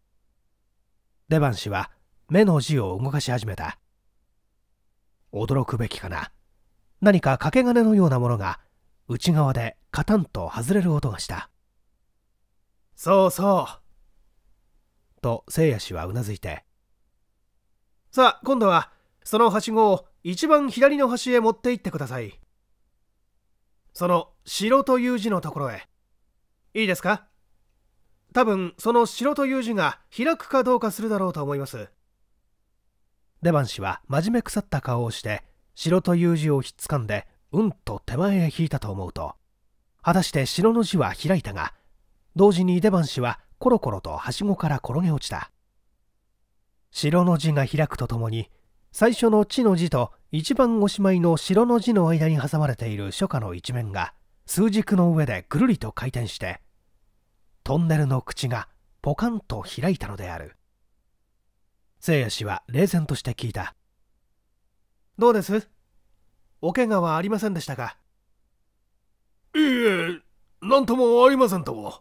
出番氏は目の字を動かし始めた驚くべきかな何か掛け金のようなものが内側でカタンと外れる音がしたそうそうと聖夜氏はうなずいてさあ今度はそのはしごを一番左の端へ持って行ってくださいその「城」という字のところへいいですか多分その「城」という字が開くかどうかするだろうと思います出番氏は真面目腐った顔をして「城」という字をひっつかんでうんと手前へ引いたと思うと果たして城の字は開いたが同時に出番氏はコロコロとはしごから転げ落ちた白の字が開くとともに最初の「地」の字と一番おしまいの「白」の字の間に挟まれている書家の一面が数軸の上でぐるりと回転してトンネルの口がポカンと開いたのである聖夜氏は冷然として聞いた「どうですお怪我はありませんでしたか?」いいえ何ともありませんとも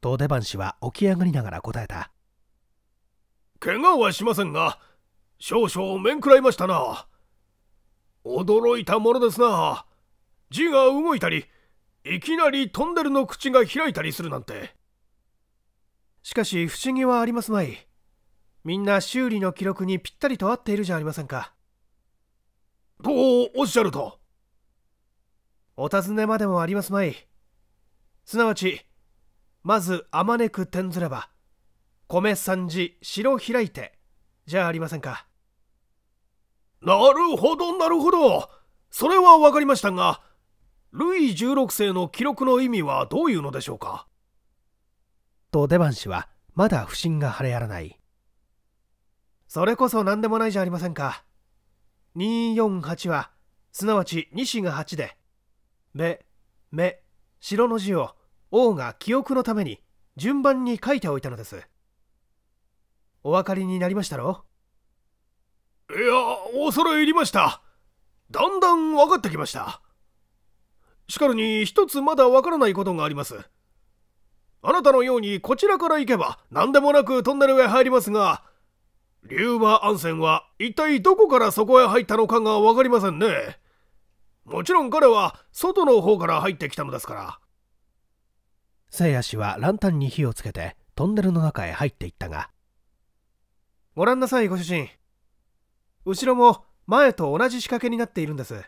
と出番氏は起き上がりながら答えた怪我はしませんが少々面食らいましたな驚いたものですな字が動いたりいきなりトンネルの口が開いたりするなんてしかし不思議はありますまいみんな修理の記録にぴったりと合っているじゃありませんかとおっしゃるとお尋ねまでもありますまいすなわちまずあまねく転ずれば米三次城開いてじゃありませんかなるほどなるほどそれは分かりましたがルイ16世の記録の意味はどういうのでしょうかとデバン氏はまだ不信が晴れやらないそれこそ何でもないじゃありませんか248はすなわち西が8で「めめ」「白の字を王が記憶のために順番に書いておいたのですお分かりになりましたろいや恐れ入りましただんだん分かってきましたしかるに一つまだ分からないことがありますあなたのようにこちらから行けば何でもなくトンネルへ入りますが龍馬安泉は一体どこからそこへ入ったのかが分かりませんねもちろん彼は外の方から入ってきたのですから聖夜氏はランタンに火をつけてトンネルの中へ入っていったがご覧なさいご主人後ろも前と同じ仕掛けになっているんです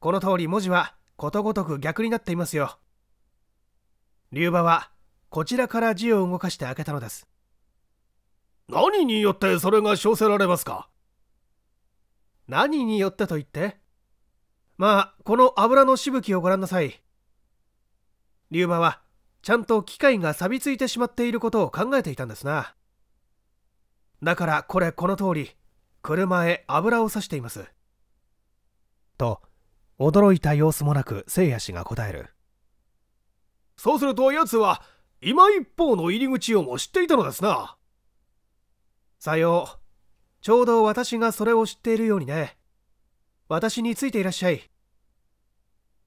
この通り文字はことごとく逆になっていますよ龍馬はこちらから字を動かして開けたのです何によってそれが称せられますか何によってと言ってまあこの油のしぶきをご覧なさいウ馬はちゃんと機械が錆びついてしまっていることを考えていたんですなだからこれこの通り車へ油をさしていますと驚いた様子もなく聖夜氏が答えるそうすると奴は今一方の入り口をも知っていたのですなさようちょうど私がそれを知っているようにね私についていらっしゃい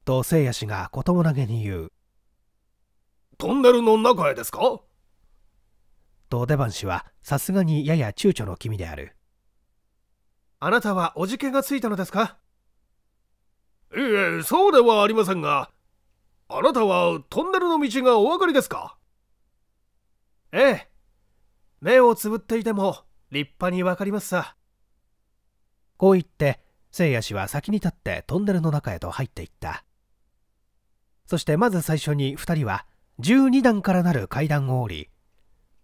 と聖夜氏がともなげに言うトンネルの中へですかと出番氏はさすがにやや躊躇の気味であるあなたはおじけがついたのですかいえそうではありませんがあなたはトンネルの道がお分かりですかええ目をつぶっていても立派に分かりますさこう言って聖夜氏は先に立ってトンネルの中へと入っていったそしてまず最初に2人は12段からなる階段を降り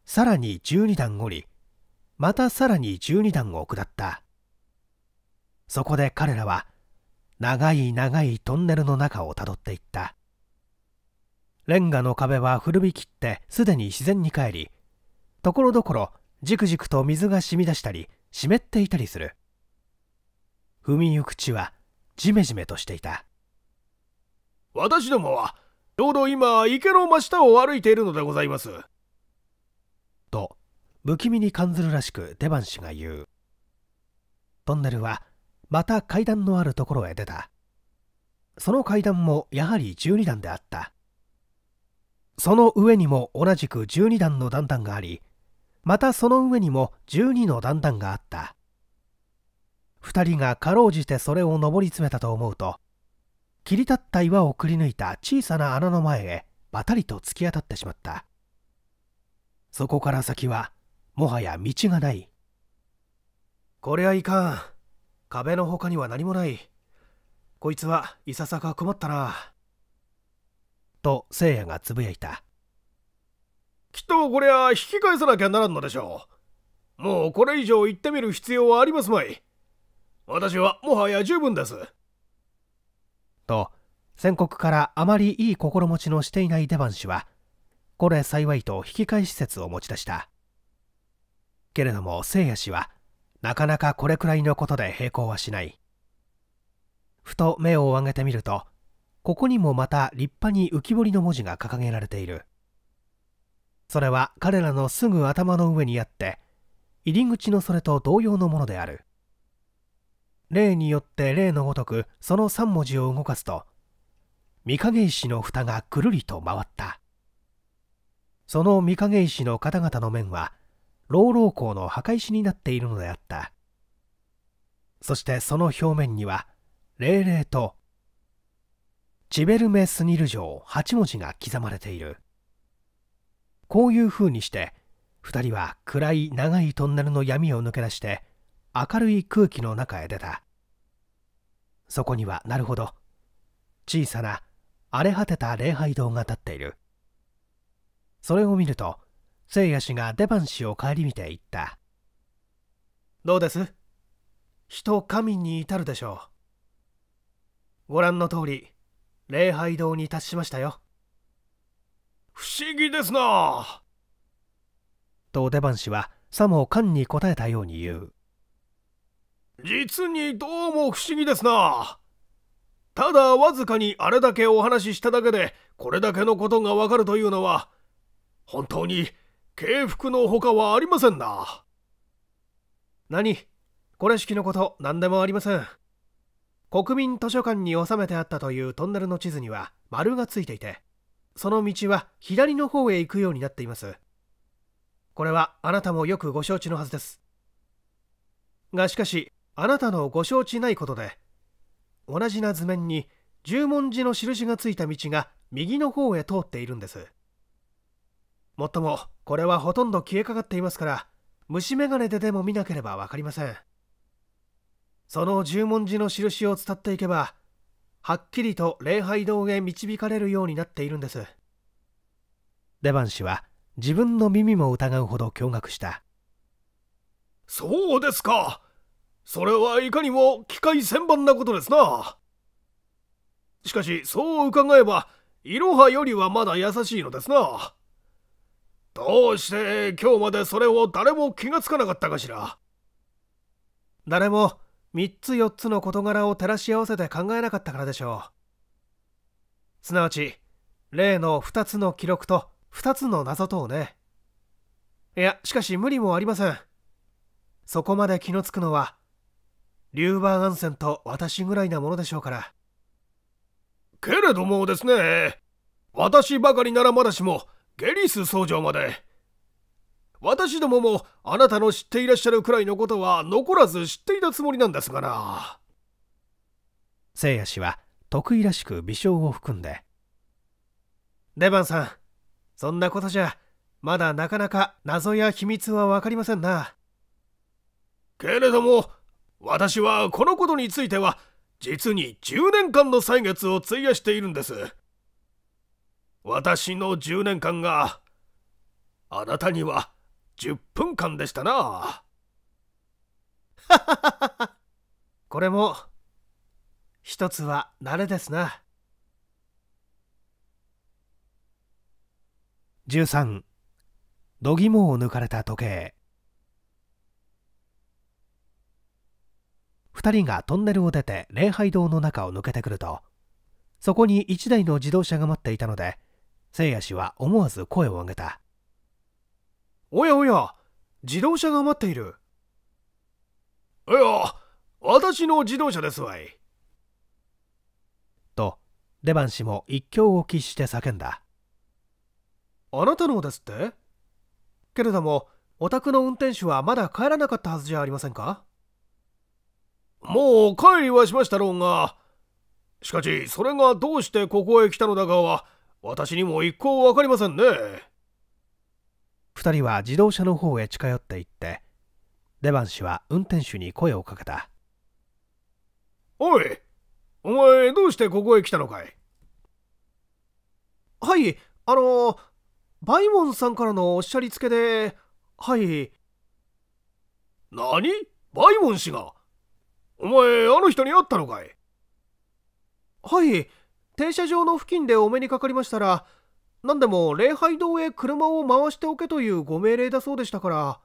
さらに12段降りまたさらに12段を下ったそこで彼らは長い長いトンネルの中をたどっていったレンガの壁は古びきってすでに自然に帰りところどころじくじくと水が染み出したり湿っていたりする踏みゆく地はじめじめとしていた私どもはちょうど今池の真下を歩いているのでございますと不気味に感ずるらしくデバン氏が言うトンネルはまた階段のあるところへ出たその階段もやはり12段であったその上にも同じく12段の段々がありまたその上にも12の段々があった2人がかろうじてそれを上り詰めたと思うと切り立った岩をくり抜いた小さな穴の前へばたりと突き当たってしまったそこから先はもはや道がないこりゃいかん壁の他には何もないこいつはいささか困ったなと聖夜がつぶやいたきっとこりゃ引き返さなきゃならんのでしょうもうこれ以上行ってみる必要はありますまい私はもはや十分ですと宣告からあまりいい心持ちのしていないデバン氏はこれ幸いと引き換え施設を持ち出したけれども聖夜氏はなかなかこれくらいのことで並行はしないふと目を上げてみるとここにもまた立派に浮き彫りの文字が掲げられているそれは彼らのすぐ頭の上にあって入り口のそれと同様のものである例によって例のごとくその3文字を動かすと御影石の蓋がくるりと回ったその御影石の方々の面は老老校の墓石になっているのであったそしてその表面には霊霊とチベルメスニル城8文字が刻まれているこういうふうにして2人は暗い長いトンネルの闇を抜け出して明るい空気の中へ出たそこにはなるほど小さな荒れ果てた礼拝堂が立っているそれを見ると聖夜氏が出番氏を顧みて言ったどうです人神に至るでしょうご覧の通り礼拝堂に達しましたよ不思議ですなと出番氏はさも勘に答えたように言う実にどうも不思議ですな。ただわずかにあれだけお話ししただけでこれだけのことがわかるというのは本当に敬服のほかはありませんな。何これ式のこと何でもありません。国民図書館に収めてあったというトンネルの地図には丸がついていてその道は左の方へ行くようになっています。これはあなたもよくご承知のはずです。がしかしあなたのご承知ないことで同じな図面に十文字の印がついた道が右の方へ通っているんですもっともこれはほとんど消えかかっていますから虫眼鏡ででも見なければ分かりませんその十文字の印を伝っていけばはっきりと礼拝堂へ導かれるようになっているんです出番氏は自分の耳も疑うほど驚愕したそうですかそれはいかにも機械旋盤なことですな。しかし、そう伺えば、いろはよりはまだ優しいのですな。どうして今日までそれを誰も気がつかなかったかしら。誰も3つ4つの事柄を照らし合わせて考えなかったからでしょう。すなわち、例の2つの記録と2つの謎とをね。いや、しかし無理もありません。そこまで気のつくのはリューバーアンセンと私ぐらいなものでしょうから。けれどもですね、私ばかりならまだしも、ゲリス総長まで。私どももあなたの知っていらっしゃるくらいのことは残らず知っていたつもりなんですがな。聖夜氏は得意らしく微笑を含んで。デバンさん、そんなことじゃ、まだなかなか謎や秘密はわかりませんな。けれども、私はこのことについては実に10年間の歳月を費やしているんです私の10年間があなたには10分間でしたな これも一つは慣れですな13度肝を抜かれた時計2人がトンネルを出て礼拝堂の中を抜けてくるとそこに1台の自動車が待っていたので聖夜氏は思わず声を上げたおやおや自動車が待っているいや私の自動車ですわいと出番氏も一興を喫して叫んだあなたのですってけれどもお宅の運転手はまだ帰らなかったはずじゃありませんかもう帰りはしましたろうが、しかし、それがどうしてここへ来たのだかは、私にも一向わかりませんね。二人は自動車の方へ近寄っていって、出番氏は運転手に声をかけた。おい、お前どうしてここへ来たのかいはい、あの、バイモンさんからのおっしゃりつけで、はい。何バイモン氏がお前、あの人に会ったのかいはい、停車場の付近でお目にかかりましたら、何でも礼拝堂へ車を回しておけというご命令だそうでしたから。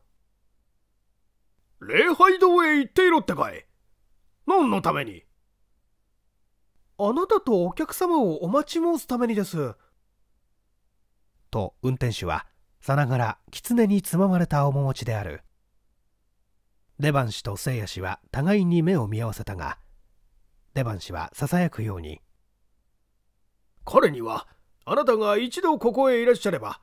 礼拝堂へ行っていろってかい何のためにあなたとお客様をお待ち申すためにです。と運転手はさながら狐につままれた面持ちである出番氏と聖夜氏は互いに目を見合わせたが出番氏はささやくように彼にはあなたが一度ここへいらっしゃれば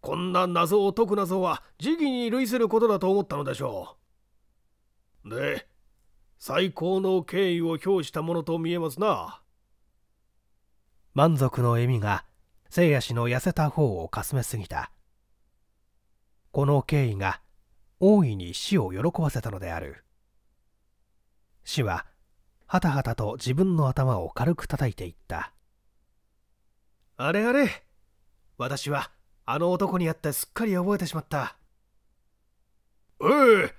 こんな謎を解く謎は時期に類することだと思ったのでしょうで最高の敬意を表したものと見えますな満足の笑みが聖夜氏の痩せた方をかすめすぎたこの敬意が大いに死を喜ばせたのである死ははたはたと自分の頭を軽く叩いていったあれあれ私はあの男に会ってすっかり覚えてしまったええ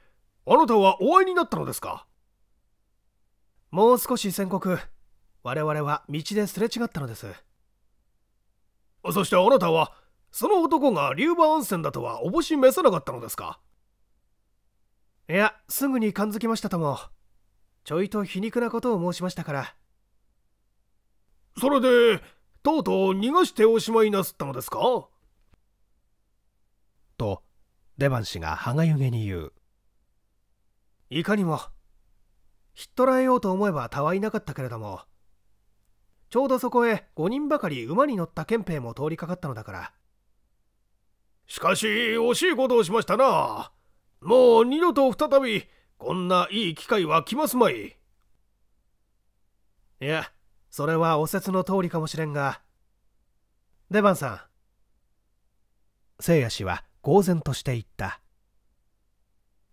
あなたはお会いになったのですかもう少し宣告我々は道ですれ違ったのですそしてあなたはその男が龍馬温泉だとはおぼし召さなかったのですかいやすぐに感づきましたともちょいと皮肉なことを申しましたからそれでとうとう逃がしておしまいなすったのですかと出番氏が歯がゆげに言ういかにもひっ捕らえようと思えばたわいなかったけれどもちょうどそこへ5人ばかり馬に乗った憲兵も通りかかったのだからしかし惜しいことをしましたなもう二度と再びこんないい機会は来ますまいいやそれはお説の通りかもしれんが出番さん聖夜氏は公然として言った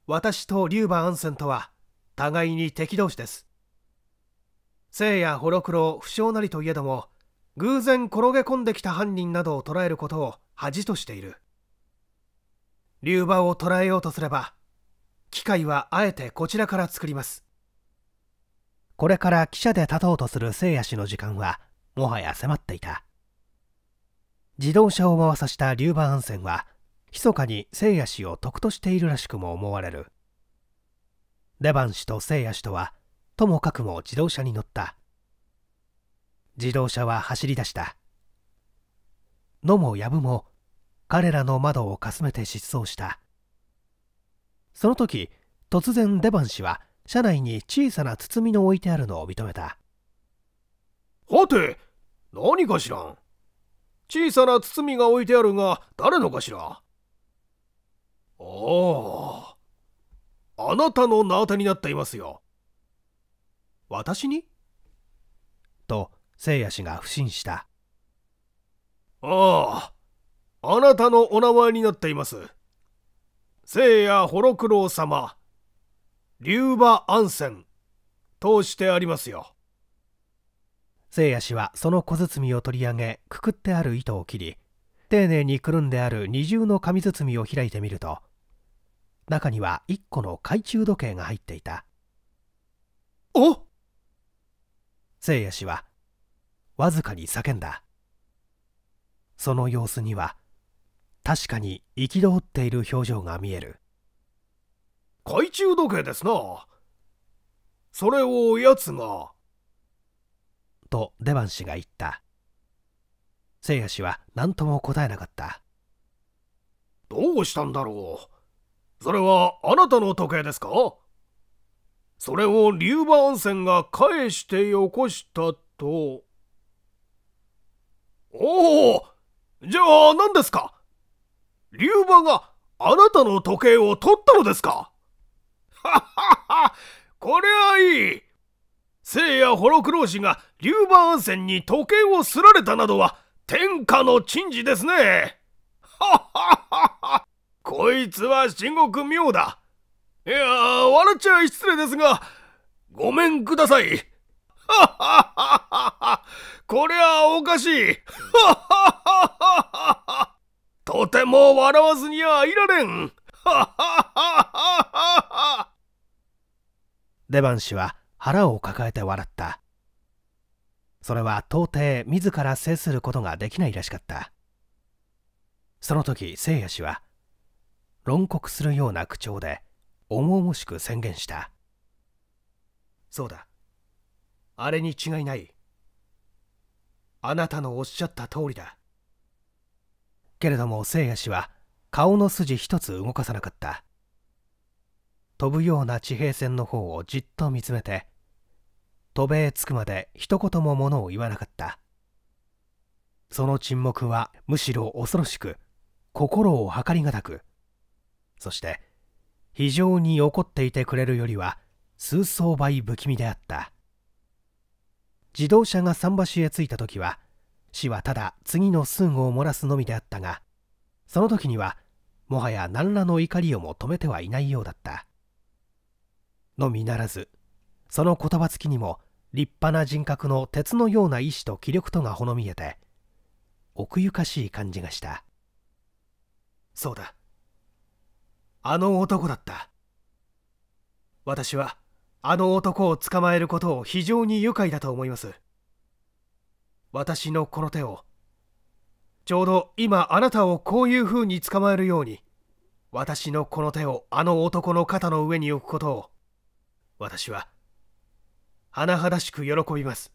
私と龍馬センとは互いに敵同士です聖夜ホロクロ不祥なりといえども偶然転げ込んできた犯人などを捕らえることを恥としている竜馬を捕らえようとすれば機械はあえてこちらから作りますこれから汽車で立とうとする聖夜氏の時間はもはや迫っていた自動車を回させた竜馬安泉は密かに聖夜氏を得としているらしくも思われるレバン氏と聖夜氏とはともかくも自動車に乗った自動車は走り出した野も藪も彼らの窓をかすめて失踪したその時突然デバン氏は車内に小さな包みの置いてあるのを認めたはて何かしらん小さな包みが置いてあるが誰のかしらあああなたの名当てになっていますよ私にと聖夜氏が不審したあああなたのお名前になっています。聖夜ホロクロウ様、竜馬安泉、通してありますよ。聖夜氏はその小包を取り上げ、くくってある糸を切り、丁寧にくるんである二重の紙包みを開いてみると、中には一個の懐中時計が入っていた。お聖夜氏は、わずかに叫んだ。その様子には、確かに憤っている表情が見える懐中時計ですなそれをやつがと出番氏が言ったいや氏は何とも答えなかったどうしたんだろうそれはあなたの時計ですかそれを龍馬温泉が返してよこしたとおおじゃあ何ですか龍馬があなたの時計を取ったのですかはははこれはいい聖夜ホロクロ氏が龍馬安泉に時計をすられたなどは天下の珍事ですねははははこいつは地獄妙だいや笑っちゃ失礼ですがごめんください はははははこりゃおかしいはははははとても笑わずにはいられん。出番氏は腹を抱えて笑った。それは到底自ら制することができないらしかった。その時、聖夜氏は、論告するような口調で、重々しく宣言した。そうだ。あれに違いない。あなたのおっしゃった通りだ。けれども聖夜氏は顔の筋一つ動かさなかった飛ぶような地平線の方をじっと見つめて渡米へ着くまで一言も物を言わなかったその沈黙はむしろ恐ろしく心を計りがたくそして非常に怒っていてくれるよりは数層倍不気味であった自動車が桟橋へ着いた時は死はただ次の寸を漏らすのみであったがその時にはもはや何らの怒りをも止めてはいないようだったのみならずその言葉つきにも立派な人格の鉄のような意志と気力とがほの見えて奥ゆかしい感じがしたそうだあの男だった私はあの男を捕まえることを非常に愉快だと思います私のこの手をちょうど今あなたをこういうふうに捕まえるように私のこの手をあの男の肩の上に置くことを私は甚だしく喜びます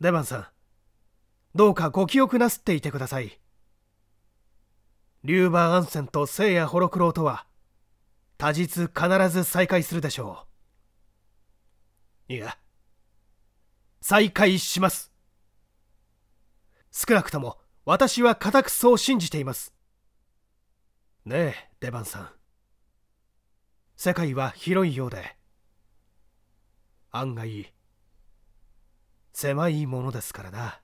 デバンさんどうかご記憶なすっていてくださいリューバー・アンセンと聖夜ホロクローとは多日必ず再会するでしょういや再会します少なくとも私は固くそう信じていますねえデバンさん世界は広いようで案外狭いものですからな。